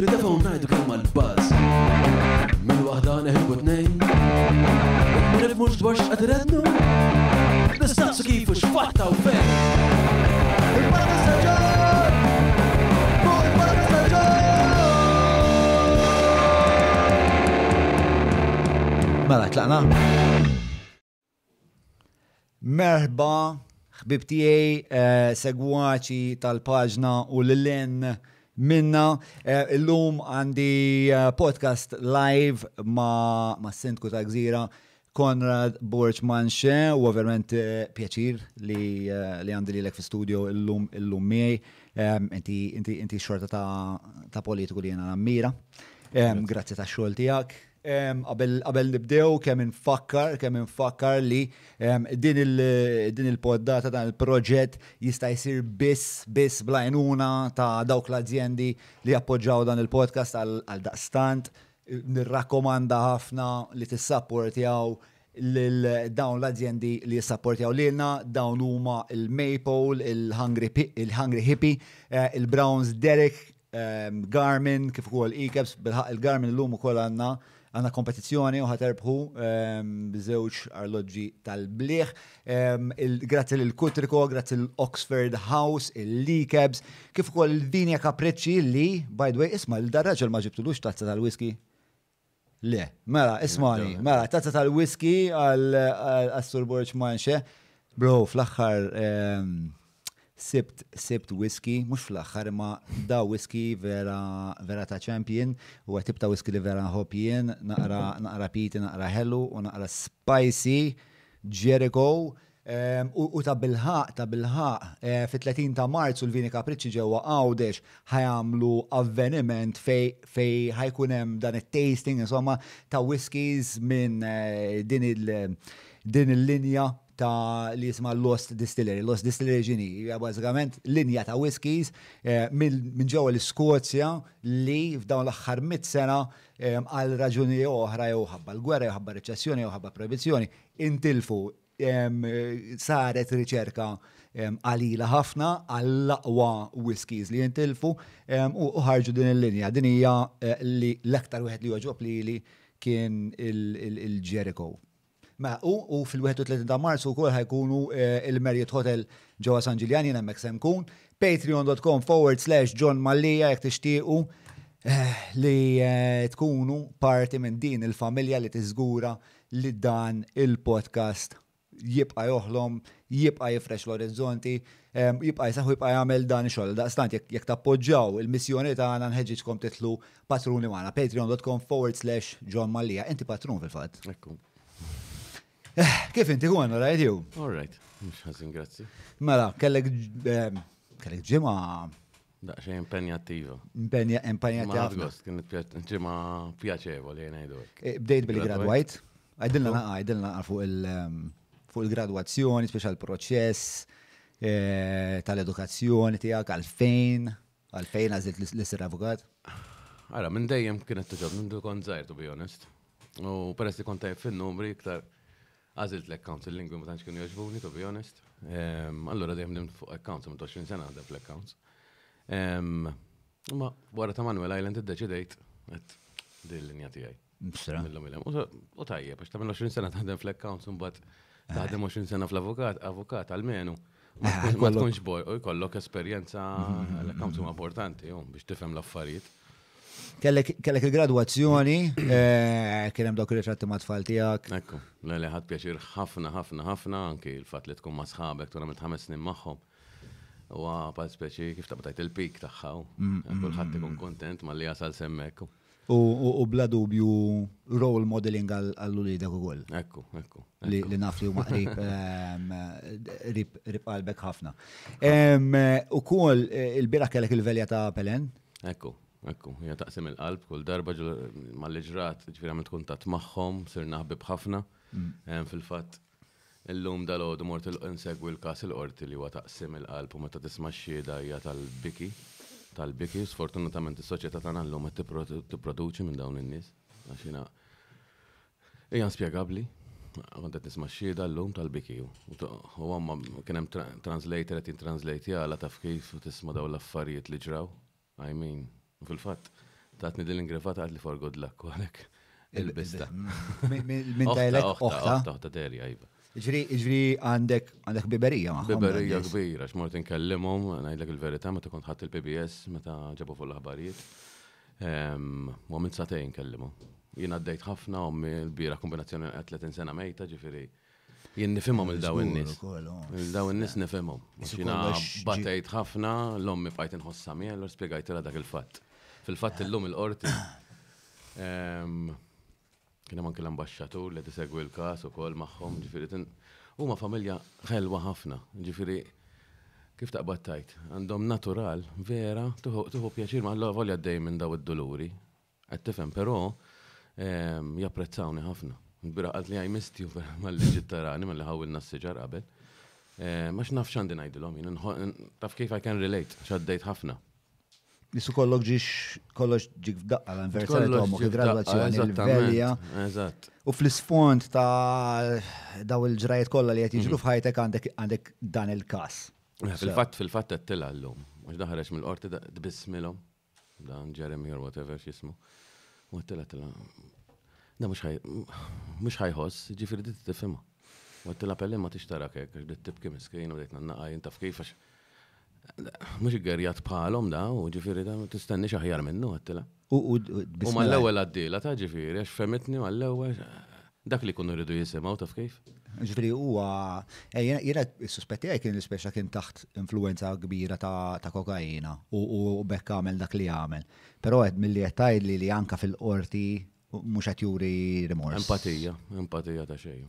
Ġifiri dafa unnajdu kemm għal-baz. Min wahda neħibu t-nejn. Nif mux dwarx għadrednu. Nistaqsu kifu xfatta u fejn. Il-bata saġan! Il-bata saġan! Mela, tlaqna? Merħba, ħbib tiegħi eh, segwaċi tal-paġna u l-len minna. Eh, illum għandi eh, podcast live ma, ma Sintku ta' Gżira Konrad Borċ Manxe u ovvjament eh, pjaċir li, li għandi li l-ek fi studio illum illum miej. Inti xorta ta', politiku li jena l-ammira. Grazie ta' xol tijak. Qabel nibdew kemm infakkar, kemm infakkar li din il-poddata dan il-proġett jista' jsir biss biss blajnuna ta' dawk l-azjendi li appoġġaw dan il-podcast għal daqstant. Nirrakkomanda ħafna li tissapportjaw dawn l-azjendi li jissapportjaw lilna, dawn huma il-Maple, il-Hungry Hippie, eh, il-Browns Derek, Garmin, kif ukoll e-caps, bil-ħaq il-Garmin l-lum ukoll għandna għanna kompetizjoni u ħaterbħu ehm, bżewġ arloġġi tal-bliħ. Ehm, grazzi l-Kutriko, grazzi l-Oxford House, il likebs kif ukoll l-Vinja Kapreċċi li, by the way, isma' l-darraġel ma ġibtulux tazza tal-whisky. Le, mela, ismani, mela, tazza tal-whisky għal assur Borċ Manxe. Bro, fl-axħar, ehm, sibt sibt whisky, mux fl-axħar ma da whisky vera, vera ta' champion, u għatib ta' whisky li vera hopjien, naqra, naqra piti, naqra hellu, u naqra spicy, Jericho, u ta' bilħaq, ta' bilħaq, eh, fit-30 ta' marzu l-Vini Kapricċi ġewwa għawdex ħajamlu avveniment fej fej ħajkunem dan it-tasting, insomma, ta' whiskies minn eh, din il- din il-linja ta' li jisma Lost Distillery. Lost Distillery ġini, bazzikament linja ta' whiskies eh, minn ġewwa l-Skozja li f'dawn l-aħħar mit sena eh, għal raġuni oħra jew ħabba l-gwerra, jew ħabba reċessjoni, jew ħabba proibizjoni intilfu saret riċerka għalila ħafna għall-laqwa whiskies li jintilfu u ħarġu din il-linja. Din hija eh, li l-aktar wieħed li joġob li kien il-Jericho. Ma u fil-31 ta' marzu kol ħajkunu eh, il-Marriott Hotel ġewwa San Ġiljan jien hemmhekk semkun. Patreon.com forward slash John Mallija jekk tixtiequ eh, li eh, tkunu parti minn din il-familja li tiżgura li dan il-podcast jibqa joħlom, jibqa jifresh l-orizzonti, jibqa jisaħu jibqa jgħamil dan xogħol. Daqstant, jek tappoġġaw il-missjoni ta' għana nħedġiġkom titlu patruni maħna, patreon.com forward slash John Mallia. Inti patrun fil-fat. Eh, kif inti kun, rajt you? All right, mxħazin, grazzi. Mela, kellek eh, kellek ġima. Daqxie Ma' għadgost, Kienet ġima li jenajdu. Bdejt billi graduajt. Għajdilna naqa, għajdilna fuq il- ehm, fuq il-graduazzjoni, special proċess eh, tal-edukazzjoni tijak, għalfejn, għalfejn għazit l sir avukat? Għara, minn dejjem kienet toġob, minn du zaħir, to be honest. U peress li fin-numri iktar Għazilt l-account, il-lingwi ma tanċ kienu joġbuni, to be honest. Allora dejjem nimt fuq accounts, minn 20 sena għadda fl-accounts. Ma wara ta' Manuel Island id-deċidejt, dil-linja tijaj. Bsra. U tajja, biex ta' minn 20 sena taħdem fl-accounts, mbat taħdem 20 sena fl-avokat, avokat għal-menu. Ma ah, tkunx boj, u jkollok esperienza mhm, mhm, l-accounts huma mhm. importanti, biex tifhem l-affarijiet. Kellek il-graduazzjoni, eh, kien hemm dawk ir-ritratti ma' tfal tiegħek. Ekku, le ħadd pjaċir ħafna ħafna ħafna anki l-fatt li tkun ma' sħabek tura mill-ħames snin magħhom. Wa bħal speċi kif ta' tabtajt il-pik tagħha mm, e, kulħadd mm, ikun mm. kontent ma' li jasal semmek. U bla dubju role modeling għall-ulidek ukoll. Ekku, ekku. Li nafli li huma rib qalbek ħafna. U eh, il-bira kellek il-velja ta' Pelen. Ekku, Ekku, hija taqsim il-qalb kull darba mal-leġrat, ġifiri għamilt kuntat maħħom, sirna naħbib ħafna. Mm. Fil-fat, illum dal-għodu mort il-insegwi l-kas il-qorti li huwa taqsim il-qalb u meta tisma' xieda hija tal-biki. Tal-biki, sfortunatament is-soċjetà tagħna llum qed tipproduċi minn dawn in-nies. Għax jiena hija spjegabbli. Kont qed nisma' xieda llum tal-biki. U għamma kien hemm translator qed jintranslejtja għala taf kif tisma' daw l-affarijiet li ġraw. I mean, fil-fatt, tatni l ingravata għad li forgod l-akku għalek. Il-bista. Minn tajlek? Oħta, oħta terja, jiba. għandek għandek biberija maħħom. Biberija kbira, xmort nkellimhom, ngħidlek il-verità meta kont ħadd il-PBS meta ġabu fuq l-aħbarijiet. U minn satejn nkellimhom. Jien għaddejt ħafna u l-bira kombinazzjoni 30 sena mejta ġifieri. Jien nifimhom il-daw in-nies. Il-daw in-nies nifimhom. Xina batejt ħafna, l-ommi fajt inħossami, allura spjegajt dak il-fatt. Fil-fatt illum il-qorti. Kienem man l-ambasċatur li tisegwi l-kas u kol maħħom, ġifiri, huma familja ħelwa ħafna, ġifiri, kif taqbad tajt, għandhom natural, vera, tuħu pjaċir ma' l-għu għolja minn daw id-doluri. Għattifem, pero japprezzawni ħafna. Bira għalt li għaj misti mal-leġittarani, mal-li għawil nas-sġar Ma Max nafx għajdilom, jinn taf kif I can relate, xaddejt ħafna. Nisu kollok ġiġ kollox ġiġ f'daqqa l-anversari tomok, il-graduazzjoni, l velja U fl-sfond ta' daw il-ġrajiet kollha li qed jiġru mhm. f'ħajtek għandek dan il-każ. Eh, fil-fatt fil-fatt għattila għallum. llum. daħreċ mill-qorti d-bismilom, dan Jeremy or whatever x'ismu. U għattila għattila. Da mux ħajħoss, ġifiri dit tifimu U għattila pelli ma tixtara kek, dit tibki miskin u dit nannaqa jinta fkifax Mux għerjat palom da, u ġifiri da, t-istenni xaħjar minnu għattila. U mal ewel għaddila ta' ġifiri, għax femetni mal ewel dak li kunu rridu jisimaw taf kif. Ġifiri, u eh, jena suspetti għaj kien l-speċa kien taħt influenza kbira ta' kokaina u bekk għamel dak li għamel. Pero għed mill-li għettajd li li anka fil-qorti mux għatjuri rimors. Empatija, empatija ta' xejju.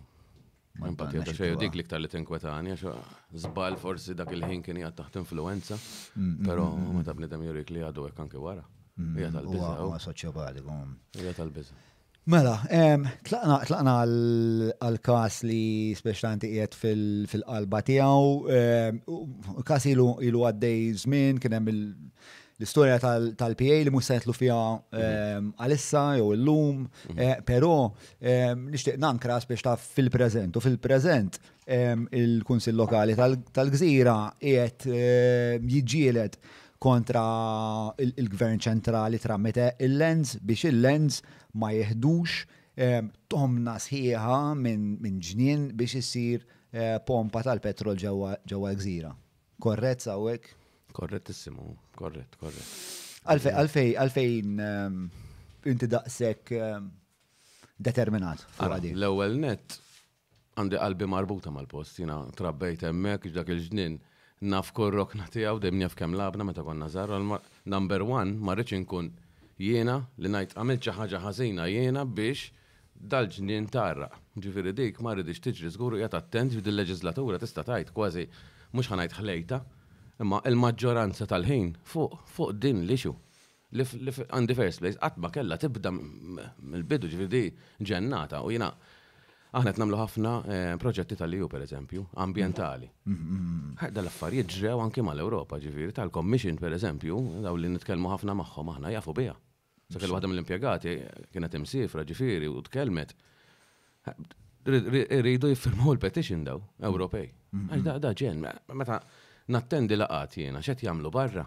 Empatija ta' xejn dik liktar li tinkwetani, għax żbal forsi dak il-ħin kien jgħat taħt influenza, mm, mm, però mm, meta bniedem jurik li għadu hekk anke wara. Hija tal-biża. Hija tal-biża. Mela, tlaqna għal-kas li speċtanti qiegħed fil-qalba tiegħu, kas ilu għaddej żmien kien hemm il- l-istoria tal-PA li mux sajtlu fija ehm, għalissa jew l-lum, mhm. eh, pero ehm, nishtiq nankra biex ta' fil-prezent. U fil-prezent ehm, il-Kunsil Lokali tal-Gżira jiet jidġielet kontra il-Gvern ċentrali tramite il-lens biex il-lens ma jihdux tomna sħiħa minn ġnien biex jissir eh, pompa tal-petrol ġewwa l-Gżira. Korrett sawek? Korrettissimo. Korret, korret. Għalfej, għalfej, għalfej, ehm, inti daqsek ehm, determinat. L-ewel net, għandi qalbi marbuta mal-post, jina trabbejt emmek, ġdak il-ġnin, naf korrok natijaw, dem njaf kem labna meta konna zaru, number one, marriċ nkun jiena li najt għamil ċaħġa ħazina jiena biex dal-ġnien tarra. Ġifiri dik marridix tiġri zguru jgħat attent fid il-leġislatura tista tajt kważi mux ħanajt ħlejta, Imma il-maġġoranza tal-ħin fuq fuq din li xu. On the first place, għatma kella tibda mill-bidu ġifidi ġennata u jina aħna namlu ħafna eh, proġetti tal-EU per eżempju, ambientali. Mhm. l affarijiet ġrew anki mal-Europa ġifieri, tal-Commission per eżempju, daw li nitkellmu ħafna magħhom aħna jafu biha. kellu waħda mill-impjegati kienet imsifra ġifiri u tkellmet rridu jiffirmaw l petition daw, Ewropej. Mhm. Għax da ġen, meta nattendi laqat jiena, xet jamlu barra?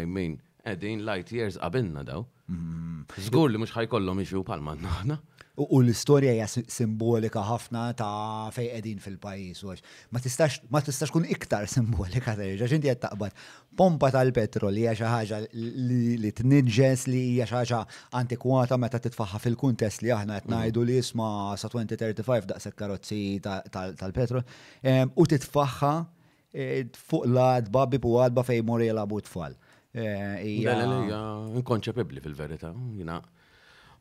I mean, edin light years qabilna daw. Zgur mm-hmm. li mux ħajkollom ixu palma naħna. U l-istoria hija simbolika ħafna ta' fej qegħdin fil-pajjiż ma tistax ma tistax kun iktar simbolika ta' iġa, x'inti qed taqbad pompa tal-petrol hija xi ħaġa li tniġġes li hija xi ħaġa antikwata meta titfaħħa fil-kuntest li aħna qed mm-hmm. ngħidu li isma' sa 2035 daqshekk karozzi tal-petrol ehm, u titfaħħa fuq l-adba, bibu għadba fej mor jelabu tfal. Eh, inkonċepibli fil-verita, jina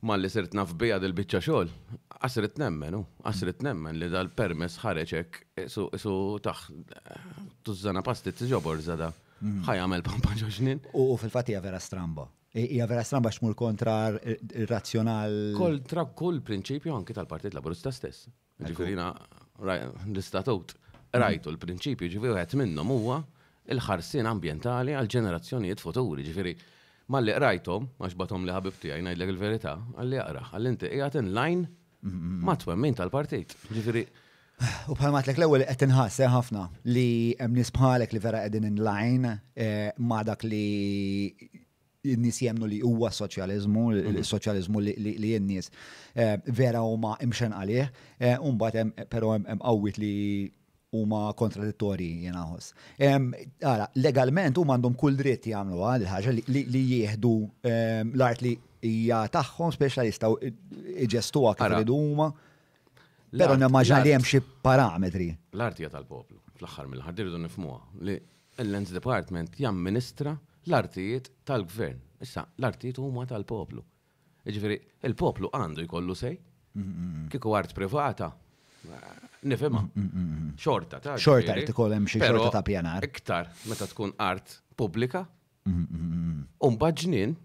ma li sirt nafbija dil-bicċa xol, għasrit nemmen, għasrit nemmen li dal-permess ħareċek, su taħ, tużana pasti t-ġobor zada, mhm. ħajamel pampa ġoġnin. U fil-fatti vera stramba. Ija vera stramba xmur kontra razzjonal. Kontra kull prinċipju anki tal-Partit Laburista stess. Ġifirina l-istatut rajtu l-prinċipju ġifiri għet minnom huwa il-ħarsin ambientali għal ġenerazzjonijiet futuri ġifiri li rajtom, għax batom li ħabib tijaj najdlek il-verita, għalli għara, għalli inti jgħat in line ma twemmin tal-partit. Ġifiri. U bħalmat l-ek l-ewel qed inħass ħafna li hemm nies bħalek li vera qegħdin in line eh, ma' dak li n-nis jemnu li huwa soċjalizmu, mhm. soċjalizmu li n-nis eh, vera u ma imxen għalih, eh, unbat pero għawit li huma kontradittori jenaħos. ħoss. Għara, legalment huma għandhom kull dritt jagħmlu għal ah, ħaġa li jieħdu l-art li hija tagħhom speċjali jistgħu iġestuha kif iridu huma. Però nemmaġna li hemm xi parametri. L-art hija tal-poplu, fl-aħħar mill ħar dirdu nifhmuha li l-Lands Department ministra l-artijiet tal-gvern. Issa, l-artijiet huma tal-poplu. Ġifieri, il-poplu għandu jkollu sej. Kiku art privata, Nifema. Mm, mm, mm, xorta, ta' xorta li tikollem xi xorta ta' pjanar. Iktar, meta tkun art pubblika. Umba ġnien.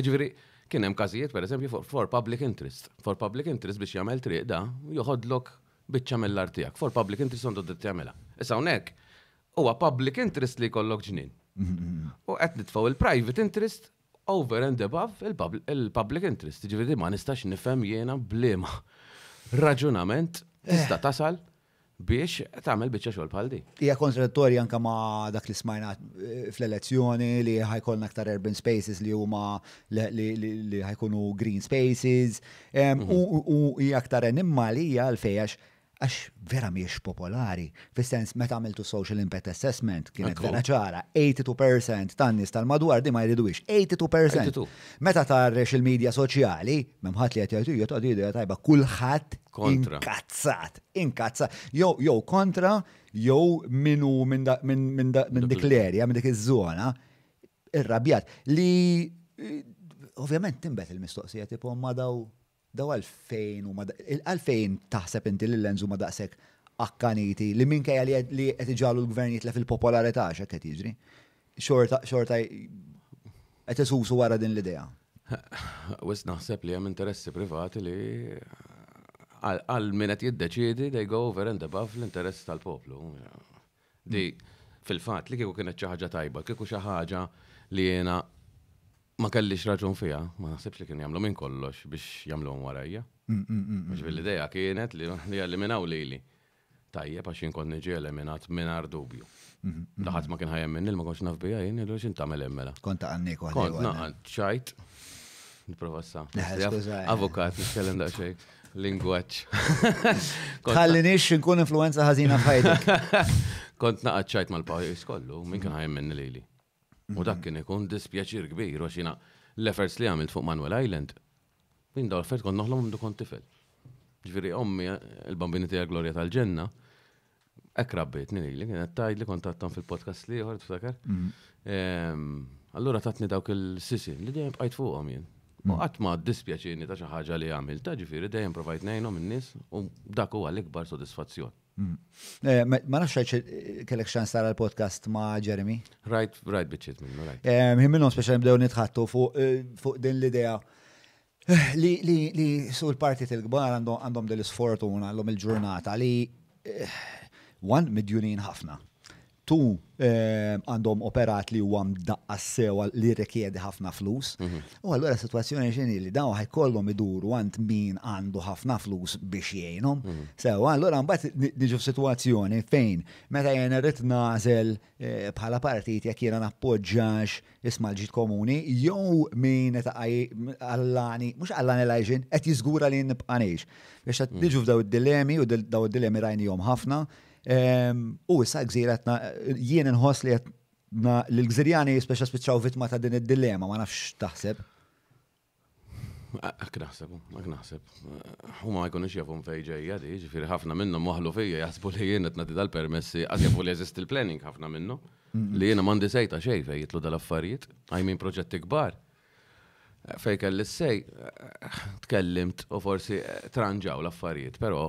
Ġifieri, kien hemm każijiet pereżempju for public interest. For public interest biex jagħmel triqda, joħodlok biċċa mill-art tiegħek. For public interest għandu d jagħmilha. Issa hawnhekk huwa public interest li jkollok ġnien. U qed nitfgħu il-private interest over and above il-public interest. Ġifieri ma nistax nifhem jiena blima raġunament tista' eh. tasal biex tagħmel biċċa xogħol bħal di. Hija kontradittorja anke ma' dak li smajna eh, fl-elezzjoni li ħajkon aktar urban spaces li huma li ħajkunu green spaces mhm. u hija aktar animalija għal fejjax għax vera miex popolari, fis-sens meta għamiltu social impact assessment kienet vera ċara, 82% tan-nies tal-madwar di ma jridux, 82%. Meta tarrex il-medja soċjali, memħat li għatjajtu jgħat għaddi idea tajba kulħadd inkazzat, inkazzat, jow kontra, jow minu minn dik l-erja, minn dik iż-żona, irrabjat li eh, ovvjament timbet il-mistoqsija tipo ma daw daw għalfejn u għalfejn taħseb inti li l-lenzu ma daqsek akkaniti li kaj li qed iġalu l-gvern jitla fil popolarità x'hekk qed jiġri. Xorta xorta qed għara wara din l-idea. Wis naħseb li hemm interessi privati li għal min qed jiddeċiedi they go over and above l-interess tal-poplu. Di fil-fatt li kieku kienet xi ħaġa tajba, kieku xi ħaġa li jiena ma kellix raġun fija, ma naħsibx li kien jamlu minn kollox biex jamlu għom warajja. Mm, mm, mm, biex bil ideja kienet li għalliminaw li li lili. Tajjeb għax kon niġi għalliminat minn ardubju. Mhm, mhm. Daħat ma kien ħajem minn il ma konx nafbija bija jien, illu xin tamel emmela. Konta għannik għannik. Konta naqan ċajt. Niprofa sa. Eh. Avukat, nitkellem daċej. Lingwaċ. Tħalli nix nkun influenza ħażina fajda. Kont naqqa ċajt mal-pajis kollu, minn kien ħajem minn li li. U dak kien ikun dispjaċir kbir għax jiena l efferts li għamilt fuq Manuel Island. minn daw l efferts kon noħlom mdu kont tifel. Ġviri ommi, il-bambini tija Gloria tal-ġenna, ekrabbit nili, li kien tajd li kontattan fil-podcast li għor tiftakar. Mm. Allura tatni dawk il-sisi li dejjem bqajt fuqhom jien. Mm. U qatt ma dispjaċini ta' xi ħaġa li għamil ta' ġifieri dejjem provajt ngħinhom in-nies u dak huwa l-ikbar sodisfazzjon. Mm. Eh, ma nafx għajċ eh, kellek xan sara l-podcast ma' Jeremy. Right, right, bieċet eh, minn, right. Him minnom speċa nibdew nitħattu fuq din l-idea li su l-partit il-gbar għandhom dell-sfortuna l-lum il-ġurnata li one midjunin ħafna tu eh, għandhom operat li huwa mdaqqa sewa li rikjedi ħafna flus. U għallura situazzjoni ġeni li daw ħajkollhom iduru għand min għandu ħafna flus biex jgħinhom. Sewa allura mbagħad niġu situazzjoni fejn meta jien irrid nażel eh, bħala partit jekk jiena nappoġġax isma' l-ġid komuni jew min qed għallani, mhux għallani lajġin qed jiżgura li nibqa' ngħix. Biex qed niġu f'daw id-dilemi u daw id-dilemi rajnihom ħafna U issa gżiretna, jien nħos li għetna l-gżirjani speċa spiċċaw vitma ta' din id dilema ma nafx taħseb. Ak naħseb, ak naħseb. Huma ma jkunux jafum fejġeja di, ġifiri ħafna minnhom muħlu fija jasbu li jien qed nagħti dal-permessi, għad li jeżisti il planning ħafna minnu. Li jiena m'għandi sejta xej fejn jitlu dal-affarijiet, għajmin proġetti kbar fej kelli sej, tkellimt u forsi eh, tranġaw l-affarijiet, pero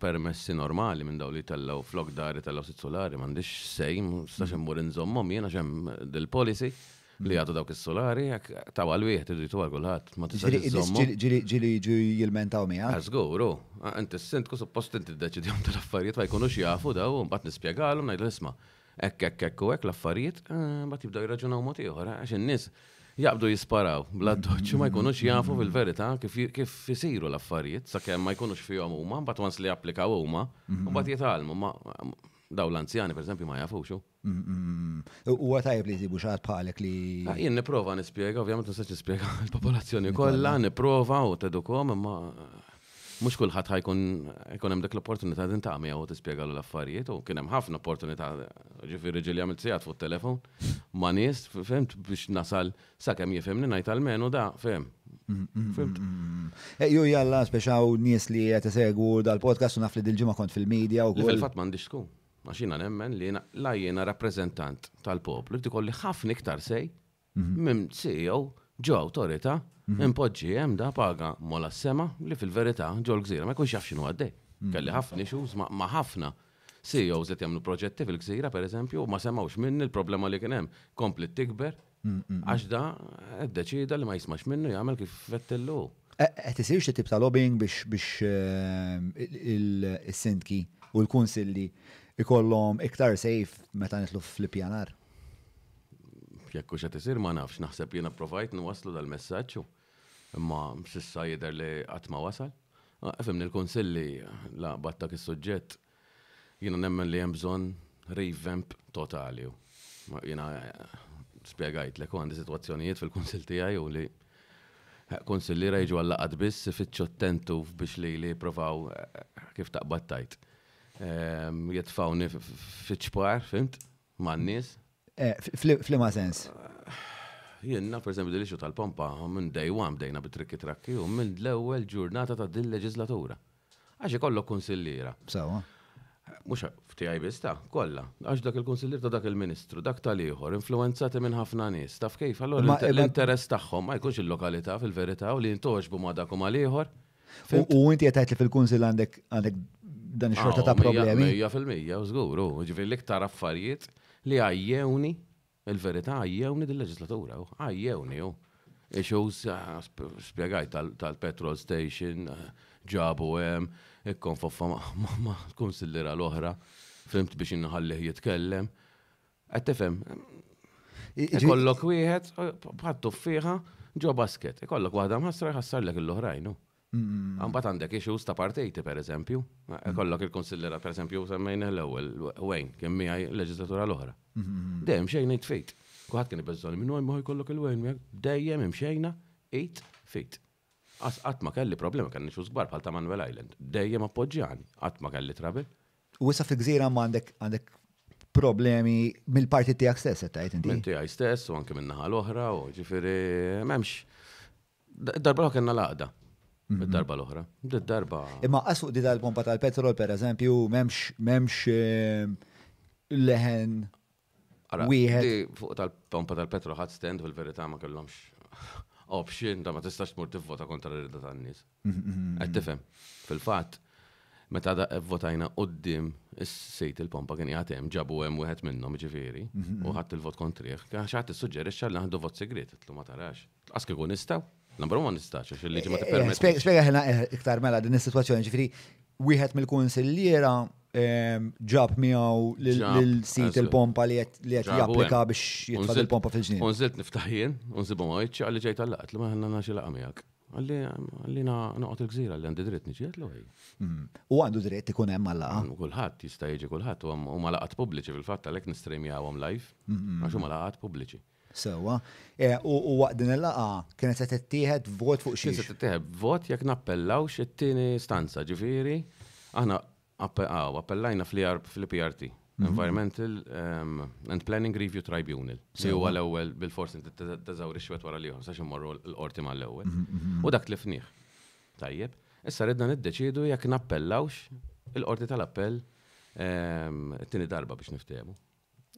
permessi normali minn daw li tellaw flok dari tellaw sit solari, mandiċ sej, mustax mm. immur nżommom jena ġem dil-policy li mm. għadu dawk is-solari, taw għal-wieħed irritu għal-kulħat, ma tistax. Ġili ġu jilmentaw mi għal? Ah, Għazguru, ah, inti s-sintku suppost inti d-deċidjom tal-affarijiet, ma jkunux jafu daw, mbat nispiegalum, najdu isma ekk, ekk, ekk, u ekk l-affarijiet, eh, mbat jibdaw jirraġunaw moti uħra, eh, għax n-nis. Jaqdu jisparaw, bla ma jkunux jafu fil-verità kif jisiru l-affarijiet, sakemm ma jkunux fihom huma, mbagħad once li japplikaw huma, mhm. bat jitalmu ma daw l-anzjani esempio ma jafux. U għatajb li zibu xaħat palek li. Ah, jien niprofa nispjega, ovvjament nistax nispjega l-popolazzjoni kollha, niprofa u tedukom, imma mux kullħat ħajkun hemm dak l-opportunità din ta' jew tispjegalu l-affarijiet u kien hemm ħafna opportunità ġifieri ġieli għamilt sigħat fuq telefon ma' nies fimt biex nasal sakemm jifhemni ngħid menu da mm-hmm. fem. Mm-hmm. Eh, ju jalla speċaw nies li qed isegwu dal-podcast u naf li dil-ġimgħa kont fil-medja u fil-fatt m'għandix tkun. Għax nemmen li la jiena rappreżentant tal-poplu li kolli ħafna iktar sej mm-hmm. minn CEO ġo awtorità Mhm. Impoġġi hemm da paga mola s-sema li fil-verità ġol gżira ma jkunx jaf x'inhu għaddej. Mhm. Kelli ħafna issues ma ħafna CEOs li jagħmlu proġetti fil-gżira pereżempju ma semawx minn il-problema li kien hemm kompli tikber mhm, għax da deċida li ma jismax minnu jagħmel kif fettillu. E, qed isir xi tip ta' lobbying biex biex eh, il-sindki u l-kunsilli ikollhom iktar sejf meta nitlu fl-pjanar jekk hux qed isir ma nafx naħseb jiena provajt nwaslu dal messaġġu imma sissa jidher li qatt ma wasal. Ah, Fim nil konsilli la battak is-suġġett jiena nemmen li hemm bżonn revamp totali. Jiena eh, spjegajt li għandi sitwazzjonijiet fil-konsil tiegħi u li eh, konsilli rajġu għallaqad biss fitxu tentu biex li li provaw eh, kif taqbad tajt. Ehm, jitfawni fitxpar, fimt, man-nies, Eh, Flima sens? Jenna, per esempio, dil tal-pompa, minn day one bdejna bit-trikki trakki u minn l-ewel ġurnata ta' din leġislatura Għaxi kollu konsillira. Sawa. Mux ftijaj bista, kolla. Għax dak il-konsillir ta' dak il-ministru, dak tal iħor influenzati minn ħafna nies. Taf kif, allora l-interess tagħhom ma jkunx il-lokalità fil-verità u li jintoġbu ma dakum għal-ieħor. U inti jtajt li fil-kunsill għandek dan xorta ah, ta' problemi. fil u zguru, ġifir l-iktar affarijiet li għajjewni, il-verità għajjewni dil-leġislatura, għajjewni u. Issues ah, spiegajt tal-petrol station, ah, ġabu hemm, ikkon foffa ma konsillera l-oħra, fimt biex inħalli jitkellem. Għattifem, tifhem, wieħed, eh, bħattu fiħa, ġo basket, ikollok waħda mħassra jħassar lek l-oħrajn. Ah, Għambat għandek iċi ta' partejti, per eżempju. Kollok il konsillera per eżempju, semmejna l-ewel, wejn, kemmi għaj leġislatura l-oħra. Dejjem xejn it fejt. Kuħat kien bezzoni minn għajmu kollok il-wejn, dejjem imxejna it fejt. Għas ma kelli problema, kelli xus gbar bħal ta' Manuel Island. Dejjem appoġġjani, għatma ma kelli trabel. U issa fi gżira ma għandek għandek problemi mill-parti tijak stess, tgħid inti? Minti stess, u anke minnaħal oħra, u ġifiri, memx. Darba kena laqda, Bid-darba mhm. l-oħra. Bid-darba. Imma qasuq di tal-pompa tal-petrol, per eżempju, memx, memx eh, leħen. Wieħed. Fuq tal-pompa tal-petrol ħad stand fil-verità ma kellhomx option ta' ma tistax tmur tivvota kontra r-rida tan-nies. Mhm, mhm, Qed tifhem. Fil-fatt, meta da votajna is-sejt il-pompa kien jagħti hemm ġabu hemm wieħed minnhom ġifieri u ħadd il-vot kontrih, għax ħadd issuġġerixxa li naħdu vot segret, tlu ma tarax. Qas kun nistgħu. Number one nistax, għax il-liġi ma eh, eh, t-permet. Spiega ħena eh, iktar mela din is-situazzjoni, ġifiri, wieħed mill-kunsilliera ehm, ġab miegħu l-sit il-pompa li qed japplika biex jitfad il-pompa fil-ġnien. Unżilt niftaħjen, unżibu ma jitx għalli ġejt għallaqt li ma ħanna naxi laqa miegħek. Għalli għalli naqgħod il-gżira għalli għandi dritt niġiet l mm. U għandu dritt ikun hemm għalla. Mm, kulħadd jista' jiġi kulħadd u ma laqat pubbliċi fil-fatt għalhekk għawam live għax ma laqat pubbliċi. Sewa. E, u waqt din il-laqa kienet se tittieħed vot fuq xi. Se tittieħed vot jekk nappellawx it-tieni stanza, ġifieri aħna appellajna fl-PRT. Mhm. Environmental and Planning Review Tribunal. Si huwa l-ewwel bil-forsi teżawri xwet wara sa sax morru l-qorti mal-ewwel. Mhm, mhm. U dak li Tajjeb, issa ridna niddeċidu jekk nappellawx il-qorti tal-appell tini darba biex niftehmu.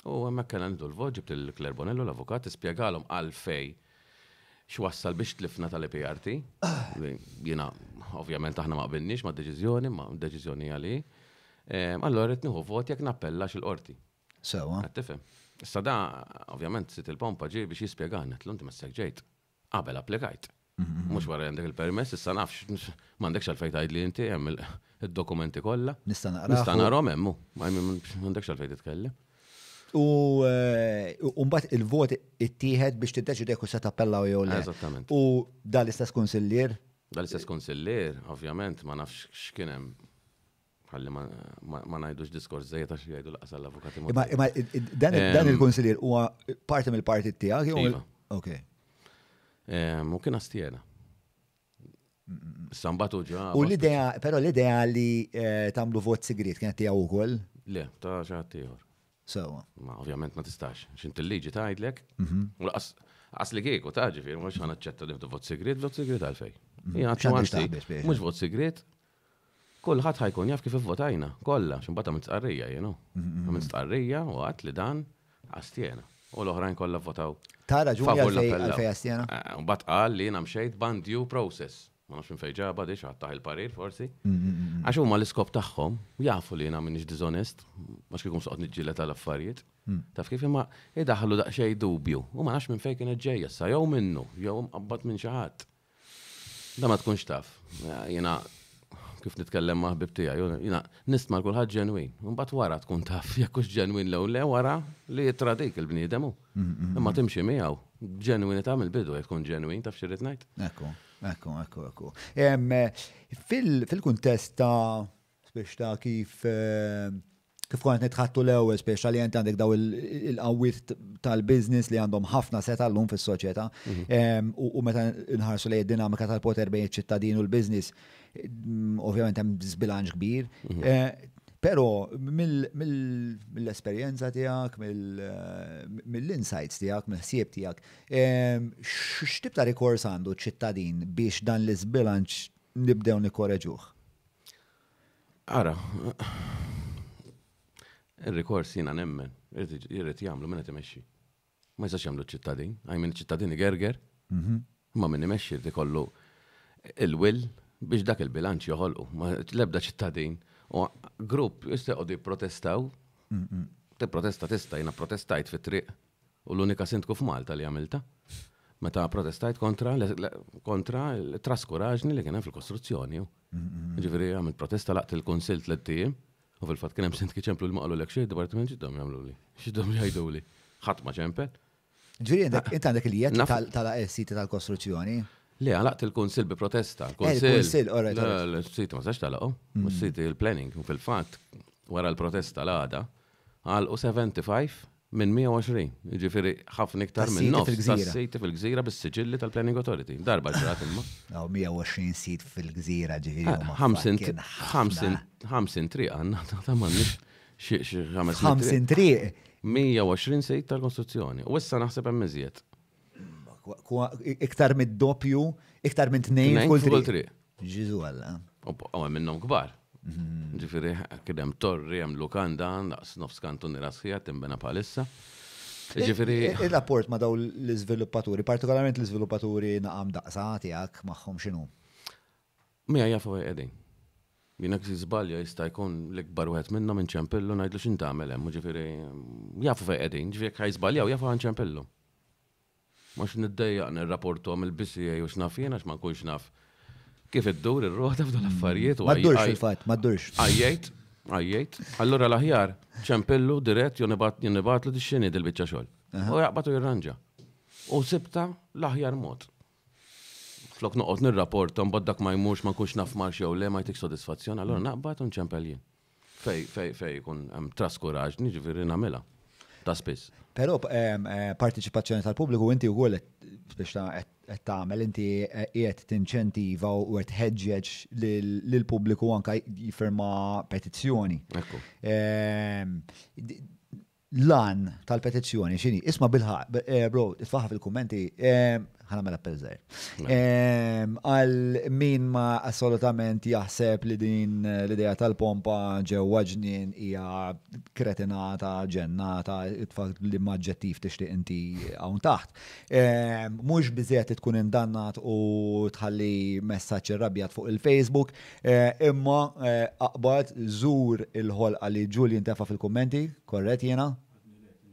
U għemma kena nidu l-vot, ġibt il klerbonello l-avukat, ispiegalom għalfej xwassal biex tlifna tal-EPRT. Jena, ovvjament, aħna ma qbinnix ma' deċizjoni, ma' deċizjoni għali. Allora, etniħu vot jek nappella xil-orti. Sewa. Għattife. Issa da, ovvjament, sit il-pompa ġi biex jispiegħan, l-unti ma' s-segġejt. Qabel applikajt. Mux mhm. barra għandek il-permess, issa nafx, mandek xalfej tajd li inti, għem il-dokumenti kolla. Nista naqra. Nista naqra, memmu. Ma' għandek xalfej titkellem. Eh, u mbagħad il-vot ittieħed biex tiddeċidi u se tappella jew le. Eżattament. U dan l-istess konsillier? Dan l-istess konsillier, ovvjament, ma nafx x'kien hemm ħalli ma najdux diskors zejt għax jgħidu laqsa l-avukati. Ma dan il kunsillier huwa parti mill-parti tiegħek jew iva. Ok. U kien astiera. Sambatu ġa. U l-idea, però l-idea li eh, tamlu vot sigrit kienet tiegħu wkoll? Le, ta' ċaħat tiegħu. Sewa. Ma ovvjament ma tistax, xint il-liġi ta' mhm. U għas li kieku ta' ġifir, mux għan ċetta li vot segret, vot segret għalfej. Mux vot segret, kullħat ħajkun jaf kif votajna, kolla, ximbata minn tqarrija, jenu. Mhm, mhm. Minn tqarrija u għat li dan għastjena. U l-oħrajn kolla votaw. Tara raġuni għalfej għastjena. Eh, bat għal li namxejt bandju process ma nafx fejġaba diex għattaħ il-parir forsi. Mm, mm, mm, Għax huma l-iskop tagħhom, jafu li jiena minnix dizonest, ma xkikum soqt niġġiela tal-affarijiet. Taf kif imma idaħlu daqxej dubju, u ma nafx minn fejn kienet ġejja sa jew minnu, jew mqabbad minn xi ħadd. Da ma tkunx taf. Jiena kif nitkellem ma' ħbib jena nistmar nistma' kulħadd ġenwin. Mbagħad wara tkun taf jekk hux ġenwin lew le wara li jitradik il bnidemu Imma timxi miegħu ġenwin it mill-bidu jekkun ġenwin taf xi ngħid. Ekku. Ekku, ekku, ekku. Fil-kuntest ta' spiex ta' kif kif kont nitħattu l-ewwel jent għandek daw il-qawwiet tal-business li għandhom ħafna seta l-lum fis-soċjetà mhm. u meta nħarsu lejn id-dinamika tal-poter bejn iċ-ċittadin u l-business ovvjament hemm żbilanċ kbir. Mhm. Eh, Pero mill-esperienza tijak, eh, mill-insights tijak, mill-ħsieb tijak, x'tib ta' rikors għandu ċittadin biex dan l-izbilanċ nibdew nikkoreġuh? Ara, il-rikors jina nemmen, jirrit jamlu minna temesċi. Ma jisax jamlu ċittadin, għaj minn ċittadini gerger, mhm. ma minn imexxi jirti kollu il-will biex dak il-bilanċ joħolqu, ma l-ebda ċittadin U grupp jisteqod protestaw, te protesta tista, jina protestajt fit triq u l-unika sindku f'Malta li għamilta. Meta protestajt kontra, kontra l-traskuraġni li kienem fil-kostruzzjoni. Ġifiri għamil protesta laqt il-konsil tlettijem u fil-fat kienem sindki ċemplu l-maqlu l ekxie d departiment ġiddom jgħamlu li, ġiddom jgħajdu li, ħatma ċempel. Ġifiri, inti għandek il-jiet tal-siti tal-kostruzzjoni? Le, għalaqt il-konsil bi protesta. Eh, il-konsil, Il-sit, ma sax talaqo. Oh. Il-sit mm. il-planning, u fil-fat, wara l-protesta l-għada, u 75 minn 120. iġifiri ħafna iktar minn nofs. Sit fil-gżira bis-siġilli tal-planning authority. Darba ġrat imma. Għaw 120 sit fil-gżira ġifiri. 50 ah, triq għanna, ta' mannix. 50 triq. 120 sit tal-konstruzzjoni. U issa naħseb emmiżiet iktar mid-doppju, iktar minn tnejn kull tri. Ġizu għalla. Għamma minnom kbar. Ġifiri, kidem torri, jem lukanda, naqs nofs kantun irasħija, timbena palissa. E, ġifiri. E, e, il-rapport ma daw l-izviluppaturi, partikolarment l-izviluppaturi naqam daqsati għak maħħom xinu. Mija jafu għedin. Jina kisi zbalja jista jkun l-ikbar uħet minna minn ċempillu, najdlu xintamelem, tamel, ġifiri, jafu għedin, ġifiri kħaj zbalja u jafu għan ċempillu. Mux niddejjaq nir-rapportu għam il bissija u nafjena, jena x'ma nkunx naf. Kif id-dur ir-roħda f'dan mm. l-affarijiet u Maddurx il-fatt, maddurx. Għajjajt, għajjajt. Allora l-aħjar, ċempillu dirett jonibat jonibat li d-xini dil-bicċa xol. U jaqbatu jirranġa. U sibta l-aħjar mod. Flok noqot nir rapportu għam dak ma jmurx ma nkunx naf marx jow le ma jtik sodisfazzjon, allora mm. naqbat un ċempillin. Fej, fej, fej, kun għam traskuraġni ġifiri namela. Ta' spiss. Però eh, partiċipazzjoni tal-pubbliku inti wkoll biex qed tagħmel inti qiegħed tinċentiva u qed ħeġġeġ lill-pubbliku anke jifirma petizzjoni. Lan tal-petizzjoni x'ini? isma' bilħaq, eh, bro, tfaħħa fil-kummenti, ħana mela pelżer. Mela. Għal min ma assolutament jaħseb li din l-ideja tal-pompa ġewwa ġnien hija kretinata, ġennata, tfal li maġġettiv tixtieq inti hawn taħt. Mhux biżiet tkun indannat u tħalli messaġġ irrabjat fuq il-Facebook, eh, imma eh, aqbad żur il-ħolqa li Julian tefa fil-kummenti, korret jena?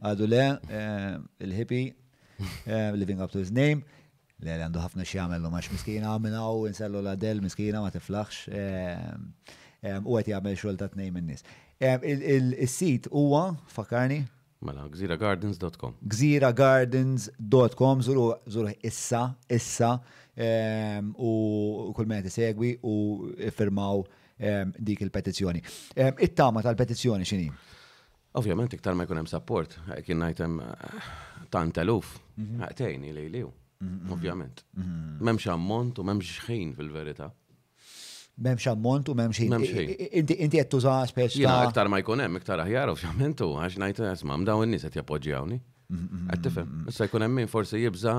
Għadu le, eh, il-hippie, living up to his name. Le, għandu ħafna xie għamellu, maċ miskina għamina u nsellu la del miskina ma tiflaħx eh, eh, u għet jgħamil xol ta' t-nej minnis. Eh, il-sit huwa, fakarni? Mela, gżiragardens.com. gziragardens.com zuru, zuru issa, issa, u kull meħti segwi u firmaw dik il-petizjoni. It-tama tal-petizjoni xini? Ovvjament, iktar ma jkun hemm support, kien ngħid hemm tant eluf, li mhm. lejliw. Mm-hmm. ovvjament. Memx mm-hmm. ammont u memx ħin fil-verita. Memx ammont u memx xejn. Inti inti qed tuża speċi. Jiena aktar ma jkun hemm, iktar aħjar ovvjament u għax ngħid isma' dawn in-nies qed jappoġġjawni. Mm-hmm. Qed tifhem, issa jkun hemm min forsi jibża'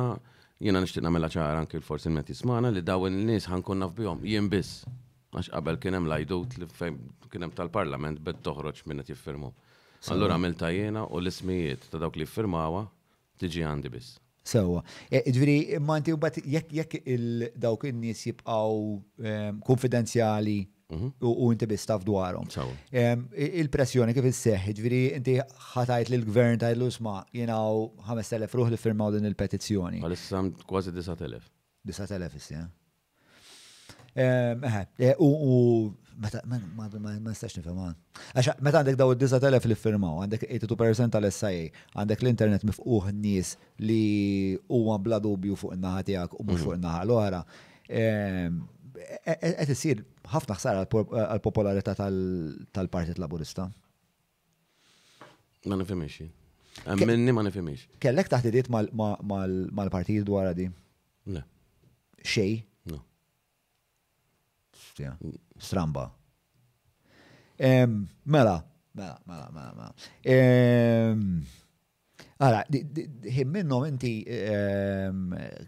jiena nixtieq nagħmilha ċara anke forsi met jismana li dawn in-nies ħankun naf bihom jien biss. Għax qabel kien hemm lajdut li fejn kien hemm tal-Parlament bed toħroġ minn qed jiffirmu. Allura għamilta jiena u l-ismijiet ta' dawk li ffirmawa tiġi għandi biss. Sewa. E, ġviri, manti u bat, jekk il-dawk il-nis jibqaw ehm, konfidenzjali mhm. u inti bistaf dwarom. Ehm, il-pressjoni kif il-seħ, ġviri, inti ħatajt li l-gvern tajt l-usma, jenaw 5.000 ruħ li firmaw din il-petizjoni. Għal-issam kważi 9.000. 9.000 issa, ehm, e, U Meta, ma nistax nifhem għan. Għax meta għandek daw id-disa telef li firmaw, għandek 82% tal-SIA, għandek l-internet mifquħ nies li huwa bla dubju fuq in-naħa tiegħek u mhux mhm. fuq in-naħa l għara ehm, e- e- Qed isir ħafna ħsara għall-popolarità tal-Partit Laburista. Ma nifhimx. Minni ma nifhimx. Kellek taħdidiet mal-partijiet dwar di? Le. Xej? No stramba. Mela, mela, mela, mela, mela. Għara, him minnom inti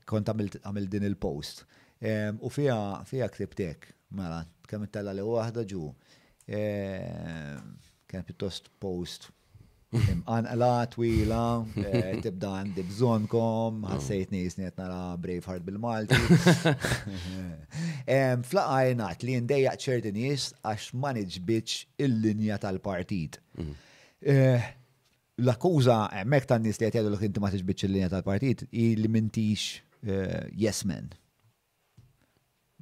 kont għamil din il-post u fija fija kriptek, mela, kemm it-tella li waħda ġu. Kien pittost post Anqala, twila, eh, tibda għandi bżonkom, ħassejt nisni qed nara Braveheart bil-Malti. Flaqaj nat li ndejjaq ċerti nies għax ma niġbitx il-linja tal-partit. Mm. Eh, l-akkuża mek tan-nies li qed l li inti ma tiġbitx il-linja tal-partit il li mintix eh, yes men.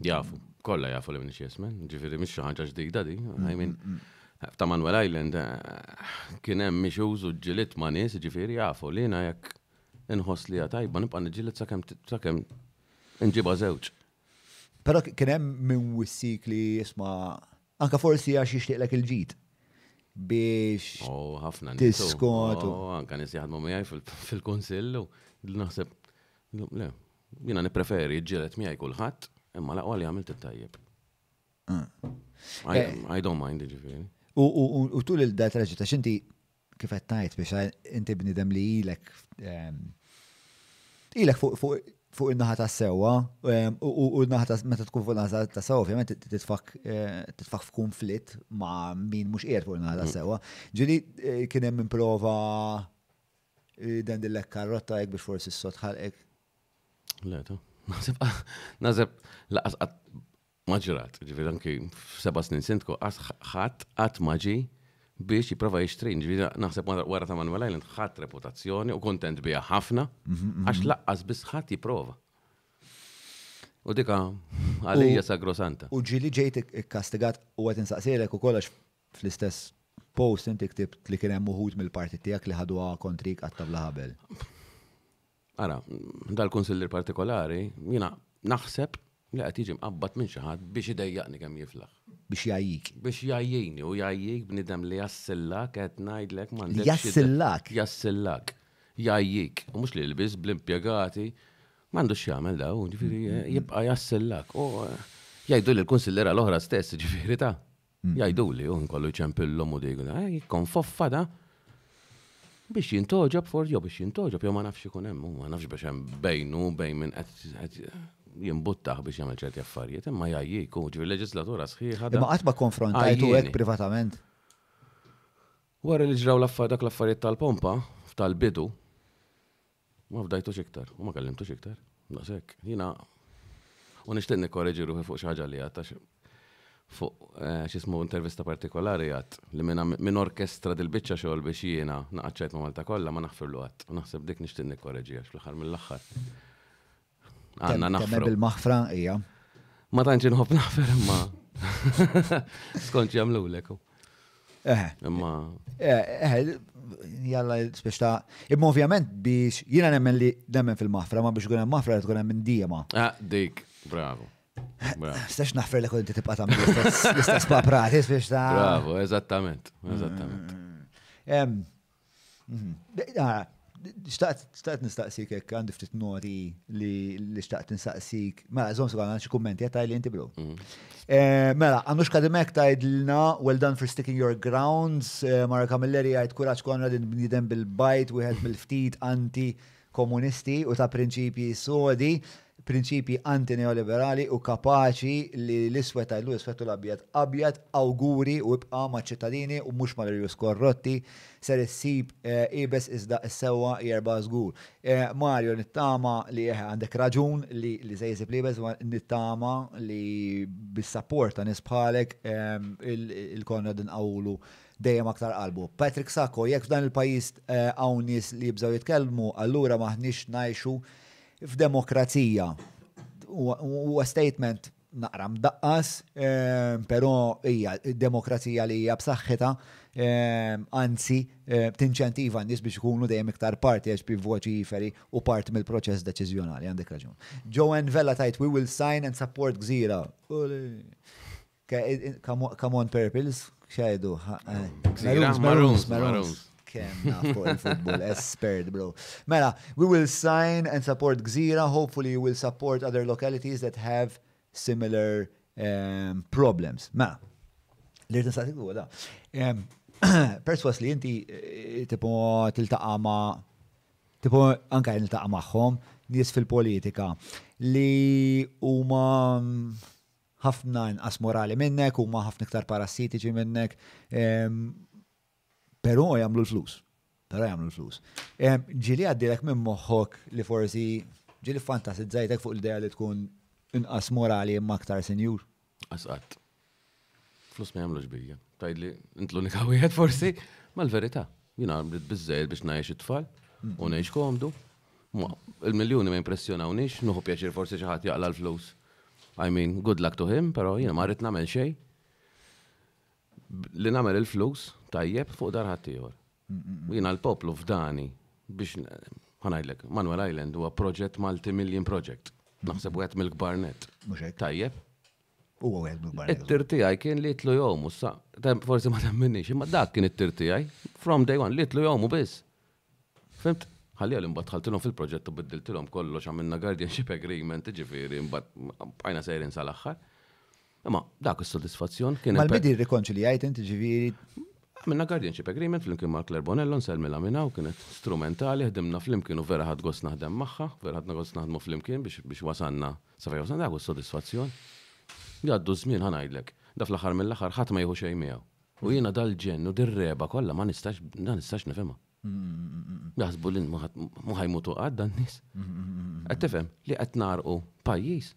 Jafu, kolla jafu li mintix yes men, ġifieri mhix xi ħaġa di. I mm, mm, ta' Manuel Island eh, kien hemm mixuż u ġilit ma' nies, ġifieri jafu li jiena jekk inħoss li tajba nibqa' niġġieled sakemm sakemm inġibha żewġ. Però kien hemm minn wissik li jisma' anka forsi għax jixtieqlek il-ġid biex oh, ħafna oh, tiskot. Oh, anka nies jaħdmu miegħi fil-konsillu naħseb le, jiena nippreferi ġilet miegħi kulħadd imma laqwa li għamilt it-tajjeb. Ah. Eh. I don't mind ġifieri. U tul il-da ta' xinti kifet tajt biex inti bnidem li ilek ehm, ilek fuq il-naħa ta' sewa ehm, u il-naħa ta' meta tkun fuq il naħat ta' sewa, ovvjament titfak eh, f'konflitt ma' min mhux qiegħed fuq il-naħa ta' mm. sewa. Ġili eh, kien hemm improva eh, dan dillek karrotta jekk biex forsi s sotħal ħalqek. Le, Nazib, nazib, maġrat, ġivir anki seba snin sentko, ħadd għat maġi biex jiprofa jixtrin, ġivir naħseb wara ta' Manuel Island għat reputazzjoni u kontent bija ħafna, mhm, għax mhm. laqqas biss ħadd jipprova. U dika għalija sa grosanta. U ġili ġejt kastigat u għet insaqsirek u kollax fl-istess post inti ktib li kien hemm mill-parti tiegħek li ħadu kontrik għat-tabla ħabel. Ara, dal-konsiller partikolari, jina naħseb La qed jiġi mqabbat minn xi ħadd biex idejjaqni kemm jiflaħ. Biex jajjik. Biex jajjini u jajjik bnidem li jassillak qed ngħidlek m'għandekx. Jassillak. Jassillak. Jajjik. U mhux li lbis bl-impjegati m'għandux jagħmel daw, ġifieri mm, mm. jibqa' jassillak. U eh, jgħidu li l-kunsillera l-oħra stess, ġifieri ta' mm. jgħidu li hu oh, nkollu ċempillhom u dejgu da, eh, foffa da' biex jintoġab for jo biex jintoġab, jo ma nafx ikun hemm, ma nafx biex hemm bejnu bejn minn qed jimbuttaħ biex jagħmel ċerti affarijiet, imma jgħajjik, u ġivi leġislatura sħiħa. imma qatt ma konfrontajtu ah, hekk privatament. Wara li ġraw l-affar dak l-affarijiet tal-pompa, tal-bidu, ma fdajtux iktar, u ma kellimtux iktar. Nasek, jiena u nixtieq nikkoreġi ruħi fuq xi ħaġa li għadta fuq eh, xismu intervista partikolari għat li minn orkestra dil-bicċa xogħol biex jiena naqċajt ma' Malta kollha ma naħfirlu għat. Naħseb dik nixtieq nikkoreġi għax fl-aħħar mill-aħħar. Għanna naħfru. bil-maħfra, ija. Ma tanċi nħob naħfer, imma. Skonċi għamlu l-eku. Eħe. Eh. Imma. Eħe, eh, eh, jalla speċta. Imma ovvjament biex jina nemmen li nemmen fil-maħfra, ma biex għunem maħfra tkun minn dijema. Ah, dik, bravo. Stax naħfer l-eku li inti tibqa tam l-istess paprati, speċta. Bravo, eżattament, eżattament. Mm. Mhm. Ah, xtaqt nistaqsik jek għandi ftit nori li xtaqt nistaqsik. Mela, żom sura għan xi kommenti għataj li inti bro. Mhm. Eh, mela, għandux kadimek tgħidilna well done for sticking your grounds. Eh, Mara Kamilleri għajt konra Konrad bniedem bil-bajt, wieħed bil- ftit anti komunisti u ta' prinċipji sodi prinċipi antineoliberali u kapaċi li l-isweta l iswetu l-abjad. Abjad auguri u ibqa ma ċittadini u mux mal rius korrotti ser issib eh, ibes iżda s-sewa jerba zgur. Eh, Mario, nittama li eh, għandek raġun li li zejzib li ibes, nittama li bis-sapporta nisbħalek il-konna din għawlu dejjem aktar qalbu. Patrick Sacco, jekk dan il pajist għawnis li bżaw jitkellmu, allura maħnix najxu f'demokrazija. U statement naqra mdaqqas, eh, pero hija demokrazija li hija b'saħħitha, eh, anzi eh, tinċentiva n-nies biex ikunu dejjem iktar parti għax bi jiferi u part mill-proċess deċiżjonali għandek raġun. Joan Vella tajt we will sign and support gżira. Come on purples, xajdu. Maroons, maroons, maroons kemm il-futbol, expert bro. Mela, we will sign and support Gzira, hopefully you will support other localities that have similar um, problems. Mela, lirta irtin saqsik da. Um, Perswas li inti eh, tipo tiltaqa ma' tipo anka niltaqa magħhom nies fil-politika li huma mm, ħafna inqas morali minnek, huma ħafna iktar parassitiċi minnek, pero jagħmlu l-flus. Tara jagħmlu l-flus. Ġili għaddilek minn moħħok li forsi ġili fantasizzajtek fuq l deja li tkun inqas morali imma aktar senjur. Asqat. Flus ma jamlu ġbija. Tajd int l-unika wieħed forsi, l verità Jina għamlet bizzejl biex najx it-tfal mm. u najx komdu. Il-miljoni ma impressjonawniex, nuħu pjaċir forsi xi ħadd jaqla l-flus. I mean, good luck to him, pero jina ma rrid nagħmel xejn li namel il-flus tajjeb fuq dar ħaddieħor. Mm, mm, mm. Jiena l-poplu f'dani biex ħanajlek, Manuel Island huwa proġett multi-million project. Naħseb u għet mil-gbarnet. Tajjeb. U għet mil-gbarnet. It-tirti għaj kien li tlu jom, sa forsi ma temminix, ma dak kien it-tirti għaj, from day one li tlu jom u biss. Fimt? Għalli għal imbat ħaltilom fil-proġett u biddiltilom kollox għamilna guardianship agreement, ġifiri, imbat għajna sejrin sal-axħar. Imma dak is-sodisfazzjon kien. Mal-bidi rikonċiljajt inti ġifieri. Minna guardianship agreement fl-imkien ma' Claire Bonello nsel mela minna u kienet strumentali, ħdimna fl-imkien u vera ħad gost naħdem maħħa, vera ħad gost naħdmu fl-imkien biex wasanna, safaj wasanna dak is-sodisfazzjon. Jaddu żmien ħanajdlek, da fl-aħħar mill-aħħar ħadd ma jħu xejn miegħu. U jiena dal-ġennu dir-reba kollha ma nistax, ma nistax nifhimha. Jaħsbu l muħajmutu għadda n-nis. Għattifem, li u pajis.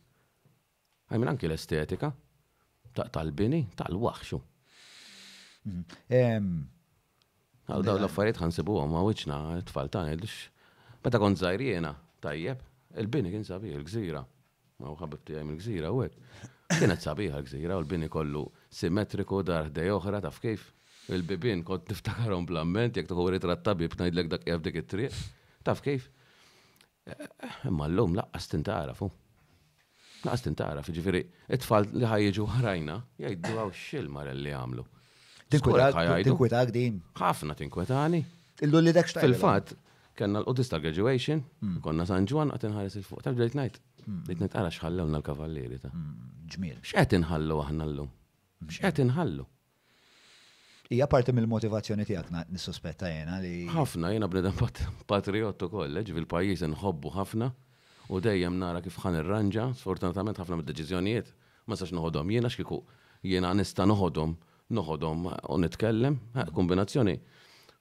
Għajmin anki l-estetika, tal-bini, tal-waxxu. Mm-hmm. Għaw daw eh, l-affarijiet ħansibu għom ma wiċna t-tfal ta' għedx. Meta kont zaħirjena, tajjeb, il-bini kien sabiħ il-gżira. Ma' uħabib għajm il-gżira u għek. Kienet sabiħ il-gżira u l-bini kollu simmetriku dar ħdej oħra taf kif. Il-bibin kont niftakarhom blamment, jek tuħu ritrat tabib najdlek dak jaf it-triq. Taf kif? Eh, eh, imma l-lum laqqa tinta fu. Naqas tintara, fiġifiri, it-tfal li ħajġu ħrajna, jgħiddu għaw xil-mar li għamlu. Tinkwetak din? ħafna tinkwetani. Illu li dak Fil-fat, kena l odista graduation hmm. konna San Ġwan għat nħares il-fuq t-najt. Li t-najt għara xħallu l-kavalleri ta' hmm. hmm, ġmir. Xqed inħallu għahna l-lum? Xqed inħallu? Ija parti mill-motivazzjoni tiegħek nissospetta jena li. ħafna, jena bnedem patriottu kolleġ, eh, fil-pajjiż nħobbu ħafna u dejjem nara kif ħan irranġa, sfortunatament ħafna mid-deċiżjonijiet ma sax noħodhom jiena xkiku jiena nista' noħodhom noħodhom u nitkellem, kombinazzjoni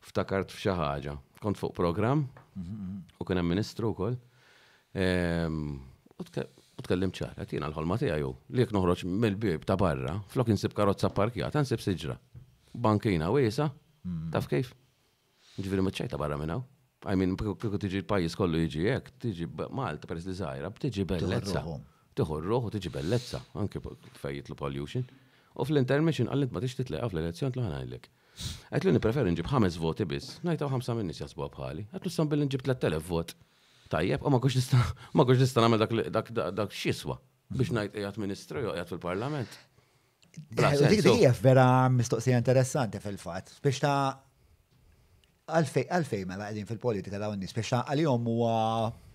ftakart f'xi ħaġa. Kont fuq program u kien hemm ministru wkoll. Ehm, u tkellim ċara, jiena l-ħolma tiegħu li jekk noħroġ mill-bib ta' barra, flok insib karozza parkjata, nsib siġra. Bankina wiesa, mm. taf kif? Ġifieri miċċejta barra minn hawn. I mean, kieku tiġi l-pajis kollu jiġi jek, tiġi Malta peres li zaħira, tiġi bellezza. Tiħorroħu, tiġi bellezza, anke fejjit l-pollution. U fl-intermission għallint ma tix titleqa fl-elezzjon tlaħna għajlek. Għetlu nipreferi nġib ħames voti biss, najtaw ħamsa minnis jasbu bħali, għetlu billi nġib 3000 vot. Tajjeb, u ma kux nista, ma namel dak, xiswa biex najt ejat ministru jo ejat fil-parlament. Eh, dik dik vera mistoqsija interessanti fil-fatt, biex ta' għalfej, għalfej mela għedin fil-politika dawn nis, biex għal-jom huwa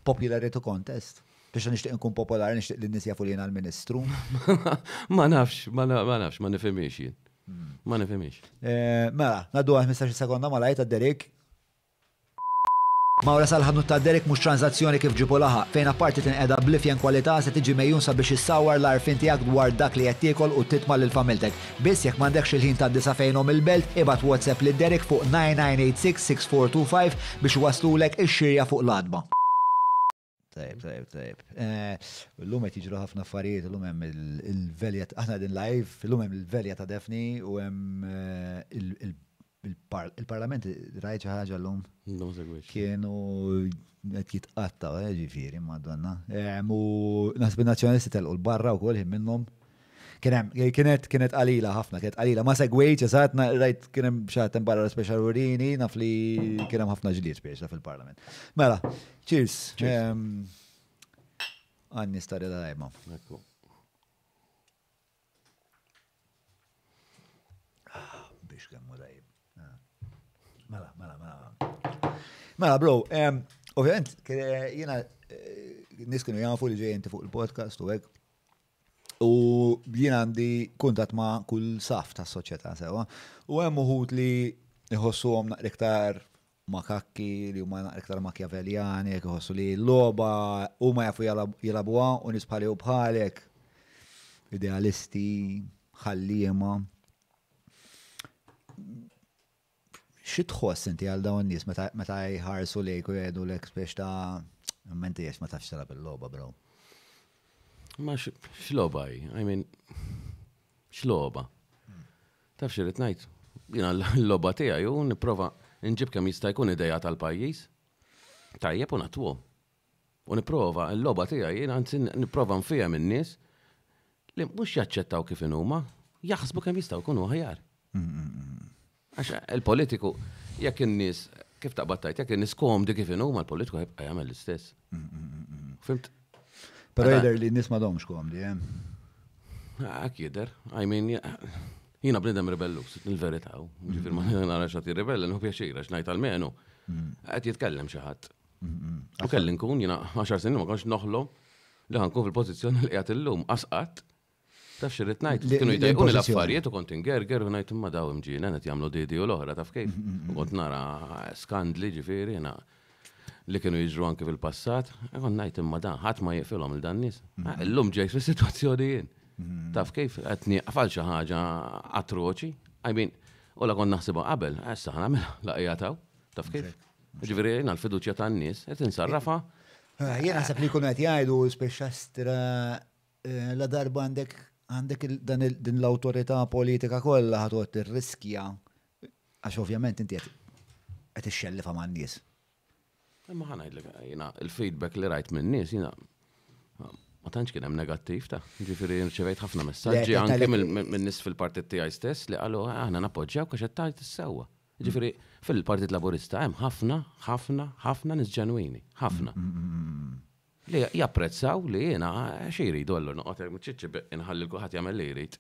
popularity contest. Biex nishtiq nkun popolari, nishtiq l nis jafu li għal l-ministru. Ma nafx, ma nafx, ma nifemiex jien. Hmm. Ma nifemiex. Eh, mela, naddu għal 15 sekonda ma lajt għadderik Mawra sal-ħadnu ta' Derek mux tranzazzjoni kif ġipu laħa, fejn apparti tin qeda blifjen kwalità se tiġi mejjun sabiex issawar l-arfin tiegħek dwar dak li qed tiekol u titma' lil familtek. Biss jekk m'għandekx il-ħin ta' disa fejnhom il-belt, ibat WhatsApp lil Derek fuq 9986-6425 biex waslulek ix-xirja fuq l-adba. Tajb, tajb, tajb. Eh, l-lum qed jiġru ħafna affarijiet, l-lum hemm il veljet aħna din live, l-lum hemm il-velja ta' defni u hemm eh, il- il-parlament rajt ħaġa l-lum. Kienu għet jitqatta, eh, ġifiri, madonna. Mu ehm, nasbi nazjonalisti telqu l-barra u kol minnom. Kienet kienet qalila ħafna, kienet qalila. Ma segwejt, ċesat, rajt kienem xaħtem barra speċal urini, naf li kienem ħafna ġliet speċa fil-parlament. Mela, cheers. Ehm, għanni stari da dajma. Ekku. Mela, bro, ovvijament, jena eh, niskunu jgħan fuq il ġejjenti fuq il-podcast u għek. U jena għandi kuntat ma' kull saf ta' soċieta sewa. U għem uħut li jħossu għom naqriktar makakki li huma naqriktar makjaveljani, jħossu li l-loba u ma jafu għan u nisbħali u bħalek idealisti, ħallima. xi tħoss inti għal dawn nies meta jħarsu lejk u jgħidu lek biex ta' menti jiex ma tafx tara bil-logħba bro. Ma x'logħba hi, I mean x'logħba. Taf xi rid ngħid. Jiena l-logħba tiegħi u nipprova nġib kemm jista' jkun idea tal-pajjiż. Tajjeb u natwo. U nipprova l-logħba tiegħi jiena anzi nipprova nfija minn nies li mhux jaċċettaw kif huma, jaħsbu kemm jistgħu jkunu ħajar. Mm, mm, mm, Għax il-politiku, jek n-nis, kif ta' battajt, jek n-nis kom di kif inhu ma l-politiku għajamel l-istess. Fimt? Pero jider li n-nies nis m'għadhomx di, jem? Eh. Għak jider, għajmin, jina bnidem ribellu, il-verità, ġifir ma nara xati ribellu, nħu pjaċira, xnajt għal-menu, għet jitkellem xaħat. U kellin kun jina 10 snin ma konx noħlo li ħankun fil-pozizjoni li għat l-lum, asqat Taf xirrit najt, kienu jdejquni l-affarijiet u kont ingerger u najt imma daw imġina, net jamlu didi u l-oħra, taf kif. U mm, mm, mm, kont nara skandli ġifiri jena li kienu jiġru anke fil-passat, e kont najt imma da, ħat ma jifilom il-dan ah, l-lum ġej fis situazzjoni jien. Taf kif qed għafal xi ħaġa atroċi, I u la naħsibu għabel, għessa qabel, mela, la laqijataw, taf kif. ġifiri jiena l-fiduċja tan-nies qed insarrafa. Eh, jien sepp li kunet qed speċastra eh, la darba għandek għandek din l-autorità politika kollha ħatot ir-riskja għax ovvjament inti qed ixxellifa ma' nies. Imma ħanajdlek, jina il-feedback li rajt minn nies jina ma tantx kien hemm negattiv ta' ġifieri rċevejt ħafna messaġġi anke minn nies fil-partit tiegħi stess li qalu ah, aħna nappoġġjaw għax qed tajt issewwa. Ġifieri fil-Partit Laburista hemm ħafna, ħafna, ħafna nies ġenwini, ħafna. Mm, mm, mm, li japprezzaw li jena xiri għallu noqot, ċiċi inħalli l-kuħat jamel li jrid.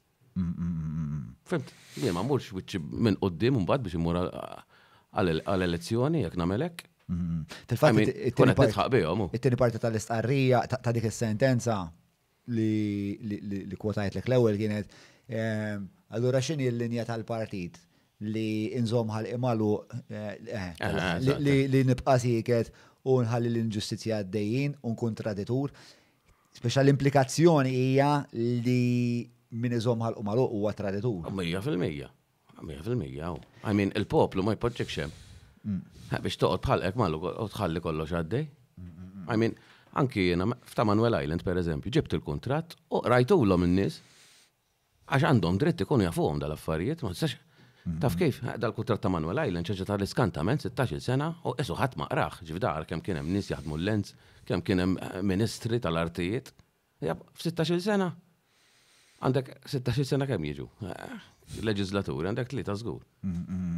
Fimt, li ma mwurx wiċċi minn qoddim un bad biex imur għal-elezzjoni jek namelek. Tal-fatt, it-tini parti tal-istqarrija ta' dik is-sentenza li kwotajt l ewwel kienet, allura xini l-linja tal-partit li nżomħal imalu li nibqa u nħalli l-inġustizja għaddejjin u nkun traditur. Speċa l-implikazzjoni hija li min iżom ħalqu maluq huwa traditur. Mija fil-mija. Mija fil-mija. I mean, il-poplu ma jpoġġek xem. Mm. Biex toqgħod bħalqek u tħalli kollox għaddej. I mean, anki jena, f'ta' Manuel Island per eżempju, ġibt il-kontrat u rajtu l-om n-nis għax għandhom dritt ikunu jafuhom dal-affarijiet, ma tistax Taf kif, dal-kutrat ta' Manuel Island ċeġa l iskantament 16 sena u esu ħat maqraħ, ġifdar kem kienem nis jaħdmu l lenz kem kienem eh, ministri tal-artijiet. Jab, 16 sena. Għandek 16 sena kem jiġu. Eh, leġizlaturi, għandek ta' zgur.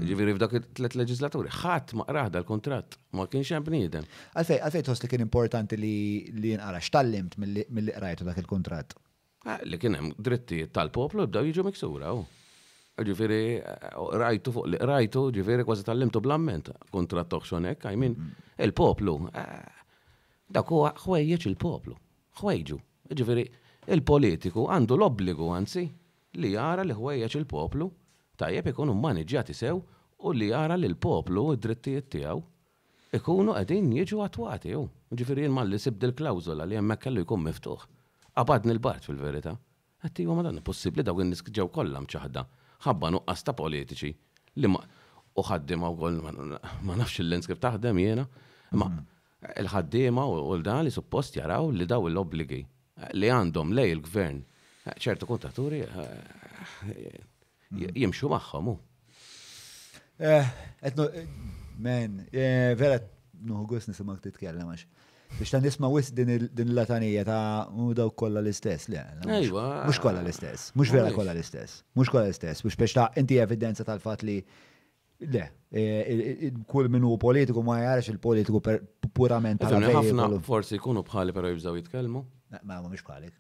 Ġifiri f'dak tliet leġizlaturi. ħadd maqraħ dal kontrat ma kienx hemm bniedem. Għalfej, għalfej tħoss li kien importanti li nqara x'tallimt mill-li qrajtu dak il kontrat eh, Li kien hemm drittijiet tal-poplu bdaw jiġu miksura ġifiri, eh, rajtu fuq li rajtu, ġifiri kważi tal-limtu blamment kontra toħxonek, għajmin, mm. il-poplu, eh, dak huwa ħwejjeġ il-poplu, ħwejġu, ġifiri, il-politiku għandu l-obbligu għanzi li jara li ħwejjeġ il-poplu, tajjeb ikunu maniġġjati sew u li jara li l-poplu id-drittijiet tiegħu ikunu qegħdin jiġu għatwati jew. Ġifieri malli li sibd il li hemmhekk kellu jkun miftuħ. Qabadni l-bart fil-verità. Għetti ma dan possibli daw in-nies kollam kollha ħabba nuqqas ta' politiċi li ma u ħaddima u għol ma nafx il-landscape taħdem jena, ma mhm. il-ħaddima u l-dan li suppost jaraw li daw l-obligi li għandhom lej il-gvern ċertu kontaturi eh, mhm. jimxu Eh, Etno, eh, men, eh, vera, nuħu għus nisimak titkellem għax biex ta' nisma wis din il-latanija ta' u daw kolla l-istess, le. Mux kolla l-istess, mux vera kolla l-istess, mux kolla l-istess, biex biex ta' inti evidenza tal-fat li, le, e, e, e, kull minu politiku ma jarax il-politiku purament tal-fat. Ħafna forsi kunu bħali pero jibżaw jitkelmu. Ma' mux bħalik.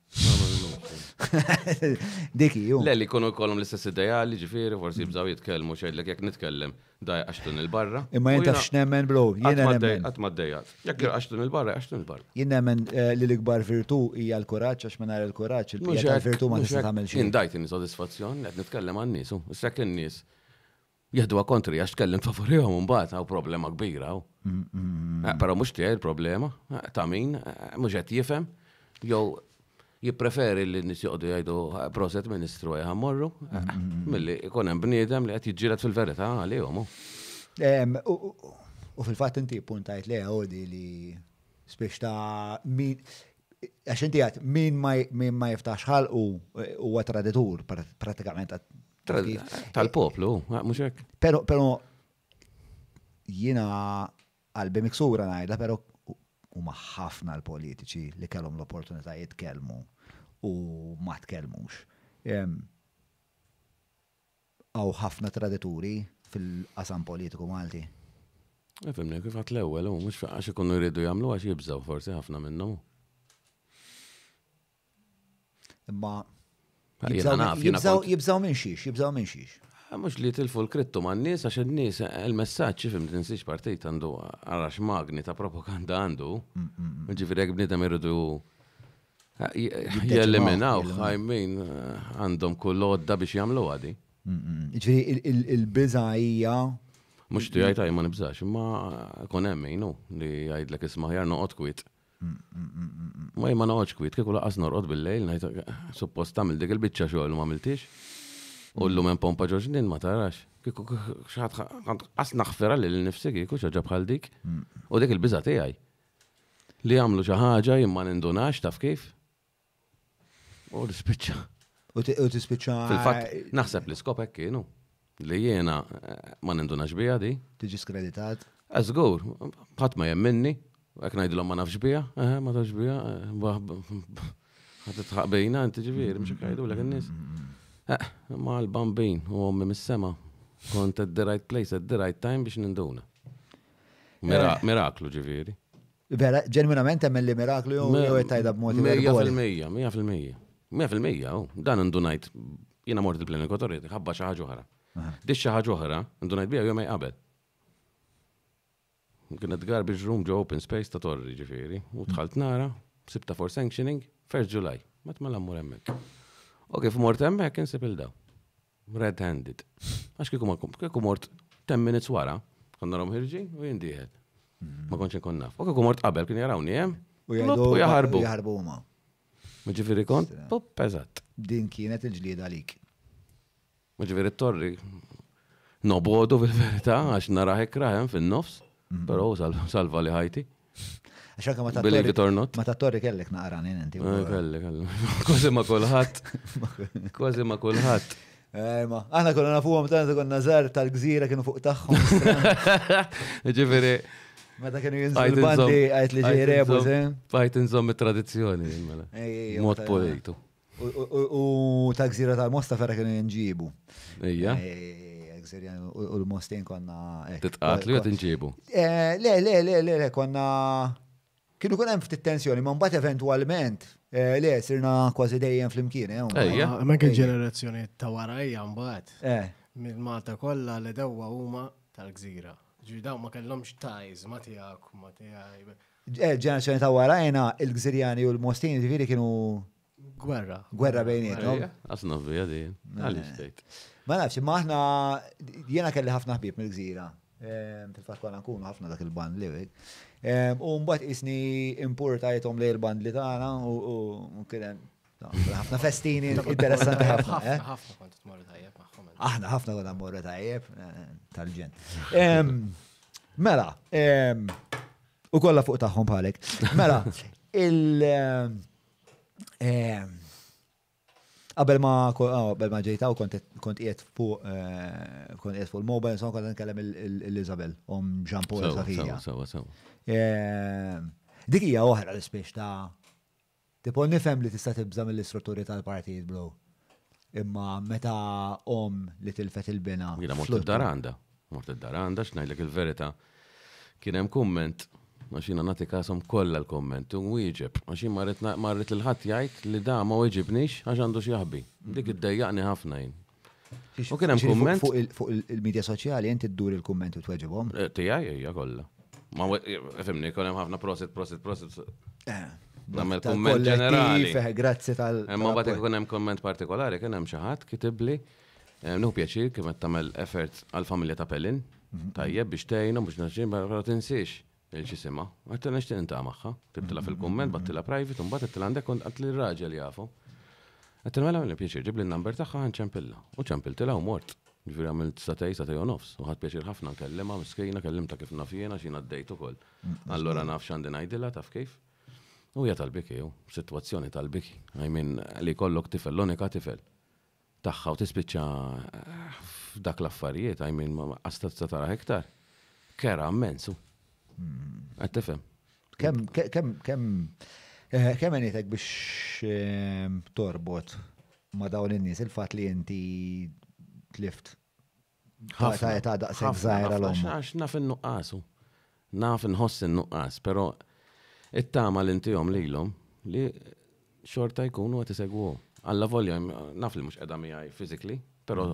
Diki, ju. li kunu kolom l-istess ideali, ġifiri, forsi bżaw jitkellmu xejdlek, jek nitkellem, daj għaxtun il-barra. Imma jenta x'nemmen, bro, jena nemmen. Għatma d dajat jek għaxtun il-barra, għaxtun il-barra. Jenna nemmen eh, li l-ikbar virtu hija l korraċ għax minna l korraċ il-pijat virtu ma tista' tagħmel xejn. Indajt in-sodisfazzjon, qed nitkellem għan-nies, s-sekk in Jihdu kontri, għax tkellem un mbagħad għaw problema kbira. Mm, mm, mm. eh, Pero mux tiegħi problema eh, ta' min, mhux qed jifhem. Jew jippreferi li nis joqdu jgħidu proset ministru għaj morru, mill-li mm-hmm. hemm bniedem li qed jiġġieled fil-verità għalihom. U fil-fatt inti puntajt li għodi li spiex ta' min għax inti għat min ma jiftax u huwa traditur pratikament tal-poplu, mhux hekk. Pero jina jiena qalbi miksura ngħidha, però huma ħafna l-politiċi li kellhom l-opportunità jitkellmu u ma tkellmux. Għaw ħafna tradituri fil-qasam politiku Malti. Efemni, kif għat l-ewel, u mux għax ikunu rridu jamlu għax jibżaw forsi ħafna minnu. Imma. Jibżaw minn xiex, jibżaw minn xiex. Mux li tilfu l-krittu ma' n-nis, għax n-nis, il-messagġ ċifim t-insiex partijt għandu għarax magni ta' propaganda għandu. Mm, mm, mm. Ġifiri għek bnidem irridu Jeliminaw, I uh, għandhom kull odda biex jamlu għadi. Ġviri, il-biza hija. Mux ti għajta ma nibżax, imma kon emminu li isma' ismaħjar noqot kwit. Ma jimma noqot kwit, kieku laqas norqot bil-lejl, najta suppost tamil dik il-bicċa xoħl ma miltix. U l-lum hemm pompa ġoġnin ma tarax. Kieku xaħat qasna ħfera li l-nifsi kieku xaġa bħal dik. U dik il-biza tijaj. Li għamlu xi ħaġa imma nindunax taf kif. U l-spicċa. U t-spicċa. fil fat eh, naħseb li skopek kienu. Li jena eh, ma nindunax bija di. Tiġi skreditat. Azgur, ħadd ma jemminni, għek najdilom ma nafx bija, eh, ma nafx bija, ħatitħaq bejna, inti ġiviri, mxek għajdu l nis Ma l-bambin, u għommi mis-sema, kont at the right place, at the right time biex ninduna. Miraklu ġiviri. Vera, ġenwinament emmen li miraklu jow jow jtajda b-moti. 100%, 100%. Mija fil-mija, oh, dan ndunajt, jina mort il-plen kotoriet, ħabba xaħġu ħara. Dix xaħġu ħara, ndunajt bija jom qabel. Kienet garbage room ġo open space ta' torri ġifiri, u mm. tħalt nara, sibta for sanctioning, 1 July, mat ma l-ammur emmek. Ok, kif mort emmek, nsib il-daw. Red-handed. Għax kikum għakum, kikum mort 10 minutes wara, konna rom ħirġi u jindiħed. Mm. Ma konċen konnaf. Ok, kikum mort għabel, kien jarawni jem. U jaharbu. Jaharbu ma. Ġifiri kont, eżat. Din kienet il-ġlida għalik. Ġifiri torri. No bodu fil-verita, għax nara naraħ ekraħem eh, fil-nofs, mhm. pero salva li ħajti. Għaxan ma Believe it Ma ta' torri kellek naqran jen inti. Kellek, eh, kellek. Kważi ma kolħat. Kważi ma kolħat. Eh, ma, aħna konna nafuħom ta' konna zar tal-gżira kienu fuq taħħom. Ġifiri, Meta kienu jinżel bandi għajt li ġej rebu, Għajt nżomm tradizzjoni mela. Mod polejtu. U ta' gżira tal-mosta ferra kienu jinġibu. Ejja. U l-mostin konna. li għat nġibu. Le, le, le, le, le, konna. Kienu kun hemm ftit tensjoni, ma mbat eventwalment eh, le sirna kważi dejjem flimkien. Ija. Eh, ah, ma kien ġenerazzjoni ta' warajja mbagħad. Eh. Min Malta kollha l dewwa huma tal-gżira. Ġidaw ma kellhomx tajz, ma tijak, ma tijaj. Eh, ġenerazzjoni ta' wara jena il-Gżirjani u l-Mostini ġifiri kienu. Gwerra. Gwerra bejnietom. Eh? Għasna vija di. Eh. għal Ma nafx, imma aħna jena kelli ħafna ħbib mill-Gżira. Fil-fat kwa nkunu ħafna dak il-band li U mbagħad isni importajtom li l-band li tagħna u kien ħafna festini interessanti ħafna. Ħafna kont tmorru tajjeb Aħna ħafna għodha morru tajjeb tal-ġen. Mela, u kolla fuq taħħom palek, Mela, il- Qabel ma oh, qabel ma ġejta u kont qiegħed fuq eh, kont qiegħed fuq il-mobile son kont nkellem il isabel om Jean Paul Safija. Dik hija oħra l-ispiex ta' tipo nifhem li tista' tibża mill-istrutturi tal-partijiet bro imma meta om li tilfet il-bina. Jina mort id-daranda, mort id-daranda, xnajlek il-verita. Kien hemm kumment, maxina nati kasom kolla l-komment, un wieġeb, għaxin marrit l-ħat jajt li da ma wieġibnix għax għandu xjaħbi. Dik id-dajjaqni ħafna jien. U kien hemm komment. Fuq il-medja soċjali inti ddur il-kumment u tweġibhom? Eh, Tijaj, hija kollha. Ma eh, fimni, hemm ħafna proset, proset, proset. Eh. Namel komment ġenerali. Eh, grazzi tal. Eh, ma bat ikun hemm komment partikolari kien hemm xi ħadd kitibli nuh eh, pjaċir kif qed tagħmel effort għall-familja ta' Pellin. Mhm. Tajjeb biex tgħinhom biex naġġin barra tinsiex il-ġisima. Għatta nixtieq inta magħha. tibtila fil-komment, battila private, u mbagħad tibtila għandek li r raġel jafu. Għattin mela għamil pjaċir, ġibli n-number tagħha, nċempilla. U ċampiltila u mort. Ġifiri għamil satej, satej u nofs. U ħadd pjaċir ħafna, nkellimha miskejna, kellimta kif nafjena, xi ngħaddejt ukoll. Mm, Allura mm. naf x'għandi ngħidilha taf kif? U ja tal-biki, u situazzjoni tal-biki. Għajmin li kollok tifel, l unika tifel. Taħħa u tispiċċa eh, f'dak l-affarijiet, għajmin għastazza tara hektar. Kera ammensu. Mm. Għed tifem. Kem, kem, kem, eh, kem għenitek biex eh, torbot ma dawn in-nies il-fat li inti tlift. lift ta' għafna, għafna, għafna, għafna, għafna, għafna, għafna, għafna, għafna, nuqqas it-tama l-intijom li l-om li xorta jkunu għat isegwu. Għalla volja, naf li mux edha miħaj fizikli, pero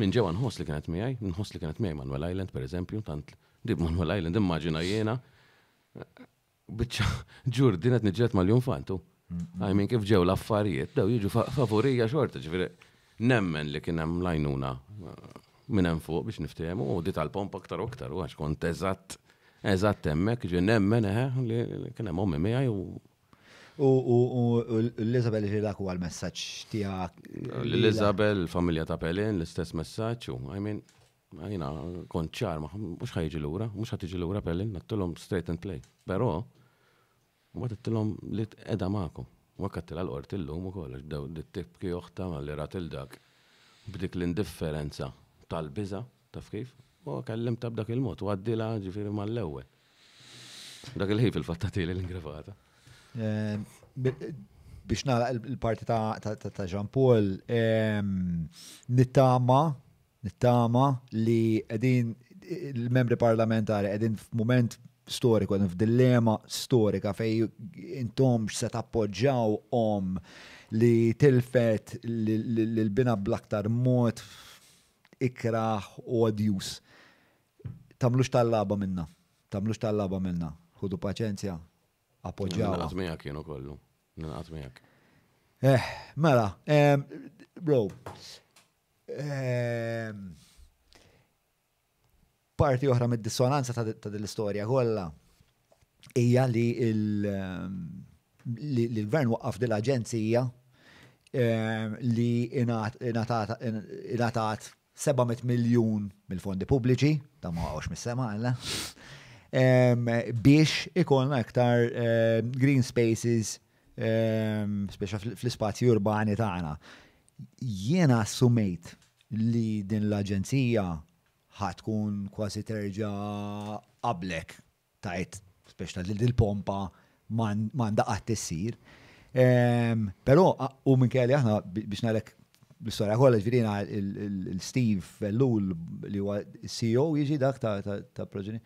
minn ġewa nħos li kienet miħaj, nħos li kienet miħaj Manuel Island, per eżempju, tant dib Manuel Island, immaġina jena, bieċa ġur dinet nġet mal-jum fantu. minn kif ġew l-affarijiet, daw jiġu favorija xorta, ġifiri, nemmen li kienem lajnuna uh, minn fuq biex niftehmu u dit tal-pomp aktar u ktar, u għax kont eżatt Eżatt hemmhekk, ġi nemmen eh, li kien hemm ommi miegħi u U l izabel li dak huwa għal-messagġ tijak. l izabel familja ta' Pelin, l-istess messagġ u I mean għajna kont ċar, mux ħajġi l-ura, mux ħatġi l-ura Pelin, nattulom straight and play. Pero, għat t-tillom li t-edha maħku. Għakat l-għort l-lum u kollox, daw d tipki uħta għalli rat il-dak. B'dik l-indifferenza tal-biza, taf kif? U kellimta b'dak il-mod, u la' ġifiri mal-ewel. Dak il-ħif il-fattati l-ingravata. Ehm, biex nalaq il-parti ta' Jean Paul, ehm, nittama, nittama li għedin il-membri parlamentari għedin moment storiku, għedin dilema storika fej intom se tappoġġaw om li tilfet l-bina blaktar mod ikraħ u odjus tamlux tal-laba minna. Tamlux tal-laba minna. Ħudu paċenzja. Appoġġjaw. Naqat miegħek kollu. Naqat miegħek. Eh, mela, bro. Parti oħra mid-dissonanza ta' dil-istorja kollha hija li l-gvern waqqaf dil-aġenzija li inatat 700 miljun mill-fondi pubbliċi, ta' ma' mis-sema għalla, biex ikonna iktar green spaces, speċa fl-spazji urbani tagħna. Jiena assumejt li din l-aġenzija ħatkun kważi terġa qablek tajt, speċa li dil-pompa man t-sir. Pero, u minn kelli aħna biex nalek bl-istoria kolla ġvirina il-Steve Vellul li huwa CEO jiġi dak ta' proġeni.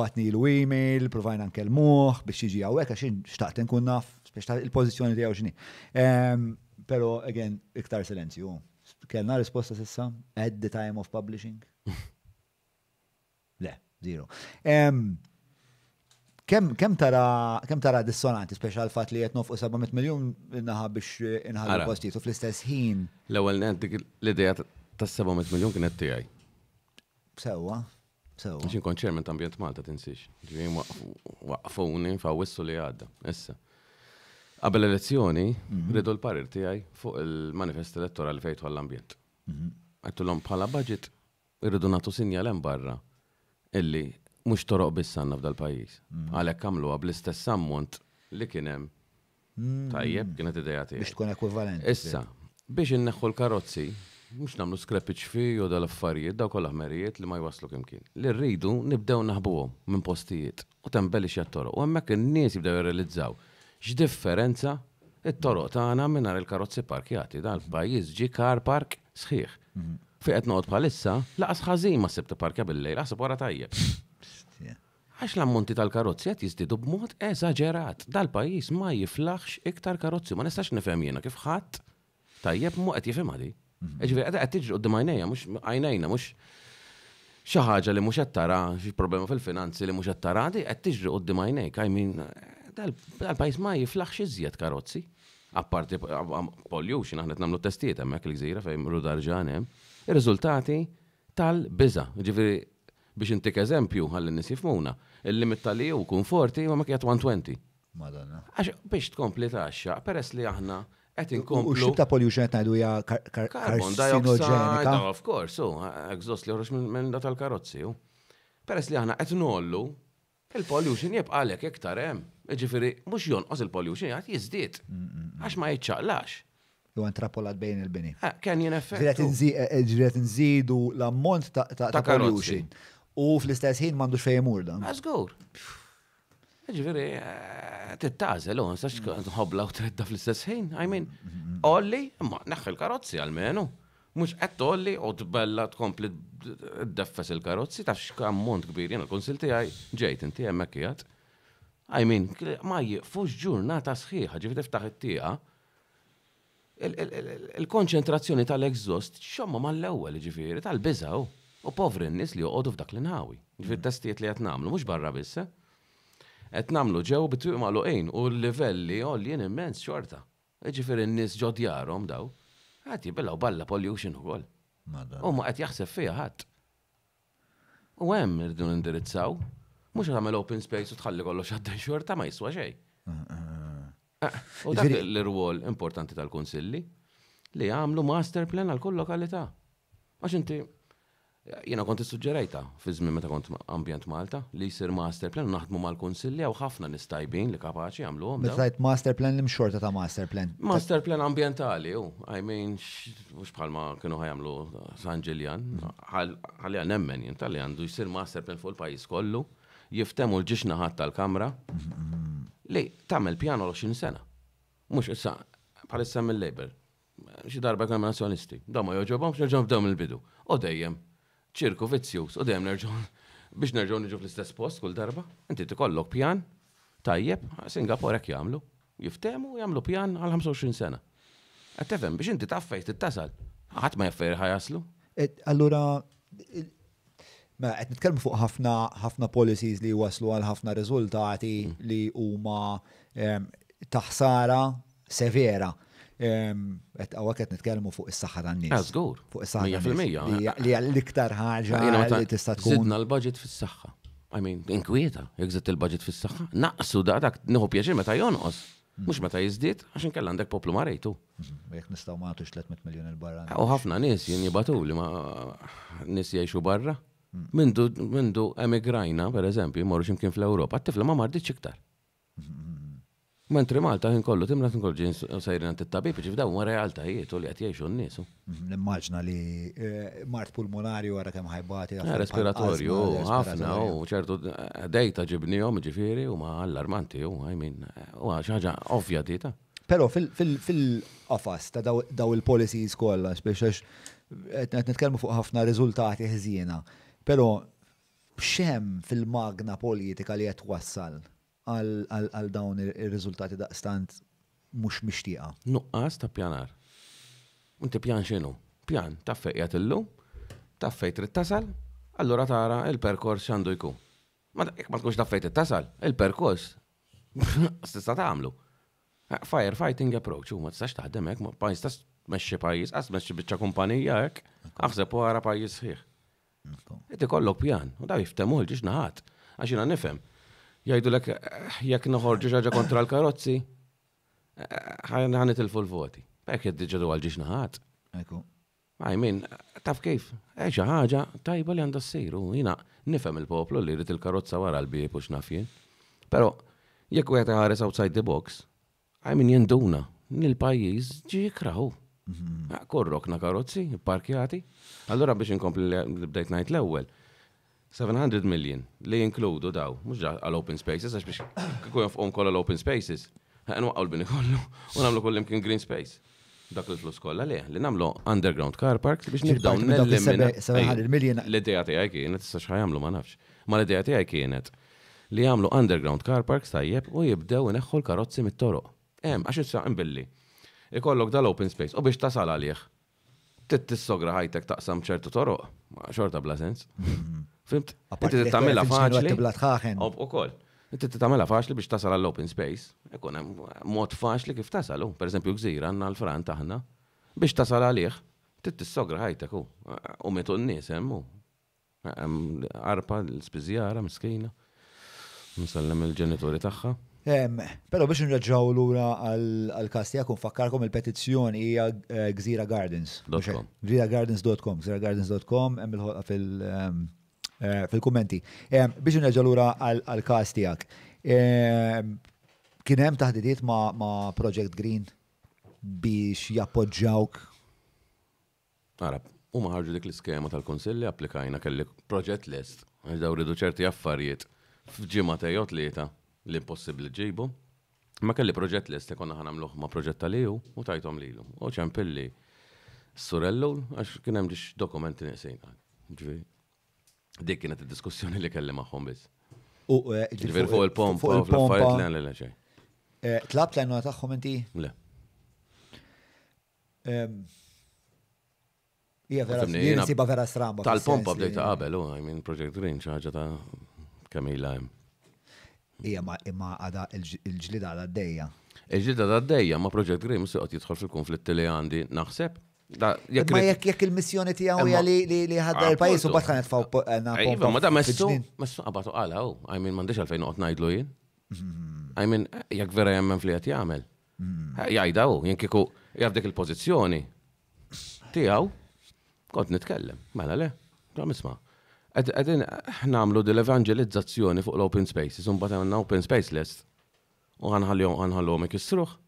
Batni l-email, provajna anke l-muħ biex jiġi għawek għax xtaqt nkun naf, biex il-pozizjoni tiegħu x'ni. Pero, again, iktar silenzju. Kellna risposta sissa? At the time of publishing? Le, zero. Kem, kem tara kem tara dissonanti speċjal fatt li qed nofqu 700 miljun innaħa biex inħallu postijiet u fl-istess ħin. L-ewwel net dik l-idea tas 700 miljun kienet tiegħi. Sewwa. Sewwa. Biex inkun ċermen ambjent Malta tinsix. Ġifieri waqfuni fawissu li għadda. Issa. Qabel elezzjoni rridu mhm. l-parir tiegħi fuq il-manifest elettorali fejtu għall ambjent mhm. l-om bħala budget irridu nagħtu sinjalem barra illi mux toroq bissanna f'dal pajis. Mm. Għalek kamlu għab l-istess ammont li kienem. Mm. Tajjeb, kienet idejati. Biex tkun ekvivalent. Issa, biex inneħħu l-karozzi, mux namlu skrepiċ fi u dal-affarijiet, daw kolla ħmerijiet li ma jwaslu kien. Li rridu nibdew naħbuhom minn postijiet u tembelli toroq. U għemmek n-nies jibdew jirrealizzaw x'differenza it-toroq tagħna minn il-karozzi parkjati dal pajis ġi kar park sħiħ. Mhm. Fiqet noqgħod bħalissa laqas ħażin ma sibta parkja bil-lejl, għasab wara tajjeb. Għax l-ammonti tal-karozzi għat jizdidu b'mod eżagġerat. Dal-pajis ma jiflaħx iktar karozzi, ma nistax nifhem jiena kif ħadd tajjeb mu qed jifhem għadi. Mhm. Ġifieri qed tiġri qudiem għajnejja mhux għajnejna mhux xi ħaġa li mhux qed tara, xi problema fil-finanzi li mhux qed tara, di qed tiġri qudiem għajnejk, I mean dal-pajis ma jiflaħx iżjed karozzi. Apparti pollution aħna qed nagħmlu testijiet hemmhekk li gżira fejn rudarġan hemm. Ir-riżultati tal-biża. Ġifieri biex intik eżempju għalli nis jifmuna. Il-limit tal-li u kun forti ma ma kjat 120. Madonna. Għax biex tkompli taxxa, peress li aħna qed inkomplu. U xibta pollution qed ngħidu hija karsinogenika. Of course, u exhaust li joħroġ minn da tal-karozzi. Peress li aħna qed nollu il-pollution jibqa' għalek iktar hemm. Ġifieri mhux jonqos il-pollution qed jiżdied. Mm, mm, mm. Għax ma jiċċaqlax. Jew intrapolat bejn il-bini. Kenjen jien effett. Ġiret eh, eh, nżidu l-ammont ta' pollution u fl-istess ħin m'għandux xfej imur dan. Għażgur. Ġifieri eh, tittażel u nistax mm. ħobla u tredda fl-istess ħin. I mean, mm, mm, olli, ma naħħi karozzi għalmenu. Mux qed tolli u tbella tkompli d-deffes il-karozzi ta' x'ammont kbir jena l-konsil tiegħi ġejt inti I mean, ma jiqfux ġurnata sħiħa ġifi tiftaħ it tija il-konċentrazzjoni tal-exhaust xomma l ewwel ġifieri tal bizaw U povri n-nis li uqodu f'dak l-inħawi. Ġifir mm. testijiet li għetnamlu, mux barra bissa. Għetnamlu ġew bitwiq ma l-oqin u l-livelli għolli oh, jien immens xorta. Ġifir n-nis ġodjarom daw. Għat u balla pollution u għol. U ma għat jaxsef fija ħat. U għem irridu nindirizzaw. Mux għamil open space u tħalli kollox għaddej xorta ma jiswa xej. Ah, ah, ah. U dak l-rwol importanti tal-konsilli li għamlu master plan għal kull lokalità. Għax inti Jena kont suġġerajta fi żmien meta kont ambjent Malta li jsir master plan naħdmu mal kunsilja u ħafna nistajbin li kapaċi għamlu. Bizzajt master plan li mxorta ta' master plan. Master plan ambientali, u I mean, mux bħalma kienu ħajamlu San Ġiljan, ħalli nemmen jien tal għandu jsir master plan fuq il-pajis kollu, jiftemu l-ġiċna ħat tal-kamra li tagħmel pjano 20 sena. Mux issa bħalissa mill-label. Xi darba kemm nazjonisti. domma ma joġobhom f'dom il-bidu. U dejjem ċirku vizzjus u dejjem nerġgħu biex nerġgħu niġu fl-istess post kull darba, inti tikollok pjan tajjeb, Singapore hekk jagħmlu, jiftemu jagħmlu pjan għal 25 sena. Għattefem, biex inti taffej t-tasal, ħadd ma jaffej ħajaslu. Allura Ma qed nitkelmu fuq ħafna ħafna policies li waslu għal ħafna riżultati mm. li huma taħsara severa. Et għawak għet nitkelmu fuq is-saħħa tan nies Għazgur. Fuq is-saħħa tan nies Li eh. l-iktar ħaġa li tista' tkun. Zidna l-budget fis-saħħa. I mean, inkwieta, jek zitt il-budget fis-saħħa. Naqsu da dak nieħu pjaċir meta jonqos. Mux mm. meta jizdit, għaxin kell għandek poplu marejtu. Mm-hmm. Jek nistaw maħtux 300 miljon il-barra. U ħafna nis jien jibatu li ma nis jiexu barra. Mm. Mindu, mindu emigrajna, per eżempju, morru ximkien fl-Europa, t-tifla ma mardiċ iktar. Mm-hmm. Mentri Malta ħin kollu timra ħin kollu ġins sajrin għant it-tabib, ġif dawn ma realtajiet u li qed jgħixu n-nisu. Mhm, immaġna li eh, mart pulmonari wara kemm ħajbati. Eh, respiratorju, ħafna u ċertu eh, dejta ġibnihom ġifiri u ma allarmanti u għajmin u ħaġa ovvja dita. Pero fil-qafas ta' daw il-policies kollha, biex qed nitkellmu fuq ħafna riżultati ħżiena, pero xem fil-magna politika li qed wassal għal dawn ir-riżultati daqstant mhux mixtieqa. Nuqqas ta' pjanar. Unti pjan xinu? Pjan ta' fejja tillu, ta' fej trid tasal, allura tara il-perkors x'għandu jkun. Ma ma tkunx ta' fej trid tasal, il-perkors ta' għamlu. Firefighting approach, u ma tistax ta' hekk, ma tistax tmexxi pajjiż, għas tmexxi biċċa kumpanija hekk, aħseb wara pajjiż sħiħ. Qed ikollok pjan, u daw jiftemu l ġiġnaħat għaxina għax nifhem jajdu l jekk noħorġu ġaġa kontra l-karozzi, ħanet il-full-voti. Bekk id-ġadu għalġiġ naħat. Eku. I mean, taf kif, eċa eh, ħaġa, tajba li għanda s-siru, jina nifem il-poplu li rrit il-karozza wara l bie pux nafjen. Pero, jekk u ħares outside the box, I mean jenduna, nil-pajjiż ġi jikraħu. Mhm. Ah, korrokna karozzi, parkjati. Allora biex inkompli li bdejt najt l-ewel, 700 million li jinkludu daw, mux għal open spaces, għax biex kikun f'om kolla l-open spaces, għan għal bini kollu, għamlu kollim kien green space. Dak il-flus kolla li, li namlu underground car park biex nibdaw nellimina. 700 L-idea ti għaj kienet, s għamlu ma nafx, ma l ti għaj kienet li għamlu underground car parks tajjeb u jibdew neħħu l-karozzi mit-toroq. Em, għax jitsaqim billi. Ikollok dal-open space, u biex tasal għalih. Titt-sogra ħajtek taqsam ċertu toroq, xorta bla sens. Mhm. Fimt? Inti t-tamela faċli. Ukoll. Inti t-tamela faċli biex tasal għall-open space. Ikun hemm mod faċli kif tasalu. Pereżempju gżira għandna l-Fran taħna. Biex tasal għalih, t sogra ħajtek u. U metu n-nies hemmu. Arpa l spizjara miskina. Nsellem il-ġenituri tagħha. Pero biex l lura għal-kastija kun fakkarkom il-petizzjoni hija eh, Gzira Gardens. Gżira Gardens.com, Gżira Gardens.com, hemm il fil- ehm, Eh, fil-kommenti. Biex neġalura għal-kas tijak. Kienem taħdidiet ma' Project Green biex jappoġġawk? Għara, u maħarġu dik l-iskema tal-konsilli applikajna kelli project list. Għidaw ridu ċerti affarijiet fġimma li jeta l-impossibli ġibu. Ma kelli proġett list li e konna ħanamluħ ma project tal-liju u tajtom lilu. U ċempilli s-surellu għax kienem ġiġ dokumenti neqsejna. Dik kienet id-diskussjoni li kelli magħhom biss. U eh, ġifieri fuq il-pompa u fl-affarijiet li għandna xejn. Eh, Tlab l-għenwa tagħhom inti? Le. Ija vera, siba vera stramba. Tal-pompa bdejta għabel, u oh, għajmin Project Green xaġa ta' Kamila. Ija ma imma għada il-ġlida għada d-dejja. Il-ġlida għada d-dejja ma Project Green s msiqot jitħol fil-konflitti li għandi naħseb Ma jekk jekk il-missjoni tiegħu hija li ħadda ah, l-pajjiż u bad ħanet faw Iva, ma da messu, messu għabatu għala, hu, oh. għajmin mandiġ għalfejn u ngħidlu jien. Għajmin mhm. jekk vera jemmen fli qed jagħmel. Mhm. Jgħidha oh, hu, jien kieku jafdek il-pożizzjoni tiegħu kont nitkellem, mela le, għam isma. Għedin namlu dil-evangelizzazzjoni fuq l-open space, jisum bat open space list. U għanħallom għanħallom ikisruħ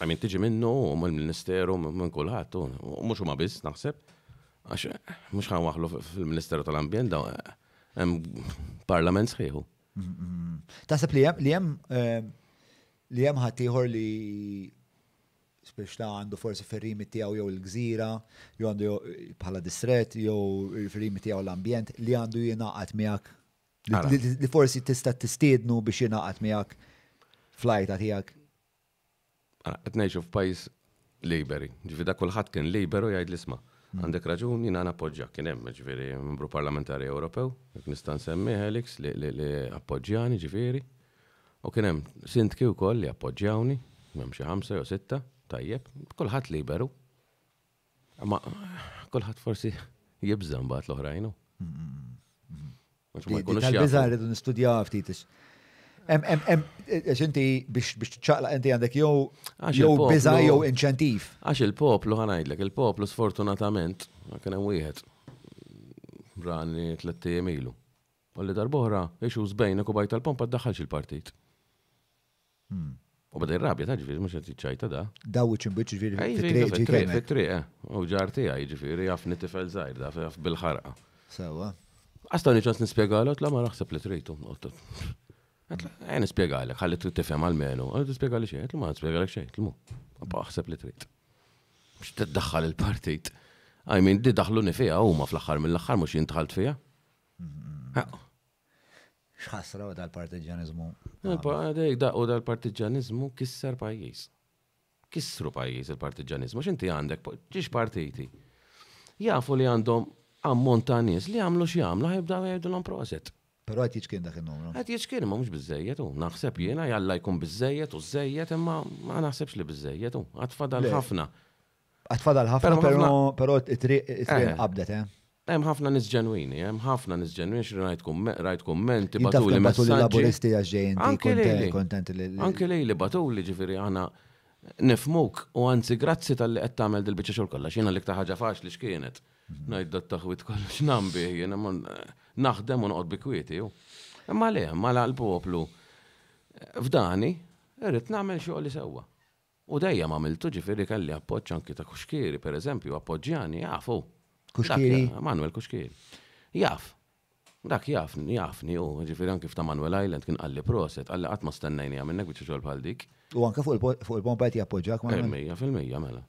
għamin tiġi minnu, u mill-ministeru, minn kullħat, u mux u ma biss, naħseb, għax mux għan waħlu fil-ministeru tal-ambjent, għem parlament sħiħu. Taħseb li jem, li jem, eh, li jem ħatiħor li spiex ta' għandu forsi ferrimi tijaw jew il-gżira, jew għandu bħala distret, jew ferrimi tijaw l-ambjent, li għandu jenaqat miegħek. Li forsi tista' tistiednu biex jenaqat miegħek flajta tiegħek. Qed ngħixu f'pajjiż laberi, ġifi kien liberu jgħid l-isma. Mm. Għandek raġun jina napoġġa kien hemm ġifieri membru parlamentari Ewropew, jekk nistan semmi Helix li appoġġjani ġifieri. U kien hemm sintki wkoll li appoġġjawni, hemm xi ħamsa jew sitta, tajjeb, kulħadd liberu. Ma kulħadd forsi jibżan mbagħad l-oħrajnu. Mm, mm, Tal-biżar rridu nistudjaw ftit Eh, xinti biex ċaqla enti għandek jow biza jow inċentif. Għax il-poplu ħanajdlek, il-poplu sfortunatament, ma kena wieħed rani tlettijiem ilu. U li darbohra, iexu zbejna u bajta l-pompa daħħalx il-partit. Hmm. U bada jirrabja rabja ta' ġifiri, mux għati ċajta da. Daw iċin bieċ ġifiri. Fitri, u ġarti għaj ġifiri, għafni tifel zaħir, għaf bil-ħarqa. Sawa. Għastani ċans nispiegħalot, la ma raħseb li tritu. Għen nispiega għalek, għalli trid tifhem għal-menu, għalli tispiega għalli xejn, ma nispiega għalli xejn, tlmu. Għabba li trid. t tiddaħħal il-partit. Għaj minn di daħlu nifija huma fl-axħar mill-axħar mhux jintħalt fija. Xħasra u dal-partiġanizmu. U dal-partiġanizmu kisser pajjiż. Kissru pajjiż il-partiġanizmu, x'inti għandek, ġiex partiti. Jafu li għandhom ammont ta' nies li għamlu għajibda għajibda l-om proset. Pero għat jiċkien dak il-numru. Għat jiċkien, ma mux bizzejiet u naħseb jena jalla jkun bizzejiet u zzejiet, imma ma naħsebx li bizzejiet u fadal ħafna. fadal ħafna, pero it-triq qabdet, eh? Hemm ħafna nis ġenwini, hemm ħafna nis ġenwini xi rajt kumment, batu li laburisti għaxġejn, kontent li. Anke li li batu li ġifieri aħna nifmuk u anzi grazzi tal-li qed tagħmel dil-biċċa xogħol kollha x'jiena li ħaġa faċli x'kienet. Mhm. Ngħid dat taħwit kollox nambi, jiena naħdem u noqod bikwieti. Imma le, mala l-poplu f'dani irrid nagħmel xogħol li sewwa. U dejjem għamiltu ġifiri kelli appoġġ anki ta' Kuxkieri pereżempju appoġġjani jafu. Kuxkiri. Manuel Kuxkieri. Jaf. Dak jafni, jafni, u ġifiri anki f'ta' Manuel Island kien għalli proset, għalli għatma stennajni għamennek biex xogħol bħal dik. U anka fuq il-pompajti appoġġak ma' Mija fil-mija mela.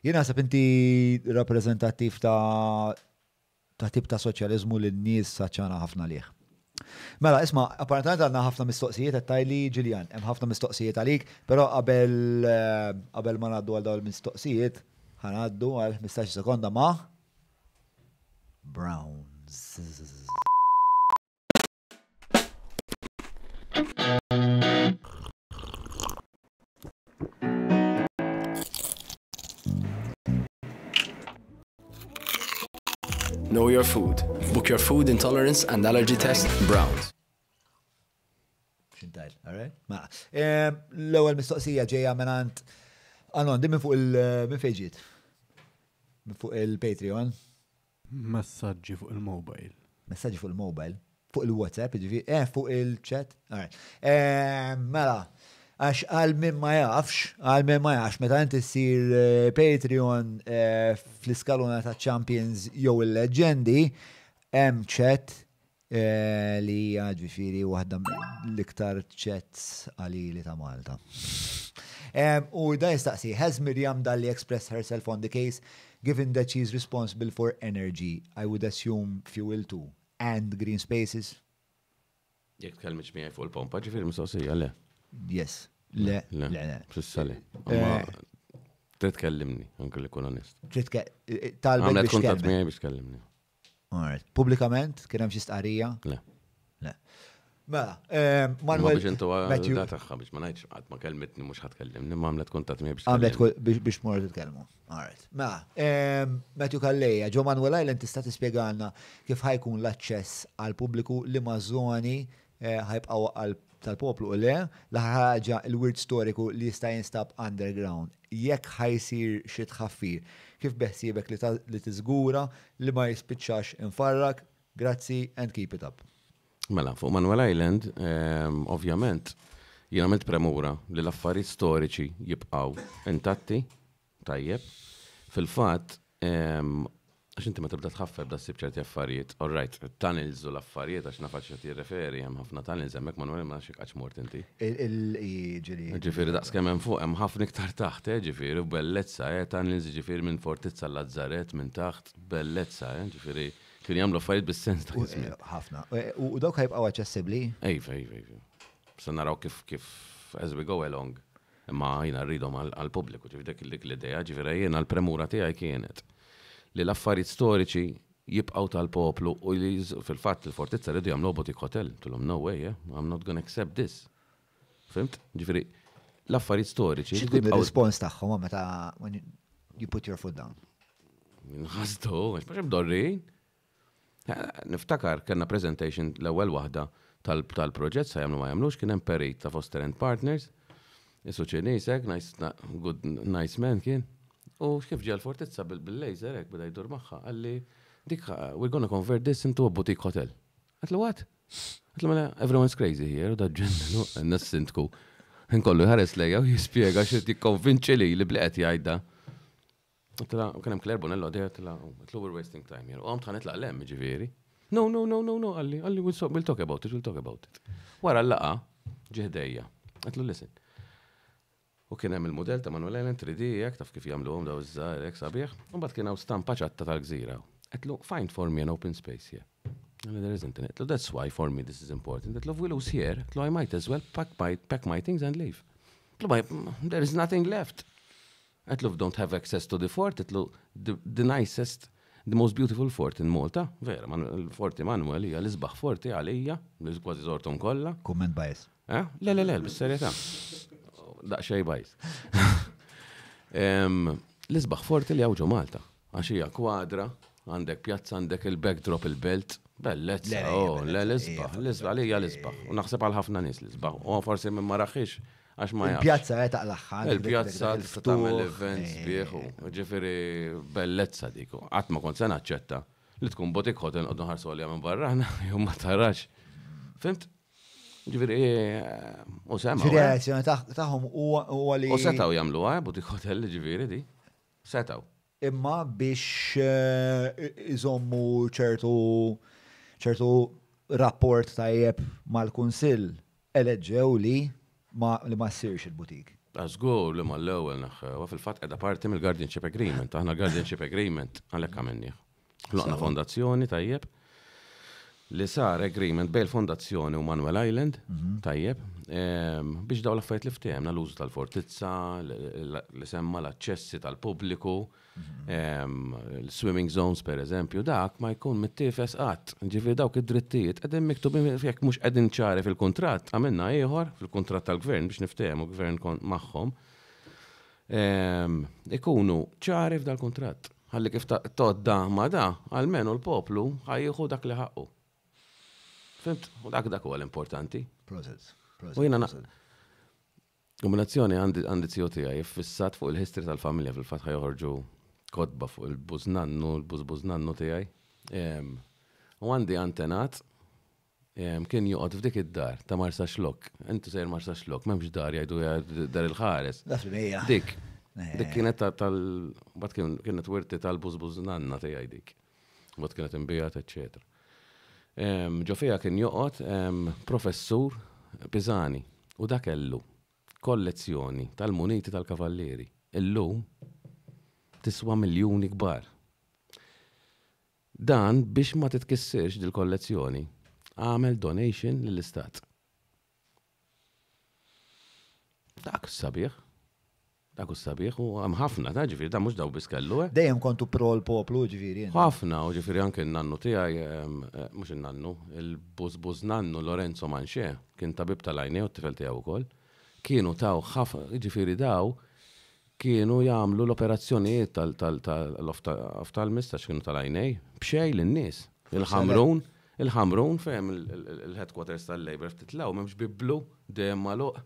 Jien għasab inti rappresentativ ta' ta' tip ta' soċjalizmu li n-nies saċċana ħafna liħ. Mela, isma, apparentament għandna ħafna mistoqsijiet għattajli ġiljan, hemm ħafna mistoqsijiet għalik, però qabel eh, ma naddu għal dawl mistoqsijiet ħanaddu għal 15 sekonda ma' Browns. Know Your Food. Book your food intolerance and allergy test Browns. Xintajl, alright? Ma, ehm, l-ewel mistoqsija ġeja menant Anon, ah, dimmi fuq il-fejġiet. Fuq il-Patreon. Messaġġi fuq il-mobile. Messaġġi fuq il-mobile. Fuq il-WhatsApp, eh, fuq il-chat. Ehm, mela, għax għal minn ma jafx, għal minn ma jafx, meta inti sir eh, Patreon eh, fl-iskaluna ta' Champions jew il-leġendi, hemm ċet eh, li ġifiri waħda l-iktar ċet għali li ta' Malta. U da jistaqsi, has Miriam Dalli expressed herself on the case, given that she's responsible for energy, I would assume fuel too, and green spaces? Jek mi għaj fuq il-pompa, ġifiri mistoqsija, le. Yes. Le. Le. Le. Fissali. Eh, Trid anke li kun onest. Trid eh, eh, talbek. Għamlet kuntat mi biex tkellimni. Alright. Publikament kien hemm xi stqarrija? Le. Le. Mela, Manuel. Biex intu għadda taħħa biex ma ngħidx qatt ma kelmetni mhux ma għamlet kuntat miegħi biex Għamlet biex Alright. Mela, Matthew Ġo Manuel Island tista' tispjegalna kif ħajkun l-aċċess għal pubbliku li mażoni ħajbqgħu għal tal-poplu u le, laħħaġa il-wirt storiku li jista' jinstab underground. Jekk ħajsir xi tħaffir, kif beħsiebek li tiżgura li ma jispiċċax infarrak, grazzi and keep it up. Mela, fuq Manuel Island, ehm, ovvjament, jien mit premura li l-affarijiet storiċi jibqaw intatti, tajjeb. Fil-fatt, ehm, għax inti ma tibda tħaffar da ssib ċerti affarijiet. All right, tunnels u l-affarijiet għax nafax ċerti referi, hemm ħafna tunnels hemmhekk ma n ma xi qaċ mort inti. Il-ġi- Ġifieri. Ġifiri daqs hemm fuq hemm ħafna iktar taħt, eh, ġifieri bellezza bellezza, eh, tunnels ġifiri minn Fortizza l azzaret minn taħt, bellezza, eh, ġifieri kien jagħmlu affarijiet bis-sens ta' iżmin. Ħafna. U dawk ħajbqgħu aċċessibbli? Ejf, ejf, ejf. Sa naraw kif kif as we go along. Ma jina rridhom għal-pubbliku, ġifiri, dik l-idea, ġifiri, jien l premura tijaj kienet li l-affarijiet storiċi jibqaw tal-poplu u li fil-fatt il-fortizza rridu jagħmlu botik hotel. Tulhom no way, yeah, I'm not gonna accept this. Fimt? Ġifieri, l-affarijiet storiċi. tkun ir-rispons tagħhom meta when you put your foot down? Nħasdu, għax dorrin. Niftakar kellna presentation l-ewwel waħda tal-proġett sa jagħmlu ma jagħmlux kien hemm perit ta' Foster and Partners. Isu ċinisek, nice, good, nice man kien. U kif ġie l-fortizza bil lejzer ek bada jidur maħħa, għalli dik, uh, we're gonna convert this into a boutique hotel. Għatlu what? Għatlu mela, everyone's crazy here, u da ġennu, nassintku. Nkollu ħares lejja u jispiega ti konvinċi li li bleqet jgħajda. Tla, u kienem Claire Bonello, għadja, tla, għatlu we're wasting time here. U għam tħanet laqlem, ġiviri. No, no, no, no, no, għalli, għalli, we'll talk about it, we'll talk about it. Wara l-laqa, ġeħdejja. Għatlu, listen, U kien hemm il-modell ta' Manuel Allen 3D jekk taf kif jagħmlu daw iż-żgħar hekk sabiħ, u mbagħad kien hawn stampa ċatta tal-gżira. Qed find for me an open space here. And there isn't in it. So that's why for me this is important. That love will lose here. So I might as well pack my, pack my things and leave. There is nothing left. At love don't have access to the fort. it love the, the nicest, the most beautiful fort in Malta. Vera, man, il-forti Manuel hija l-isbaħ forti għalija, l-kważi zortom kollha. Kumment bajs. Eh? Le, le, le, bis-serjetà daqxaj bajs. L-isbaħ forti li għawġu Malta, għaxija kwadra, għandek pjazza, għandek il-backdrop il-belt, bellezza, oh, l-isbaħ, l-isbaħ, li l-isbaħ, u naħseb għal ħafna nis l-isbaħ, u forsi minn marraħix, għax ma Il-pjazza għetaq l-axħar. Il-pjazza tagħmel events eh. bieħu, ġifiri bellezza diku, għatma kont sena ċetta li tkun botik hotel għoddu ħarsu għalja minn barrana, jom ma tarax. Fimt, Ġifiri, eh, eh. u semma. Ġifiri, reazzjoni taħħom u għali. U setaw jamlu għaj, eh, buti hotel ġifiri di. Setaw. Imma biex iżommu ċertu ċertu rapport tajjeb mal-kunsill eleġġew li ma li ma ssirx il-butik. Għazgur li ma l-ewel naħħewa fil-fat edha parti mill-Guardianship Agreement, aħna Guardianship Agreement għalek għamenni. Loqna fondazzjoni tajjeb li sar agreement bejn fondazzjoni u Manuel Island, tajjeb, biex daw l-affajt li ftehem l-użu tal-fortizza, li semma l-accessi tal-pubbliku, l-swimming zones per eżempju, dak ma jkun mit-tifes għat, ġifri dawk id-drittijiet, qegħdin miktubin jekk mhux qegħdin ċari fil-kuntratt, għamilna ieħor fil kontrat tal-gvern biex niftehmu gvern kon magħhom. Ikunu ċari f'dal-kuntratt. Ħalli kif todda ma da, għalmenu l-poplu ħajjieħu dak li ħakku. Fimt, u dak dak u importanti Process. U jina Kombinazzjoni għandi zio għaj, jiffissat fuq il-histri tal-familja fil-fatħa joħorġu kodba fuq il-buznannu, il-buzbuznannu għaj. U għandi antenat kien juqot f'dik id-dar ta' Marsa Xlok. Intu sejr Marsa Xlok, memx dar jgħidu dar il-ħares. Dik. Dik kienet tal-bat kienet wirti tal-buzbuznanna għaj dik. Bat kienet imbijat, eccetera. Ġofija kien joqgħod professur Pizani u dak kellu kollezzjoni tal-muniti tal-kavalleri. Illum tiswa miljuni kbar. Dan biex ma titkissirx dil-kollezzjoni għamel donation lill-istat. Dak sabiħ. Dak sabiħ u għam ħafna, ta' ġifiri, ta' mux daw biskallu. Eh? Dejjem kontu pro l-poplu ġifiri. ħafna, u ġifiri anke nannu tijaj, eh, mux nannu, il-buzbuz nannu Lorenzo Manxie, kien tabib tal-ajni u t-tifel tijaw kol, kienu taw ħafna, ġifiri daw, kienu jagħmlu l-operazzjonijiet tal-oftalmist kienu tal-ajnej bxej lin-nies. Il-ħamrun, il-ħamrun fejn il-headquarters tal-Labor titlaw memx biblu dejjem maluq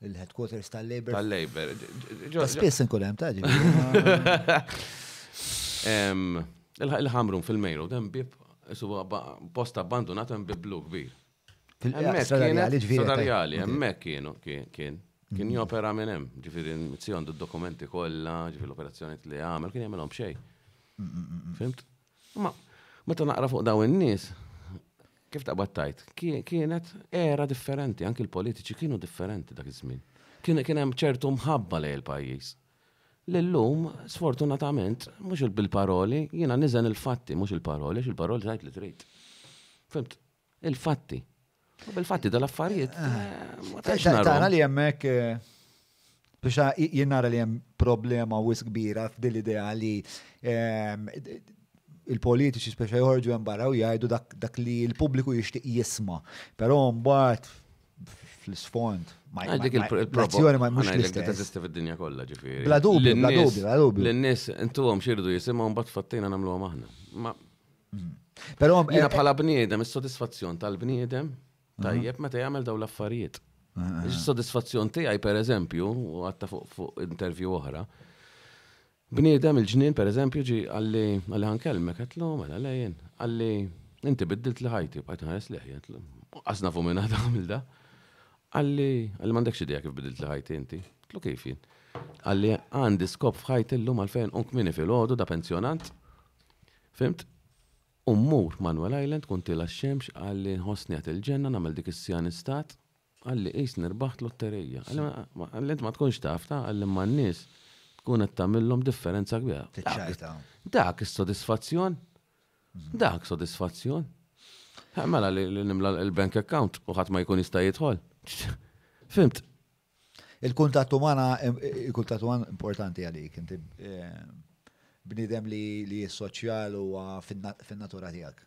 il-headquarters tal-Labor. Tal-Labor. Spiss nkun ta' Il-ħamrum fil mejru dem bib, post abbandonat hemm bib blu kbir. Eh, Sodarjali, eh, hemmhekk kienu, kien. Mm-hmm. Kien jopera minn hemm, ġifieri mizzi għandu d-dokumenti kollha, ġifieri l-operazzjoni li għamel, kien jagħmelhom xejn. Fimt? Ma meta naqra fuq dawn in-nies, Kif battajt, Kienet era differenti, anki l-politiċi kienu differenti dak iż-żmien. Kien hemm ċertu mħabba lej il-pajjiż. L-lum, sfortunatament, mhux bil-paroli, jiena niżen il-fatti, mhux il-paroli, il-paroli tajt li trid. Fimt, il-fatti. Bil-fatti dal-affarijiet. Ah. Eh, tara li jemmek, eh, biex jennara li jem problema wis kbira f'dil idea li eh, il-politiċi speċa jħorġu hemm barra u jgħidu dak li l-pubbliku jixtieq jisma. Però mbagħad fl-isfond ma il-azzjoni ma mhux l-istess. fid-dinja kolla ġifiri. Bla dubi, bla dubi, bla L-nis, nies intuhom xirdu jisimgħu bat fattina nagħmluhom aħna. Mm. Però eh, jiena eh, bħala bniedem is-sodisfazzjon tal-bniedem tajjeb ma jagħmel dawn l-affarijiet. Is-sodisfazzjon tiegħi pereżempju, u għatta fuq intervju oħra, Bniedem il-ġnien, per eżempju, ġi għalli għalli għankelmek, għatlu, għalli mela għalli għalli inti biddilt li ħajti, bħajt ħares li għajt, għasna fu minna għamil da. Għalli, għalli mandek xidija kif biddilt li ħajti inti, tlu kifin. Għalli għandi skop fħajti l-lum għalfejn unk minni fil-ħodu da pensjonant, fimt? Ummur Manuel Island kunti la xemx għalli nħosni għat il-ġenna namel dik is-sjan istat, għalli is nirbaħt lotterija. Għalli ma tkunx tafta, għalli ma n-nis tkun qed tagħmilhom differenza kbira. Dak is-sodisfazzjon. Mhm. Dak sodisfazzjon. Eh, mela li nimla l-bank account u ħadd ma jkun jista' jidħol. Fimt. Il-kuntat umana, il-kuntat umana importanti għalik, inti eh, bnidem li s-soċjal u fin-natura tiegħek.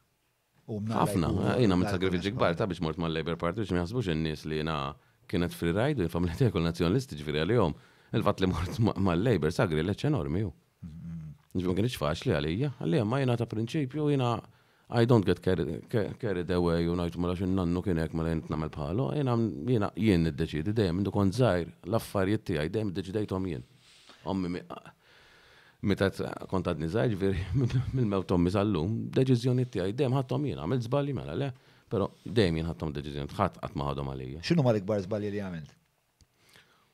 Ħafna, eh, jina minn sagrifiċi gbar, ta' biex mort mal-Labor Party biex mi jasbux n-nis li jina kienet free ride, il-familja nazjonalisti ġviri għal-jom il-fat li mort mal-Labor sagri l-eċ enormi ju. Mm-hmm. Ġibma kienx faċli għalija, għalija ma jina ta' prinċipju jina I don't get carried, away u najtu mela nannu kien hekk mela jent nagħmel bħalu, jiena jiena jien niddeċidi dejjem minn kont żgħir l-affarijiet tiegħi dejjem tom jien. Ommi meta kont għadni żgħir ġviri, mill-mew tommi sal deċizjoni deċiżjoni tiegħi dejjem ħadthom jien, għamilt żbalji mela le, però dejjem jien ħattom deċiżjoni, ħadd qatt ma ħadhom għalija. X'inhu mal-ikbar żbalji li għamilt?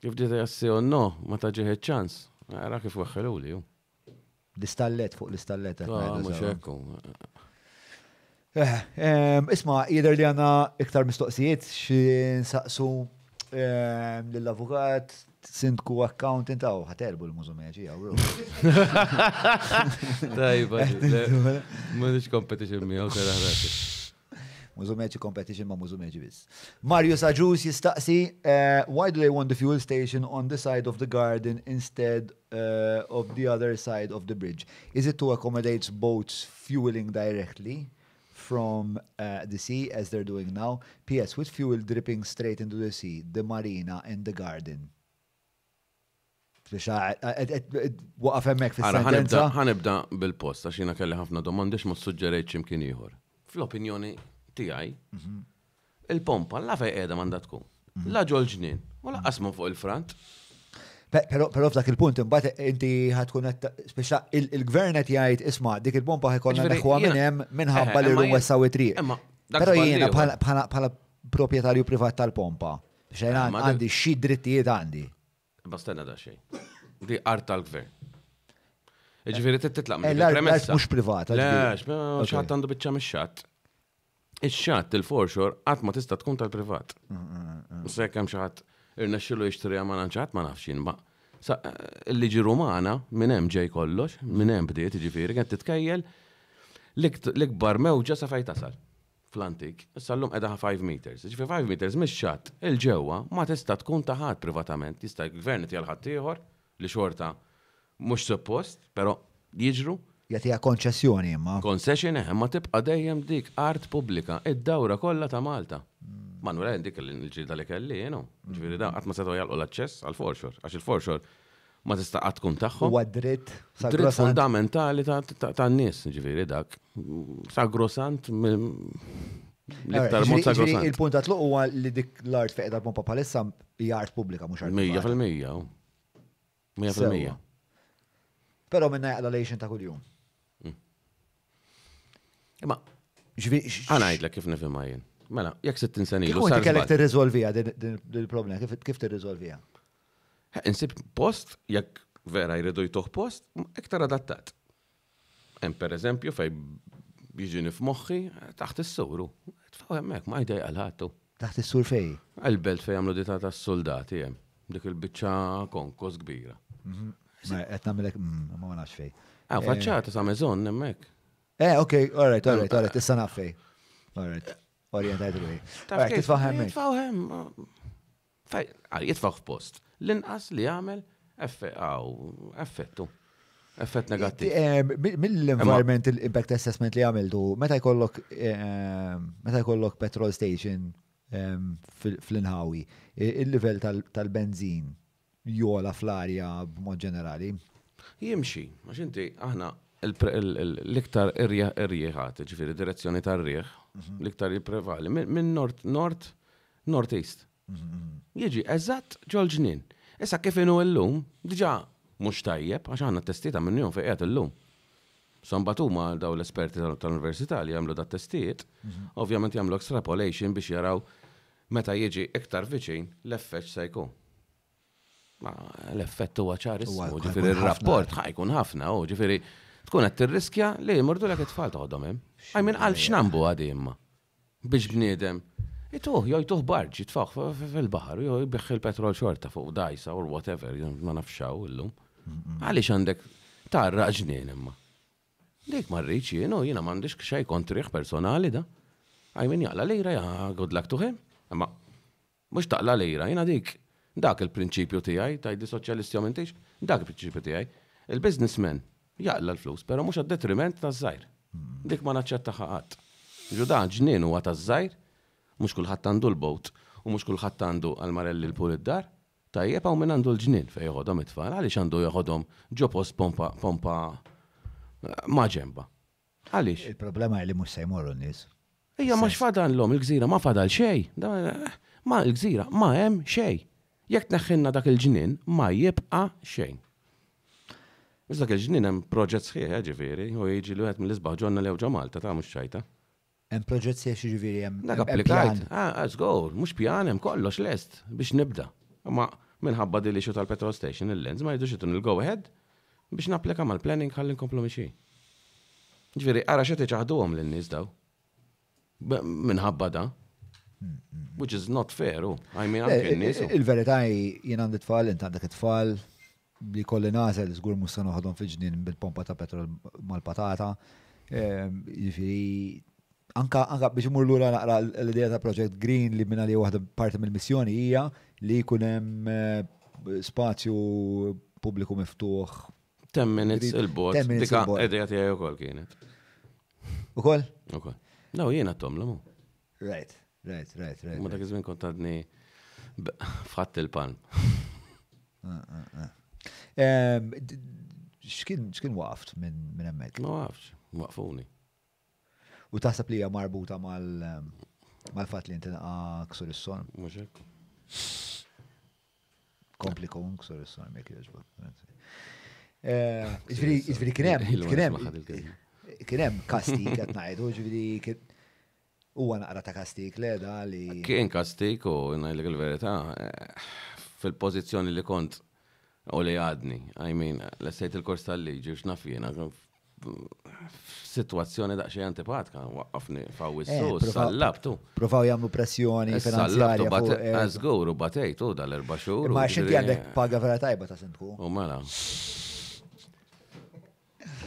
Kif di jassi o no, ma taġiħed ċans. Għara kif waħħelu li ju. Distallet fuq l-istallet. Ah, mux ekku. Isma, jider li għanna iktar mistoqsijiet, xin saqsu l-avukat, sindku account inta u ħatelbu l-mużumeġi għaw. Tajba, ma nix competition mi għaw Muzumeċi competition ma' muzumeċi bis. Mario Sajus jistaxi, uh, eh, why do they want the fuel station on the side of the garden instead uh, of the other side of the bridge? Is it to accommodate boats fueling directly? from uh, the sea as they're doing now. P.S. With fuel dripping straight into the sea, the marina and the garden. Waqaf hemmhekk sentenza Ħanibda bil-post għax kelli ħafna domandi x'ma suġġerejt x'imkien jħor. Fl-opinjoni tiegħi. Mhm. Il-pompa la fej qiegħda m'għandha tkun. Mhm. La ġol ġnien, u laqqas fuq il-frant. Pero, pero f'dak il-punt, imbagħad inti ħatkun qed speċa il-gvern qed jgħid isma' dik il-pompa ħekonna neħwa minn hemm minħabba eh, eh, li ruwa saw it-triq. Però jiena bħala proprjetarju privat tal-pompa. Xejn eh, għandi xi drittijiet għandi. Bastenna da xejn. Di art tal-gvern. Ġifieri titlaq minn premessa. Mhux privata. Le, x'ħadd għandu biċċa mix-xatt. Ix-xatt il-forxor qatt ma tista' tkun tal-privat. Sekk hemm xi ħadd irnexxilu jixtriha ma nafx ma nafx ma. Eh, l-liġi rumana minn hemm ġej kollox, minn hemm bdiet jiġifieri qed titkejjel l-ikbar mewġa sa fej tasal fl-antik, sallum edha 5 meters. Ġifi 5 meters mis il-ġewa ma tista tkun taħat privatament, jista' gvern tijal ħaddieħor li xorta mhux suppost, però jiġru jatija konċessjoni imma. Konċessjoni, imma eh, tibqa' dejjem dik art pubblika id-dawra kollha ta' Malta. Ma' nura dik l ġilda li kelli, jenu. Ġifieri da qatt ma setgħu u l-aċċess għal forxor għax il-forxor ma tista' qatt tkun tagħhom. Huwa dritt. Dritt fundamentali tan-nies, ġifieri dak. Sagrosant L-iktar il punt għatlu huwa li dik l-art fejda tal papalissa jgħart hija art pubblika mhux oh. Mija fil-mija. Mija fil-mija. Pero minna jaqla lejxin ta' kuljum. Imma, għana kif nifim jien. Mela, jek se tinsani. Kif inti kellek tirriżolvija din il-problema, kif tirriżolvija? Insib post, jekk vera jridu jtuħ post, iktar adattat. Hemm per eżempju fej jiġini f'moħħi taħt is-suru. Tfaw hemmhekk ma jdej għalħatu. Taħt is-sur fej? Għal-belt fej għamlu dita tas-soldati hemm. Dik il-biċċa konkos kbira. Mhm. Qed nagħmilek mm, ma nafx fej. Ah, faċċata sa' meżon hemmhekk. Eh, ok, all right, all right, all right, eh. issa naffej. All right, orientajt ruħi. All right, titfaħem. Titfaħem. Eh, jitfaħ f'post. L-inqas li għamel effettu. Effett eh, negattiv. Mill-environmental l impact assessment li għamiltu, meta jkollok meta jkollok petrol station fl-inħawi, il-level tal-benzin jola fl-arja b'mod ġenerali? Jimxi, għax inti aħna l-iktar irrieħat, ġifiri direzzjoni tar rieħ mhm. l-iktar jiprevali minn nord, nord, nord-east. Mhm. Jieġi, eżatt ġolġnin. Issa kif inu l-lum, diġa mux tajjeb, għax għanna testita minn jom fejqet l-lum. Sombatu ma daw l-esperti tal-università li jamlu da testiet mhm. ovvjament jamlu extrapolation biex jaraw meta jieġi iktar viċin l-effett se jkun. Ma l-effett huwa ċaris, ġifiri il-rapport ħajkun ħafna, ġifiri tkun qed tirriskja li jimurdu l it-tfal toħodhom hemm. Għajmin għal x'nambu għadi imma biex bnidem. Ituħ, jew jtuħ barġ, jitfaħ fil-baħar, jew jbiħ il-petrol xorta fuq dajsa or whatever, ma nafxaw illum. Għaliex għandek tarra ġnien imma. Dik marriċ jienu, jiena mandiġ kxaj kontriħ personali da. Għajmin jaqla lejra, ja, good luck to him. Imma, mux taqla lejra, jiena dik. Dak il-prinċipju tiegħi, di soċjalisti għamintix, dak il-prinċipju tijaj. Il-businessman, jaqla l-flus, pero mux għad-detriment ta' zzajr. Hmm. Dik ma naċċetta ħaqat. Ġu dan ġnien huwa ta' zzajr, mux kullħat għandu l-bot u mux kullħat għandu għal-marelli l-pul id-dar, tajjeb għaw minn għandu l-ġnien fej jħodhom it-tfal, għalix għandu jħodhom ġo pompa, pompa eh, maġemba. Għalix? Il-problema li mux sejmorru nis. Ija ma xfadan l-om il-gżira ma fadal xej. Ma il-gżira ma hemm xej. Jek neħħinna dak il-ġnien ma jibqa xejn. Iżda kħiġnin hemm proġett sħiħ, eh, ġifiri, u jieġi li għed mill-isbaħ ġonna lew għu ta' mux ċajta. Hemm proġett sħiħ ġifiri hemm. Dak applikajt. Ah, let's ah, go, mux pjan hemm kollox lest biex nibda. Ma minħabba di li tal-petrol station il-lens ma jidux jitun il-go ahead biex naplika mal-planning ħalli komplu miexi. Ġifiri, għara xħet iċaħdu għom l-nis daw. Minħabba da. Mm, mm. Which is not fair, u. Oh. I għamkin eh, nis. Eh, oh. Il-verita jien għandi tfal, int għandek tfal, li kolli nazel żgur mhux uħadhom fiġnin bil-pompa ta' petrol mal-patata. Ehm, Jifiri, anka anka biex imur lura naqra l-idea ta' Project Green li minna li waħda parti mill-missjoni hija li jkun hemm eh, spazju pubbliku miftuħ. Ten minutes il-bot. Dika idea u kol kienet. Ukoll? Ukoll. No, jiena l mu. Right, right, right, right. Ma dak kontadni fħatt il-palm. Ah, ah, ah. Ehm, x'kien waft minn minn Ma waqfx, waqfuni. U taħseb li hija marbuta mal ehm, fat li intinqa ksur is-son? Muxek. hekk. ksur is-son jekk jogħġbok. Ehm, Ġifieri jiġifieri kien hemm kien kastik qed ngħidu, U jiġifieri huwa naqra ta' kastik le da li. Kien kastik u ngħidlek il-verità eh, fil pozizjoni li kont u li għadni. I mean, l-essejt il-kors tal-liġi, xnaf jena, situazzjoni daqxie antipatka, waqqafni faw il eh, sallabtu. Provaw jammu pressjoni eh, finanzjarja. Sallabtu, għazgur eh, u batejtu dal-erba xur. Ma xinti għandek paga vera tajba ta' sentku. U mela.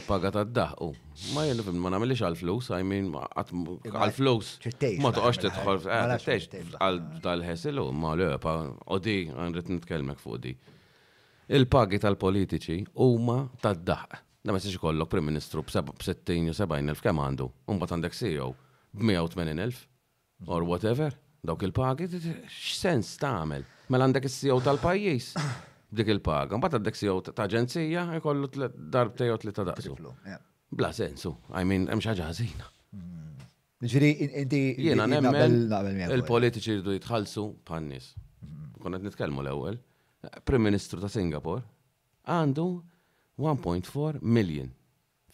Paga ta' d-daħu. Ma jenna fim, ma namilix għal-flus, I mean, għal-flus. Ma toqax titħol, għal għal ħesilu ma l-epa, u di, għanrit nitkelmek fuq di il-pagi tal-politiċi huma tad daħ Da ma jistax ikollok Prim Ministru b-60 u 70 kemm għandu, mbagħad għandek CEO b-180 or whatever, dawk il-pagi, x'sens tagħmel? Mela għandek is-CEO tal-pajjiż dik il-paga, bat għandek CEO ta' aġenzija jkollu darbtej li ta' daqsu. Bla sensu, I mean, hemm xi ħaġa mm. Ġiri, inti. Jiena nemmen il-politiċi jridu jitħallsu pannis. nies nitkelmu nitkellmu l-ewwel. Prim Ministru ta' Singapore għandu 1.4 million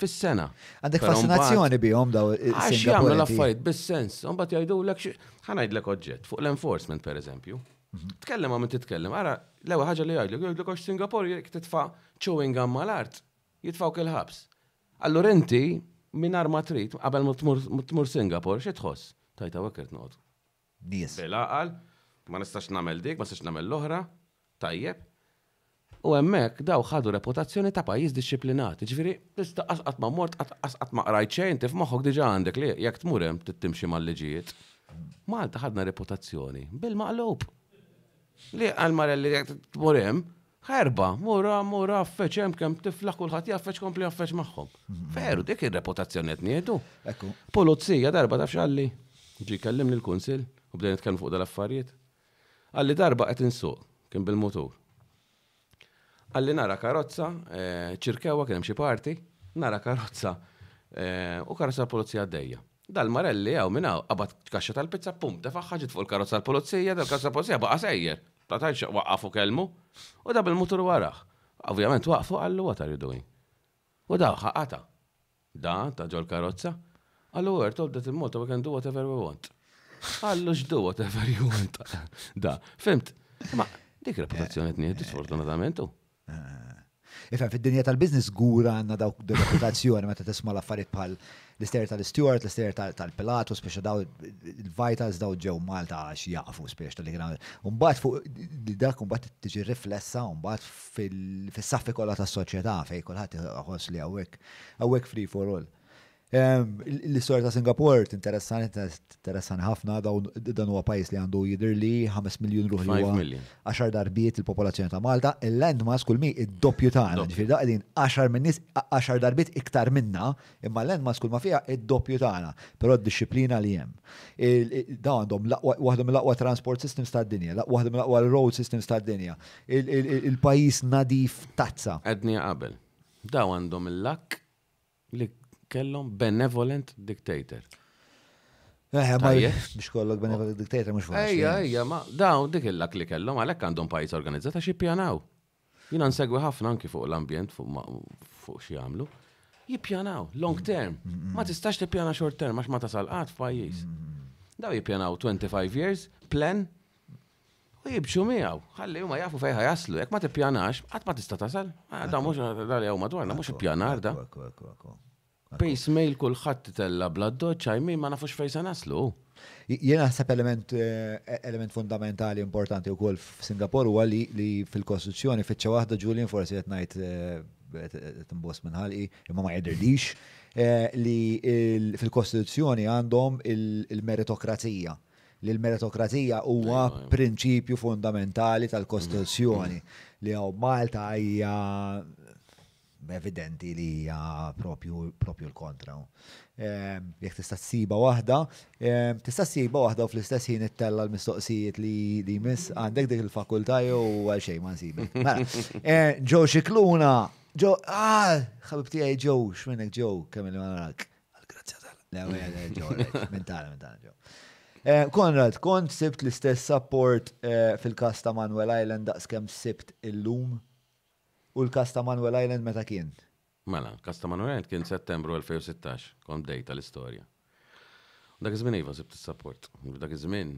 fis-sena. Għandek fascinazzjoni bihom daw Għax jagħmlu l-affarijiet bis-sens, mbagħad jgħidulek xi ħanajdlek oġġett fuq l-enforcement pereżempju. Mhm. Tkellem għam titkellem, ara l-ewwel ħaġa li jgħidlek jgħidlek għax Singapore jekk titfa' chewing gum mal-art, jitfaw il-ħabs. Allura inti mingħajr ma trid qabel ma tmur Singapore xi tħoss? Tajta wekkert noqgħod. Nies. Bil-aqal, ma nistax nagħmel dik, ma nistax nagħmel l-oħra, tajjeb. U hemmhekk daw ħadu reputazzjoni ta' pajjiż disciplinati. Ġifieri tista' asqat ma mort asqat ma qrajt xejn tif moħħok diġà għandek li jekk t hemm ma' mal-liġijiet. Malta ħadna reputazzjoni bil-maqlub. Li għal li jekk tmur hemm ħerba, mura, mura, feċem, kem tifla kullħat jaffeċ kompli jaffeċ maħħom. Veru, dik il-reputazzjoni qed nieħdu. Polizija darba taf xalli. Ġi kellimni l-kunsil u bdejn nitkellmu fuq dal-affarijiet. Għalli darba qed insuq kien bil-mutur. Għalli nara karozza, eh, ċirkewa kien hemm xi parti, nara karozza eh, u karozza l-polizija dejja. Dal-marelli għaw minna għabat kaxxa tal-pizza, pum, tefaħħa ġit fuq il-karozza l-polizija, dal-karozza l-polizija baqa sejjer. Ta' tajx waqqafu kelmu u da bil-mutur waraħ. Ovvijament waqfu għallu what are U da ħaqata. Da, ta' ġol karozza. Għallu għer told il-motor we can do whatever we want. Għallu ġdu whatever you want. Da, fimt. Ma, Dik reputazzjoni t-nieħdu eh, eh, sfortunatament eh, Ifem, fil-dinja tal-biznis gura għanna dawk reputazzjoni meta tisma l-affarijiet bħal l-ister tal-Stewart, l-ister tal-Pilato, spiex daw il-Vitals daw ġew Malta għax jaqfu spiex tal-li Umbat fuq dak umbat tiġi riflessa umbat fil-saffi kolla tas-soċjetà fej kulħadd għos li għawek. għawek free for all. L-istorja ta' Singapore t-interessan ħafna, dan huwa pajis li għandu jidr li 5 miljon ruħ li 10 darbiet il-popolazzjoni ta' Malta, il kull mi id-doppju ta' għana, ġifir da' għedin 10 minnis, 10 darbiet iktar minna, imma l kull ma fija id-doppju ta' għana, pero d-disciplina li jem. Da' għandhom waħda mill-aqwa transport systems ta' d-dinja, waħda mill-aqwa road systems ta' d-dinja, il-pajis nadif tazza. Edni għabel, da' għandhom il-lak li kellhom benevolent dictator. Eh, biex kollok benevolent dictator mhux fuq. Ejja, ejja, ma daw dik il-lak li kellhom għalhekk għandhom pajjiż organizzata xi pjanaw. Jina nsegwi ħafna anki fuq l-ambjent fuq xi għamlu. Jippjanaw, long mm-hmm. term. Mm-hmm. Ma tistax tippjana short term għax ma tasal qatt f'pajjiż. Mm-hmm. Daw jippjanaw 25 years, plan, u jibxu miegħu. Ħalli huma jafu fejn jaslu, jekk ma tippjanax, qatt ma tista' tasal. Ah, da mhux dal jew madwarna, mhux ippjanar da. Base mail kullħat tella bladdoċ, għajmi ma nafux fejsa naslu. Jena ħseb element, eh, e-, element fundamentali importanti u kol f-Singapur u għalli li fil-Kostituzzjoni fitxa wahda Julian forsi jett najt eh, timbos minnħalli, imma ma jederlix, eh, li fil-Kostituzzjoni għandhom il-meritokrazija. Li l-meritokrazija huwa prinċipju fundamentali tal-Kostituzzjoni. Li għaw Malta hija evidenti li hija propju l-kontra. Ehm, Jek tista' ssiba waħda, ehm, tista' tsiba waħda u fl-istess ħin ittella l-mistoqsijiet li li miss għandek dik il-fakultà jew għal xejn ma nsibek. Ġo xikluna, ġo, ah, ħabib tiegħi ġo, x'minnek ġo, kemm li marak. Grazzi tal. Le, ġo, mentali minn ġo. Ehm, Konrad, kont sibt l-istess support eh, fil kasta ta' Manuel Island daqs kemm sibt il-lum? u l kasta Manuel Island meta kien? Mela, Kasta Manuel Island kien settembru 2016, kont dejta l-istoria. Dak iż-żmien iva sibt is-support. Dak iż-żmien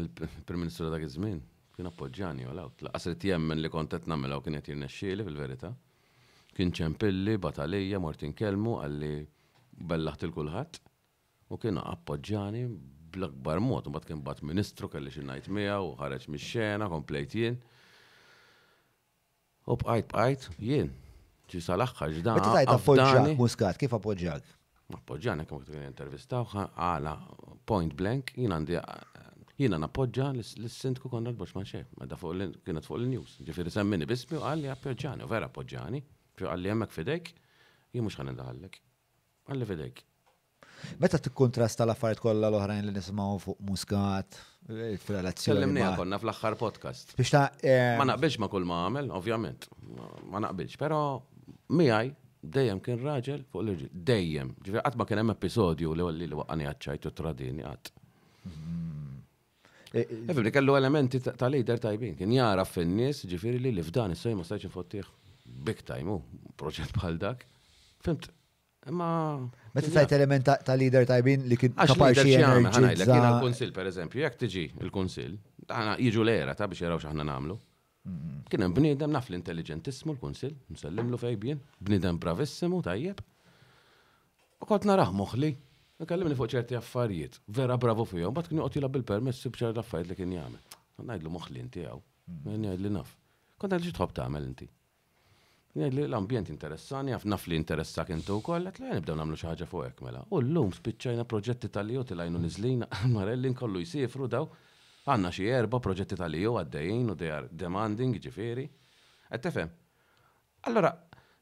il-Prim Ministru dak iż-żmien kien appoġġjani u lawt. Laqas li jemmen li kont qed nagħmilha kien qed jirnexxieli fil-verità. Kien ċempilli, batalija, Martin Kelmu għalli bellaħt il kulħadd u kien appoġġjani bl-akbar mod, mbagħad kien bat ministru kelli xi ngħid miegħu u ħareġ mix-xena komplejt jien. U bqajt bqajt, jien, ġi sal-axħar Ma' Meta tajt appoġġjak, Muscat, kif appoġġjak? Appoġġjana kemm kien intervistaw għala point blank, jien għandi jiena nappoġġa l-sindku konna l-Boxman Xef, ma da fuq kienet fuq il-news. Ġifiri semmini bismi u għalli appoġġjani, u vera appoġġjani, għalli hemmhekk fidejk, jien mhux għan indaħallek. Għalli fidejk. Meta tikkontrasta l-affarijiet kollha l-oħrajn li nisimgħu fuq muskat, eh, fil-relazzjoni. Kellimni konna fl-aħħar podcast. Biex ta' eh, ma naqbilx ma' kull ma' għamel, ovvjament. Ma naqbilx, però miegħi dejjem kien raġel fuq l-irġiel. Dejjem. Ġifir, qatt ma kien hemm episodju li li waqani għaċċajt u tradini għat. Mm-hmm. Eh, Fibri kellu elementi ta' lider tajbin. Kien jara fin-nies ġifieri li li f'dan is-sej ma stajx big time u proġett bħal dak. Fimt, Ma. Meta tajt element ta' leader tajbin li kien kapaxi enerġija. Kien għal-konsil, per eżempju, jek tiġi il-konsil, għana jiġu l-era ta' biex jaraw xaħna namlu. Kien hemm bniedem naf l-intelligentissimu l-konsil, nsellimlu fejbien, bniedem bravissimu tajjeb. U kont naraħ moħli, kellimni fuq ċerti affarijiet, vera bravo fihom, bat kien joqgħod bil-permess b'ċerti affarijiet li kien jagħmel. Ngħidlu moħli inti għaw, ngħidli naf. Kont għal xi tħobb tagħmel inti li l-ambjent interessani, għaf naf li interessak intu u koll, għet għan nibdew namlu xaħġa fuq hekk mela. U l-lum spiċċajna proġetti tal-liju tilajnu nizlina, marellin kollu jisifru daw, għanna xie erba proġetti tal-liju għaddejn u dejar demanding, ġifiri. Għet Allora,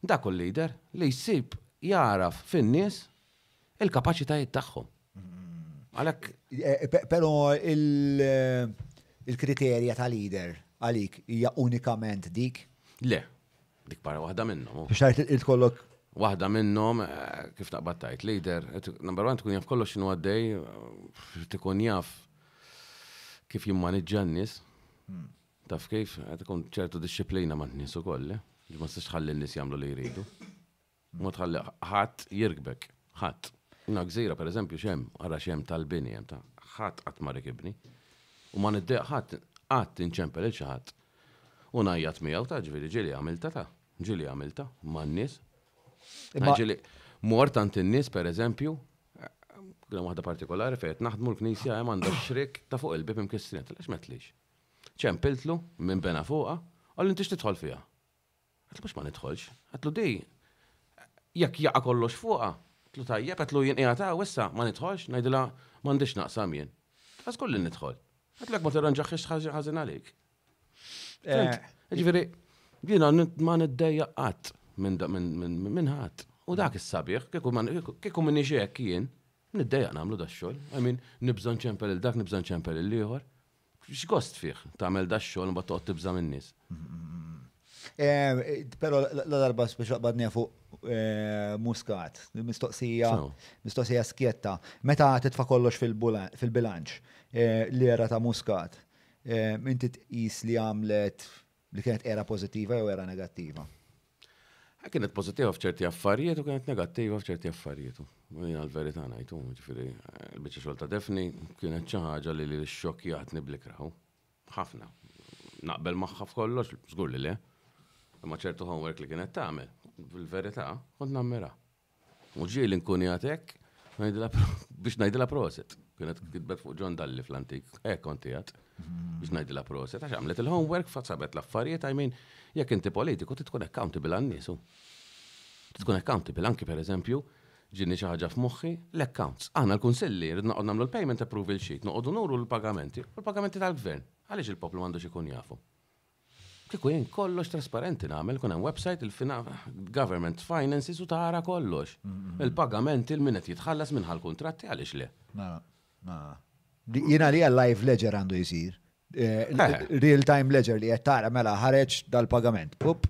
dak u leader li jisib jaraf fin-nies il-kapacitajiet tagħhom. Għalek. Eh, eh, Pero eh, il-kriterja ta' leader għalik hija unikament dik? Le, dik barra waħda minnhom. Biex tajt il-kollok Waħda minnom, eh, kif taqba tajt, leader, eh, number one tkun jaf kollox xinu għaddej, eh, tkun jaf kif jimmanġġa n-nis, hmm. taf kif, tkun ċertu disċiplina ma' n-nis u kolli, ma' s tħalli n-nis jamlu li jridu. Hmm. Ma tħalli ħat jirgbek, ħat. Na gżira, per eżempju, xem, għara xem tal-bini, ta' ħat għat marikibni. U ma' n deħ ħat, ħat inċempel il-ċaħat. U najjat miegħu ta' ġifieri ġieli għamilta ta' ġieli għamilta man-nies. Ġieli mortant in-nies pereżempju, kien waħda partikolari fejn naħdmu l-Knisja hemm għandha xrik ta' fuq il-bib imkistrinet, għax metlix. Ċempiltlu minn bena fuqha, għal intix tidħol fiha. Għatlu biex ma nidħolx, għatlu dej, jekk jaqa kollox fuqha, Tlu tajjeb, għatlu jien ta' wissa ma nidħolx, najdila mandiċ naqsam jien. Għaz kollin nidħol. Għatlek ma t-ranġaxiex ħazin għalik. Eh, ġifiri, jina ma niddejja qatt minn ħadd. U dak mm. is-sabiħ, kieku minni xejk jien, niddejja nagħmlu da xogħol. I mean, nibżon ċempel il-dak, nibżon ċempel il-liħor. X'gost fih tagħmel da xogħol ma toqgħod tibża min-nies. Eh, Pero l darba speċa badnija fuq eh, muskat, mistoqsija, mistoqsija skjetta. Meta titfa kollox fil-bilanċ, l-era ta' muskat. Eh, inti tqis li għamlet li kienet era pozittiva jew era negattiva? Kienet pozittiva f'ċerti affarijiet u kienet negattiva f'ċerti affarijiet. Jina l-verità najtu, ġifieri eh, l-biċċa xogħol ta' defni kienet xi ħaġa li li xokjatni blikraw. Ħafna. Naqbel magħha f'kollox, żgur li le. Ma ċertu homework li kienet tagħmel, fil-verità kont nammira. U ġieli nkuni għatek, biex najdila proset. Kienet kitbet fuq John Dalli fl-antik, e eh, kontijat, biex najdila proset, għax għamlet il-homework, fatsabet l-affarijiet, I mean, jek inti politiku, titkun accountable għannisu. Titkun accountable anki per eżempju, ġinni xaħġa f'moħħi, l-accounts. Għana l konsilli rridna għodnamlu l-payment approval sheet, noqodu nuru l-pagamenti, u l-pagamenti tal-gvern. Għalix il-poplu mandu xikun jafu. Kiku jien kollox trasparenti namel, kun hemm website il-fina government finances u tara kollox. Il-pagamenti il-minet jitħallas minn ħal kontratti għalix le. Jina li live ledger għandu jisir. Eh, eh. Real-time ledger li jattara mela ħareċ dal-pagament. Pup,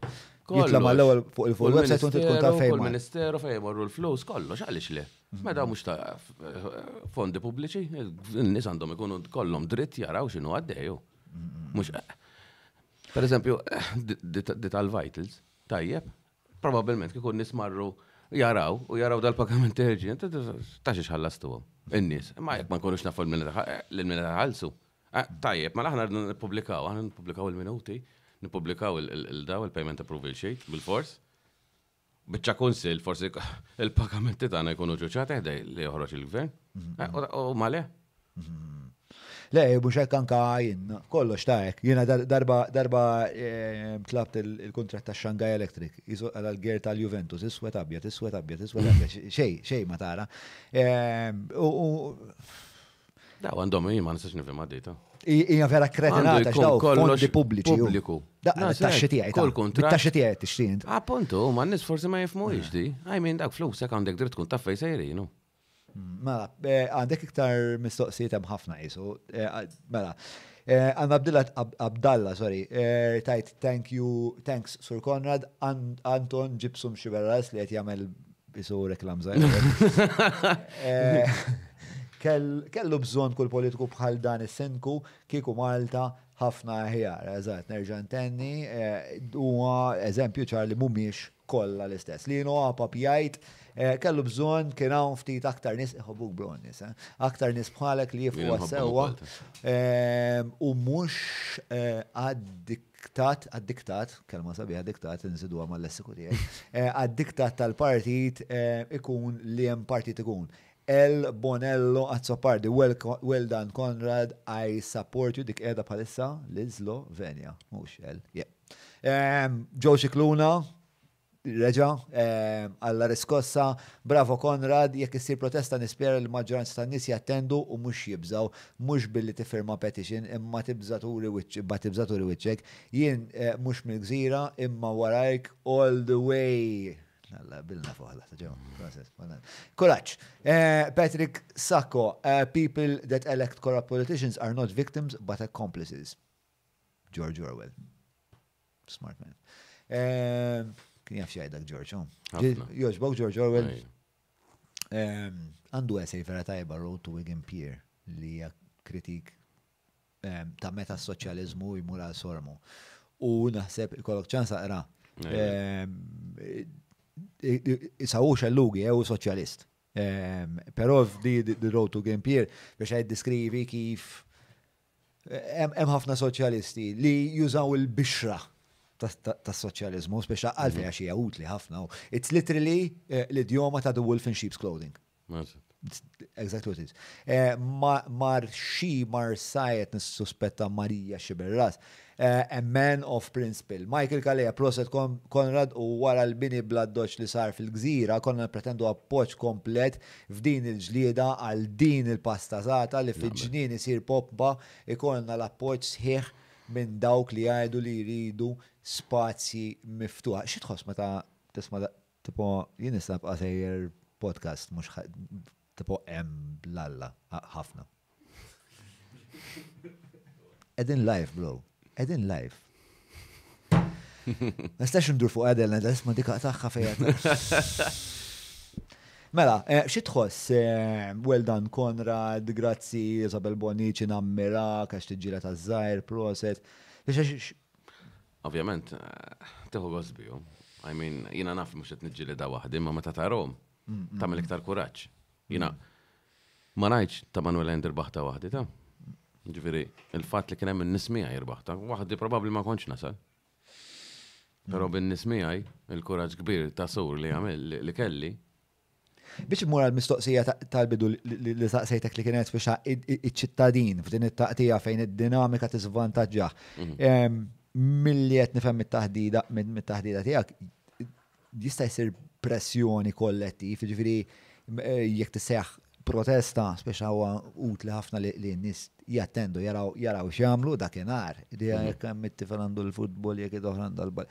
jitla l-ewel fuq il-full website unti tkun ta' fejn. Il-Ministeru fejn marru l-flows kollox għaliex li. Meda mhux ta' eh, fondi pubbliċi, n-nies għandhom ikunu kollom dritt jaraw x'inhu għaddejju. Per eżempju, digital vitals, tajjeb, probabilment kikun nismarru jaraw u jaraw dal-pagamenti ħerġin, ta' xiex ħallastu għom, n-nis. Ma jek ma nkunux nafu l-minna eh, ħalsu. Eh, tajjeb, ma mela laħna n-publikaw, għan n-publikaw il-minuti, n-publikaw il-daw il-payment approval sheet, bil-fors. Bicċa konsil, forsi il-pagamenti ta' għana jkunu ġuċa teħdej li joħroġ il-gvern. Eh, u male? Mhm. Le, mux hekk anka jenna, kollox ta' hekk. Jiena darba, darba eh, tlabt il-kontrat ta' Shanghai Electric, jisu għal-ger tal-Juventus, iswet abjad, iswet abjad, iswet abjad, xej, xej ma tara. Eh, da, għandhom jien ma nistax nifim għaddejta. Ija vera kretinata, xdaw, fondi pubbliċi. Pubbliku. Da, taxxi tiegħi. Kol kontra. Taxxi tiegħi tixtieq. Appunto, ma nis forsi ma jifmu eh. di. I mean, dak flus hekk għandek dritt tkun ta' fejsejrinu. Mela, eh, għandek iktar mistoqsijiet hemm ħafna qisu. Eh, ah, mela, għan eh, Abdilla Abdalla, sorry, tajt thank you, thanks Sur Konrad, Anton ġibsum Xiberras li qed jagħmel bisu reklam Kellu bżon kull politiku bħal dan is-sinku kieku Malta ħafna ħjar, eżat, nerġa' tenni, u eżempju ċar li mhumiex kollha l-istess. Li no papjajt Eh, kellu bżon kien hawn ftit aktar nis iħobuk eh, bronis, eh, aktar nis bħalek li jifwa sewwa. u mux għad-diktat, għad-diktat, kelma għad diktat, nżidu għamal l-essikutijaj, għad-diktat tal-partit ikun li jem partit ikun. El Bonello Azzopardi, well, well done Conrad, I support you dik edha palissa Lizlo Venja. mux El, yeah. Joe Cicluna, reġa, eh, għalla riskossa, bravo Konrad, jekk issir protesta nispera l-maġġoranza tan nies jattendu u mhux jibżaw, mhux billi tifirma petition, imma tibżaturi imma tibżaturi wiċċek, jien eh, mhux mill-gżira imma warajk all the way. Alla, bilna fuħla, ġewa. Eh, Patrick Sacco, uh, people that elect corrupt politicians are not victims but accomplices. George Orwell. Smart man. Uh, Kien jaf xajdak George, oh. Joġbok George Orwell. Għandu essay vera tajba Road to Wigan Pier li hija kritik ta' meta s-soċjalizmu jmur għal sormu. U naħseb ikollok ċans saqra. Isawux għallugi, ew soċjalist. Pero di Road to Wigan Pier biex għed diskrivi kif hemm ħafna soċjalisti li jużaw il-bixra tas-soċjaliżmu, speċa mhm. għalfi għaxi hija utli ħafna. It's literally eh, l-idjoma ta' the wolf in sheep's clothing. Exactly what it is. Eh, mar xi mar sajet nissuspetta Marija Xiberras. Eh, a man of principle. Michael Kaleja, proset Konrad u wara l-bini bladdoċ li sar fil-gżira, konna pretendu appoċ komplet f'din il-ġlieda għal din il-pastazata li fil-ġnien isir poppa ikonna l-appoċ sħiħ minn dawk li għajdu li jridu spazji miftuħa. Xi tħoss meta tisma' da, tipo jien nista' nibqa' podcast mhux tipo hemm blalla ħafna. Edin live, bro. Edin live. Nistax ndur fuq għadel, għadel isma dikqa taħħa fejja. Mela, eh, xi tħoss, eh, well done Konrad, grazzi, Isabel Bonici, nammira, għax tiġġila ta' żgħir, proset. Ovvjament, teħu għosbiju. I mean, jina naf mux jett nġili da wahdi, ma meta tarom, tamil iktar kuraċ. Jina, ma najċ ta' Manuel jendir baħta wahdi, ta' ġviri, il-fat li kienem n-nismija jirbaħta, wahdi probabli ma konċ nasal. Pero bin-nismija il-kuraċ kbir ta' sur li għamil li kelli, biex mura l-mistoqsija tal-bidu li saqsejtek li kienet biex iċ-ċittadin f'din it-taqtija fejn id-dinamika t-svantagġa milli qed nifhem mit-taħdida mit-taħdida tiegħek jista' jsir pressjoni kolletti fiġifiri eh, jekk tiseħħ protesta, speċa huwa utli ħafna li n jattendu, jaraw jaraw x'jagħmlu dakinhar. Mm. Jekk hemm għandu l-futbol jekk idoħran dal-bal.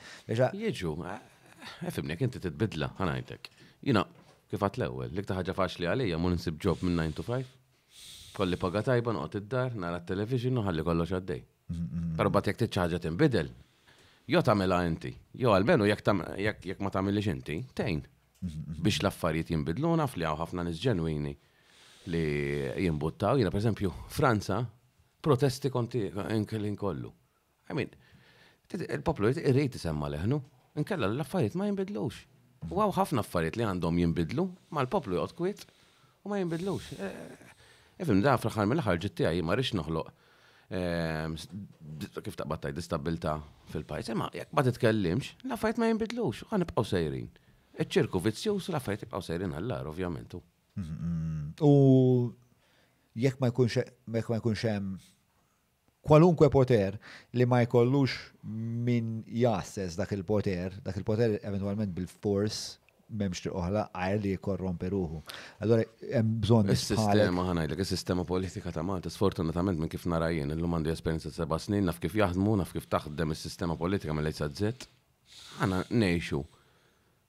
Jiġu, eh, fimnek inti t-tbidla għanajtek Jina, kif għat l-ewwel, li ħaġa faċli għalija mun nsib ġob minn 9 to 5. Kolli paga tajba noqgħod id-dar, nara t-television, għalli kollox għaddej. Pero bat jek tiċċaġa timbidel, jo tamela inti, jo għalmenu jek ma tamela inti, tejn. Biex l-affarijiet jimbidlu, naf li għaw ħafna nisġenwini li jimbuttaw, jina per esempio Franza, protesti konti inkellin kollu. I mean, il-poplu irrit semma leħnu, inkella l-affarijiet ma jimbidlux. U għaw ħafna affarijiet li għandhom jimbidlu, ma l-poplu jgħod kwit u ma jimbidlux. Eh, eh, ifim da fraħan mill-ħarġi tijaj ma rix noħloq Ehm, kif taqbattaj distabilta fil-pajis. Ma jek ma titkellimx, la fajt ma jimbidlux, għan ibqaw sejrin. Iċ-ċirku vizzjus la fajt ibqaw sejrin għallar, ovvjament. U jekk ma jkunx jekk ma jkunx hemm kwalunkwe poter li ma jkollux min jasses dak il-poter, dak il-poter eventualment bil-fors memx oħla għajr li korrompi ruħu. Allora, hemm bżonn. Is-sistema ħanajlek, is-sistema politika ta' Malta, sfortunatament minn kif nara jien, lum għandu esperienza seba' snin, naf kif jaħdmu, naf kif taħdem is-sistema politika mill sa żett. Ħana ngħixu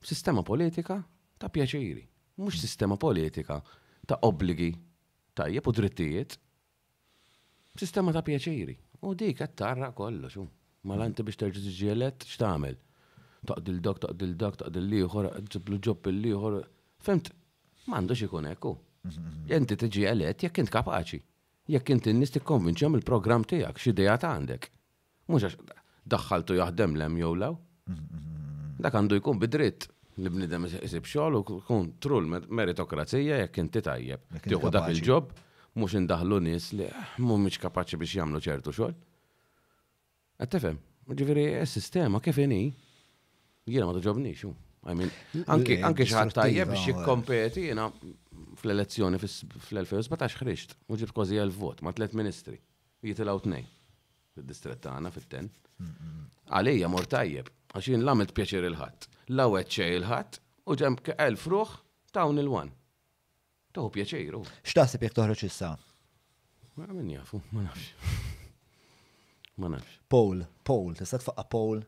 sistema politika ta' pjaċiri, mux sistema politika ta' obbligi tajjeb u drittijiet. Sistema ta' pjaċiri. U dik qed tarra kollox. Malanti biex terġi tiġġielet x'tagħmel? taqdil dak, taqdil dak, taqdil uħor, ġiblu ġob li uħor. Femt, mandu xikun eku. Mhm. Jenti tiġi għalet, jekk int kapaċi. Jekk int n-nis tikkonvinċjom il-program tijak, xidijat għandek. Mux għax daħħaltu jaħdem lem jow law. Mhm. Dak għandu jkun bidritt li bnidem isib xogħol u kun trull meritokrazija jekk inti tajjeb. Tiħu dak il-ġob mhux indaħlu nies li ah, mhumiex kapaċi biex jagħmlu ċertu xogħol. Għattefem, ġiviri, s-sistema kif inhi Jiena ma toġobniex, I mean, anki anki xaħat tajjeb biex jikkompeti jiena fl-elezzjoni fl-2017 ħriġt, u kważi għal-vot ma' tliet ministri, jitilaw t-nej, fil-distret tagħna fit-ten. Għalija mor tajjeb, għax jien lamet pjaċir il-ħadd. L-għawet xej il-ħadd u ġem elf ruħ tawn il-wan. Tuħu pjaċiru. X'taħseb jekk toħroġ issa? Ma min jafu, ma nafx. Ma nafx. Paul, Paul, tista' tfaqqa Paul?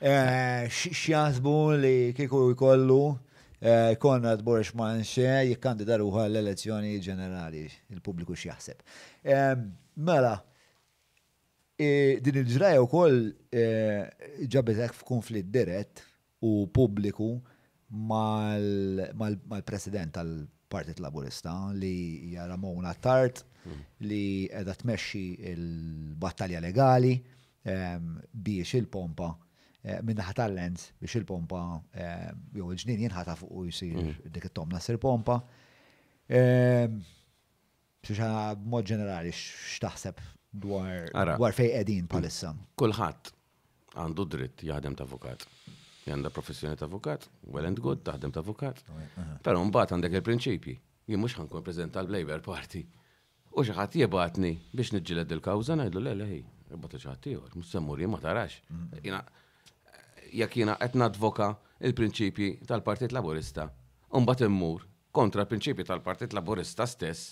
Eh, xjazbu li kiku jkollu eh, Konrad Borex Manxe jikkandidaru ruħa l-elezzjoni ġenerali, il-pubbliku xjaħseb. Mela, din il-ġraja u koll eh, ġabetek f'konflitt dirett u pubbliku mal-president tal-Partit Laburista li hija Ramona Tart mm. li edha tmexxi il-battalja legali biex il-pompa Eh, minna lens biex il-pompa, eh, jew il ġnin jenħata fuq u jisir mm. dik it-tomna sir pompa. Ehm, biex mod ġenerali x'taħseb dwar fej qegħdin palissa. Kulħadd għandu dritt jaħdem ta' avukat. Għandha professjoni ta' avukat, well and good, taħdem ta' avukat. Oh, uh-huh. Però mbagħad għandek il-prinċipji. Jien mhux ħankun preżenta l-Labor Party. U xi ħadd jibatni biex niġġieled il-kawża ngħidu le le ħi, ibbatu xi ħadd ieħor, mhux semmur jien ma tarax. Mm jekk jiena qed nadvoka il-prinċipji tal-Partit Laburista. Umbat immur kontra l-prinċipji tal-Partit Laburista stess.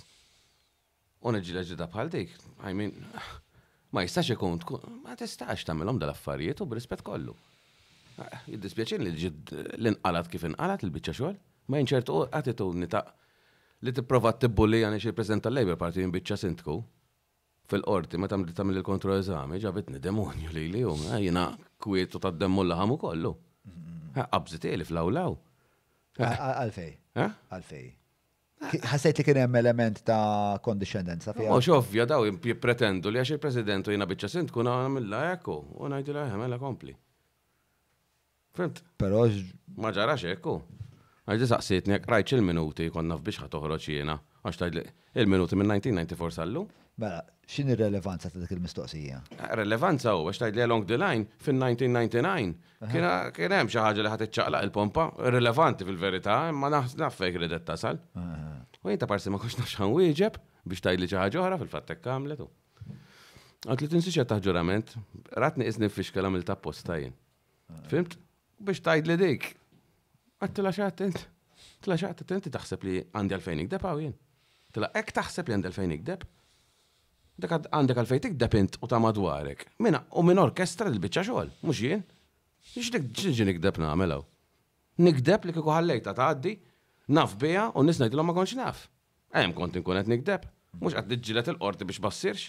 U neġi leġida bħal dik, I mean, ma jistax ikun, ma tistax tagħmilhom dal-affarijiet u b'rispett kollu. Jiddispjaċin li ġid l-inqalat kif inqalat il-biċċa xogħol, ma jinċertu attitudni ta' li tipprova tibbulli għan ixi prezenta l-Labor Party minn biċċa sintku fil-qorti, ma tamdi tamil il-kontrol eżami, ġabitni demonju li li jom, eh, jina kwietu ta' demmulla ħamu kollu. Qabżi tieli fl Għalfej. Għalfej. Għasajt li kien hemm element ta' kondiscendenza fiha. Mhux ovvja daw jippretendu li għax il-President u jiena biċċa sint kun mill-la ah, ekku u ngħidu lha ah, ħemela kompli. Fimt? Però ma ġarax ekku. Għajdi saqsitni, rajċ il-minuti konna f'biex ħatoħroċ jiena. Għax il-minuti minn 1994 sallu? Mela, X'in il relevanza ta' dik il-mistoqsija? Relevanza u għax li along the line fin-1999 kien hemm xi ħaġa li ħadd iċċaqlaq il-pompa, irrelevanti fil-verità, imma naf fejn ridet tasal. U jinta ta' parsi ma kontx nafx ħanwieġeb biex tgħidli xi ħaġa oħra fil-fattek kamlet Għat li tinsiċa ta' ġurament, ratni izni fiex kalam il-tappostajn. Fimt? Biex tgħidli dik. attent, t Tla xattent taħseb li għandi għalfejn ikdeb għawin. Tla ek taħseb li għandi għalfejn ikdeb. Dak għandek għalfejn tikdeb int u ta' madwarek. Mina, u minn orkestra l-bicċa xogħol, mhux jien. Mhux dik ġinġi nikdeb nagħmel Nikdeb li kieku ħallejta tgħaddi, naf biha u nis ma kontx naf. Hemm kont inkun qed nikdeb. Mhux qed tiġġilet il-qorti biex bassirx.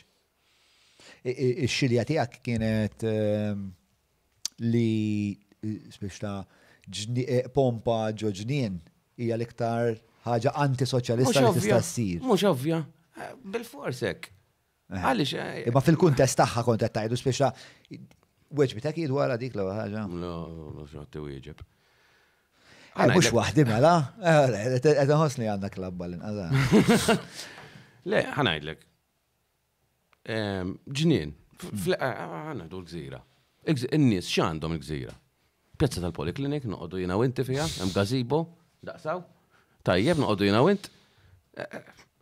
Ix-xilja tiegħek kienet ehm, li biex e, pompa ġoġnien hija l-iktar ħaġa antisoċjalista li tista' ssir. Mhux ovvja, eh, bil-forsek Eh. Għalix. Eh, Imma fil-kuntest taħħa kont qed tgħidu Weġbi weġbit akid għara dik l ħaġa. No, eh, mhux ħadd wieġeb. Mhux waħdi mela, qed inħossni għandek labba l Le, ħanajdlek. Ġnien, ħanajdu l-gżira. In-nies x'għandhom il-gżira? Pjazza tal-Poliklinik, noqogħdu jina winti fiha, jem gazibo, daqsaw, tajjeb noqogħdu jina int.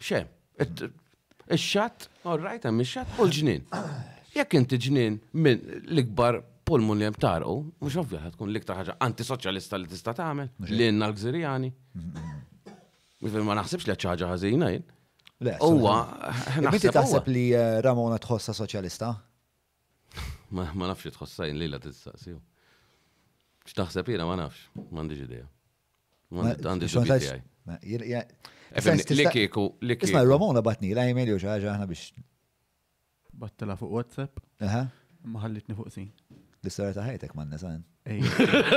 Xe, Ix-xatt, all right, hemm ix-xatt u l-ġnien. Jekk inti ġnien minn l-ikbar pulmun li hemm tarqu, mhux ovvja ħad tkun l-iktar ħaġa antisoċjalista li tista' tagħmel lilna l-Gżirjani. Ma naħsibx li ħaġa ħażina jien. Huwa Miti taħseb li eh, Ramona tħossa soċjalista? Ma nafx tħossajn lila tistaqsiju. X'taħseb jiena ma nafx, m'għandix idea. M'għandix idea. Li kieku, li kieku. Isma, Ramona batni, la jmeli u xaħġa ħana biex. Battela fuq WhatsApp. Aha. Maħallitni fuq sin. L-istoria ta' ħajtek man nesan.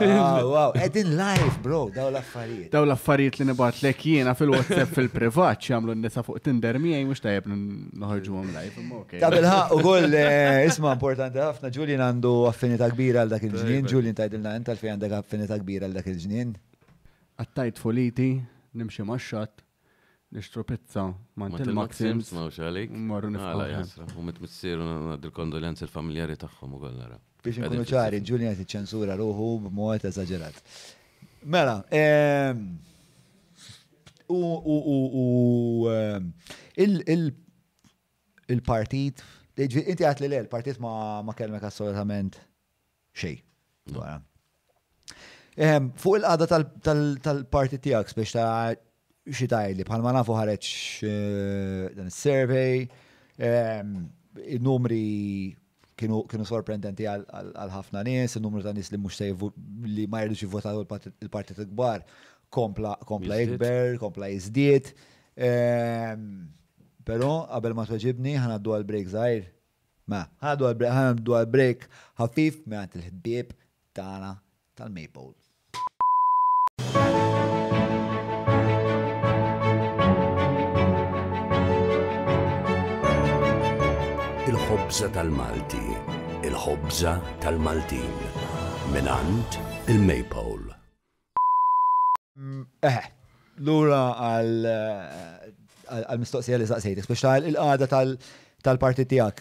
Wow, edin live, bro, daw l-affarijiet. Daw l-affarijiet li nibat lek jiena fil-WhatsApp fil-privat xamlu n-nisa fuq Tinder miegħi mhux tajjeb noħorġu għom live. Ta' bil-ħaq ukoll eh, isma' importanti ħafna Julian għandu affinita kbira għal dak il-ġnien, Julian tajdilna int tal-fejn għandek affinità kbira għal dak il-ġnien. Għattajt foliti, nimxie maċxat, nishtru pizza mantil Maxims. Ma uxalik. Marru nifqaw. U mit missiru għadil kondolenzi l-familjari taħħom u għallara. Biex nkunu ċari, Ġulia t-ċensura ruħu b'mod eżagġerat. Mela, ehm, u ehm, il-partit, inti għatli li l-partit ma kelmek assolutament xej. Dwar. Ehm, fuq il-qada tal-parti tijak, biex ta' xitajli, ma nafu ħareċ eh, dan il-survey, ehm, il-numri kienu sorprendenti għal ħafna nies, il-numru ta' nies li mux li ma jridux jivvotaw il-parti t-gbar kompla ikber, kompla jizdiet. Ehm, Pero, qabel ma toġibni, ħanaddu għal-break zaħir. Ma, ħanaddu għal-break ħafif, me għant il-ħbib tana tal-Maple. Il-ħobza tal-Malti, il-ħobza tal-Maltin, minant il-Maypole. Eh, l-ura għal-mistoqsija eh, li saqsejt, speċal il għada tal parti tijak.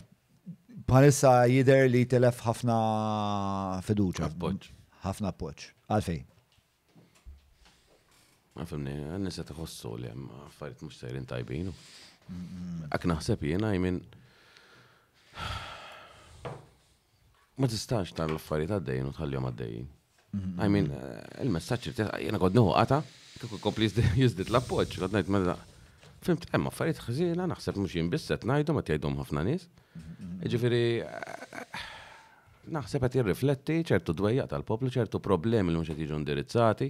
Bħalissa jider li telef ħafna fiduċa. ħafna Ħafna poċ. Għalfej. Għafimni, għannisa tħossu li għem għaffariet mux sejrin tajbinu. Għak naħseb jena jmin. Ma tistax l-affariet għaddejn u għom għaddejn. I mean, il-messagġ li jena għodnu għata, kikku kopli jizdit l-appoċ, għadnajt najt mela. Fimt, għem affarijiet ħazina, naħseb mux jimbisset najdu, ma tjajdum ħafna nis. Ġifiri, naħseb għat jirrifletti ċertu dwejja tal-poplu, ċertu problemi li mux għat jiġu indirizzati.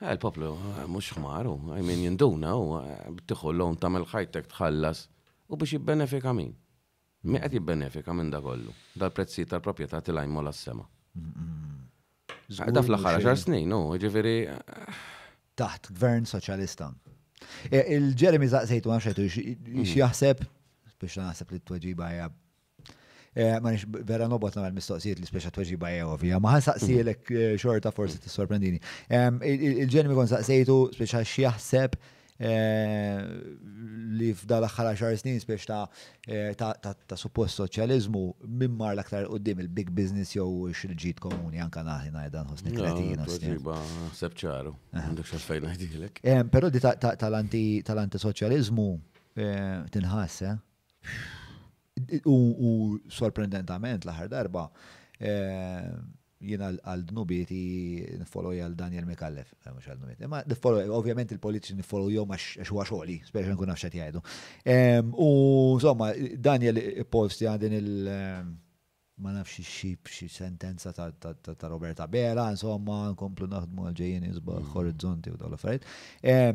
Eh, il-poplu, eh, mux xmaru, għajmin jinduna u eh, tam il ħajtek tħallas u biex jibbenefika min. Mi għed jibbenefika minn da kollu, dal-prezzi tal-propieta tilajn mola s-sema. Da fl-axar xar snin, u ġifiri. Taħt gvern soċjalista. il ġeremi zaqsejtu għamxetu, xieħseb, mm-hmm. biex naħseb li t-tweġiba ma nix vera nobot namel mistoqsijiet li speċa tweġiba jew ovvija, ma ħan saqsijilek xorta forsi t-sorprendini. Il-ġenmi kon saqsejtu speċa xieħseb li f'dal aħħar xar snin spiex ta' ta' suppost soċjalizmu mimmar l-aktar qoddim il-big business jew xil-ġid komuni anka naħi dan ħosni kretina. Sebċaru, għandek xaffejn najdilek. Pero di tal-anti soċjalizmu tinħass, U sorprendentament l-aħħar darba eh, jina għal dnubieti nifollow għal Daniel Mikallef, eh, mux għal dnubieti. Ma nifollow, ovvjament il-politiċi nifollow jom għax huwa xogħli, speċi nkun għafxat jgħidu. U somma, Daniel posti għadin il- eh, ma nafx xib xi sentenza ta' Roberta Bela, insomma, nkomplu naħdmu għal-ġejjin izbaħ mm. horizonti u dawl affarijiet.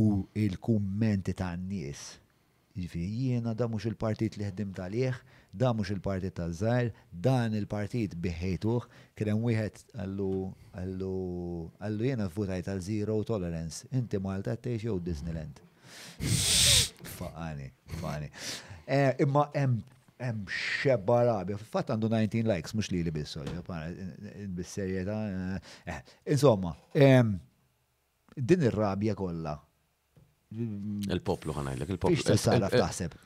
U il-kummenti ta' n-nies Ġifiri, jiena da mux il-partit li ħdim tal-jieħ, da mux il-partit tal-żar, dan il-partit biħejtuħ, kien wieħed għallu għallu għallu jiena votaj tal zero tolerance, inti Malta tgħix jew Disneyland. Faqani, faqani. E, imma em xebba rabja, fatt għandu 19 likes, mux li li bissol, bis-serjetà. Eh, eh, insomma, din ir-rabja kollha Il-poplu ħanajlek, il-poplu. Ix taħseb?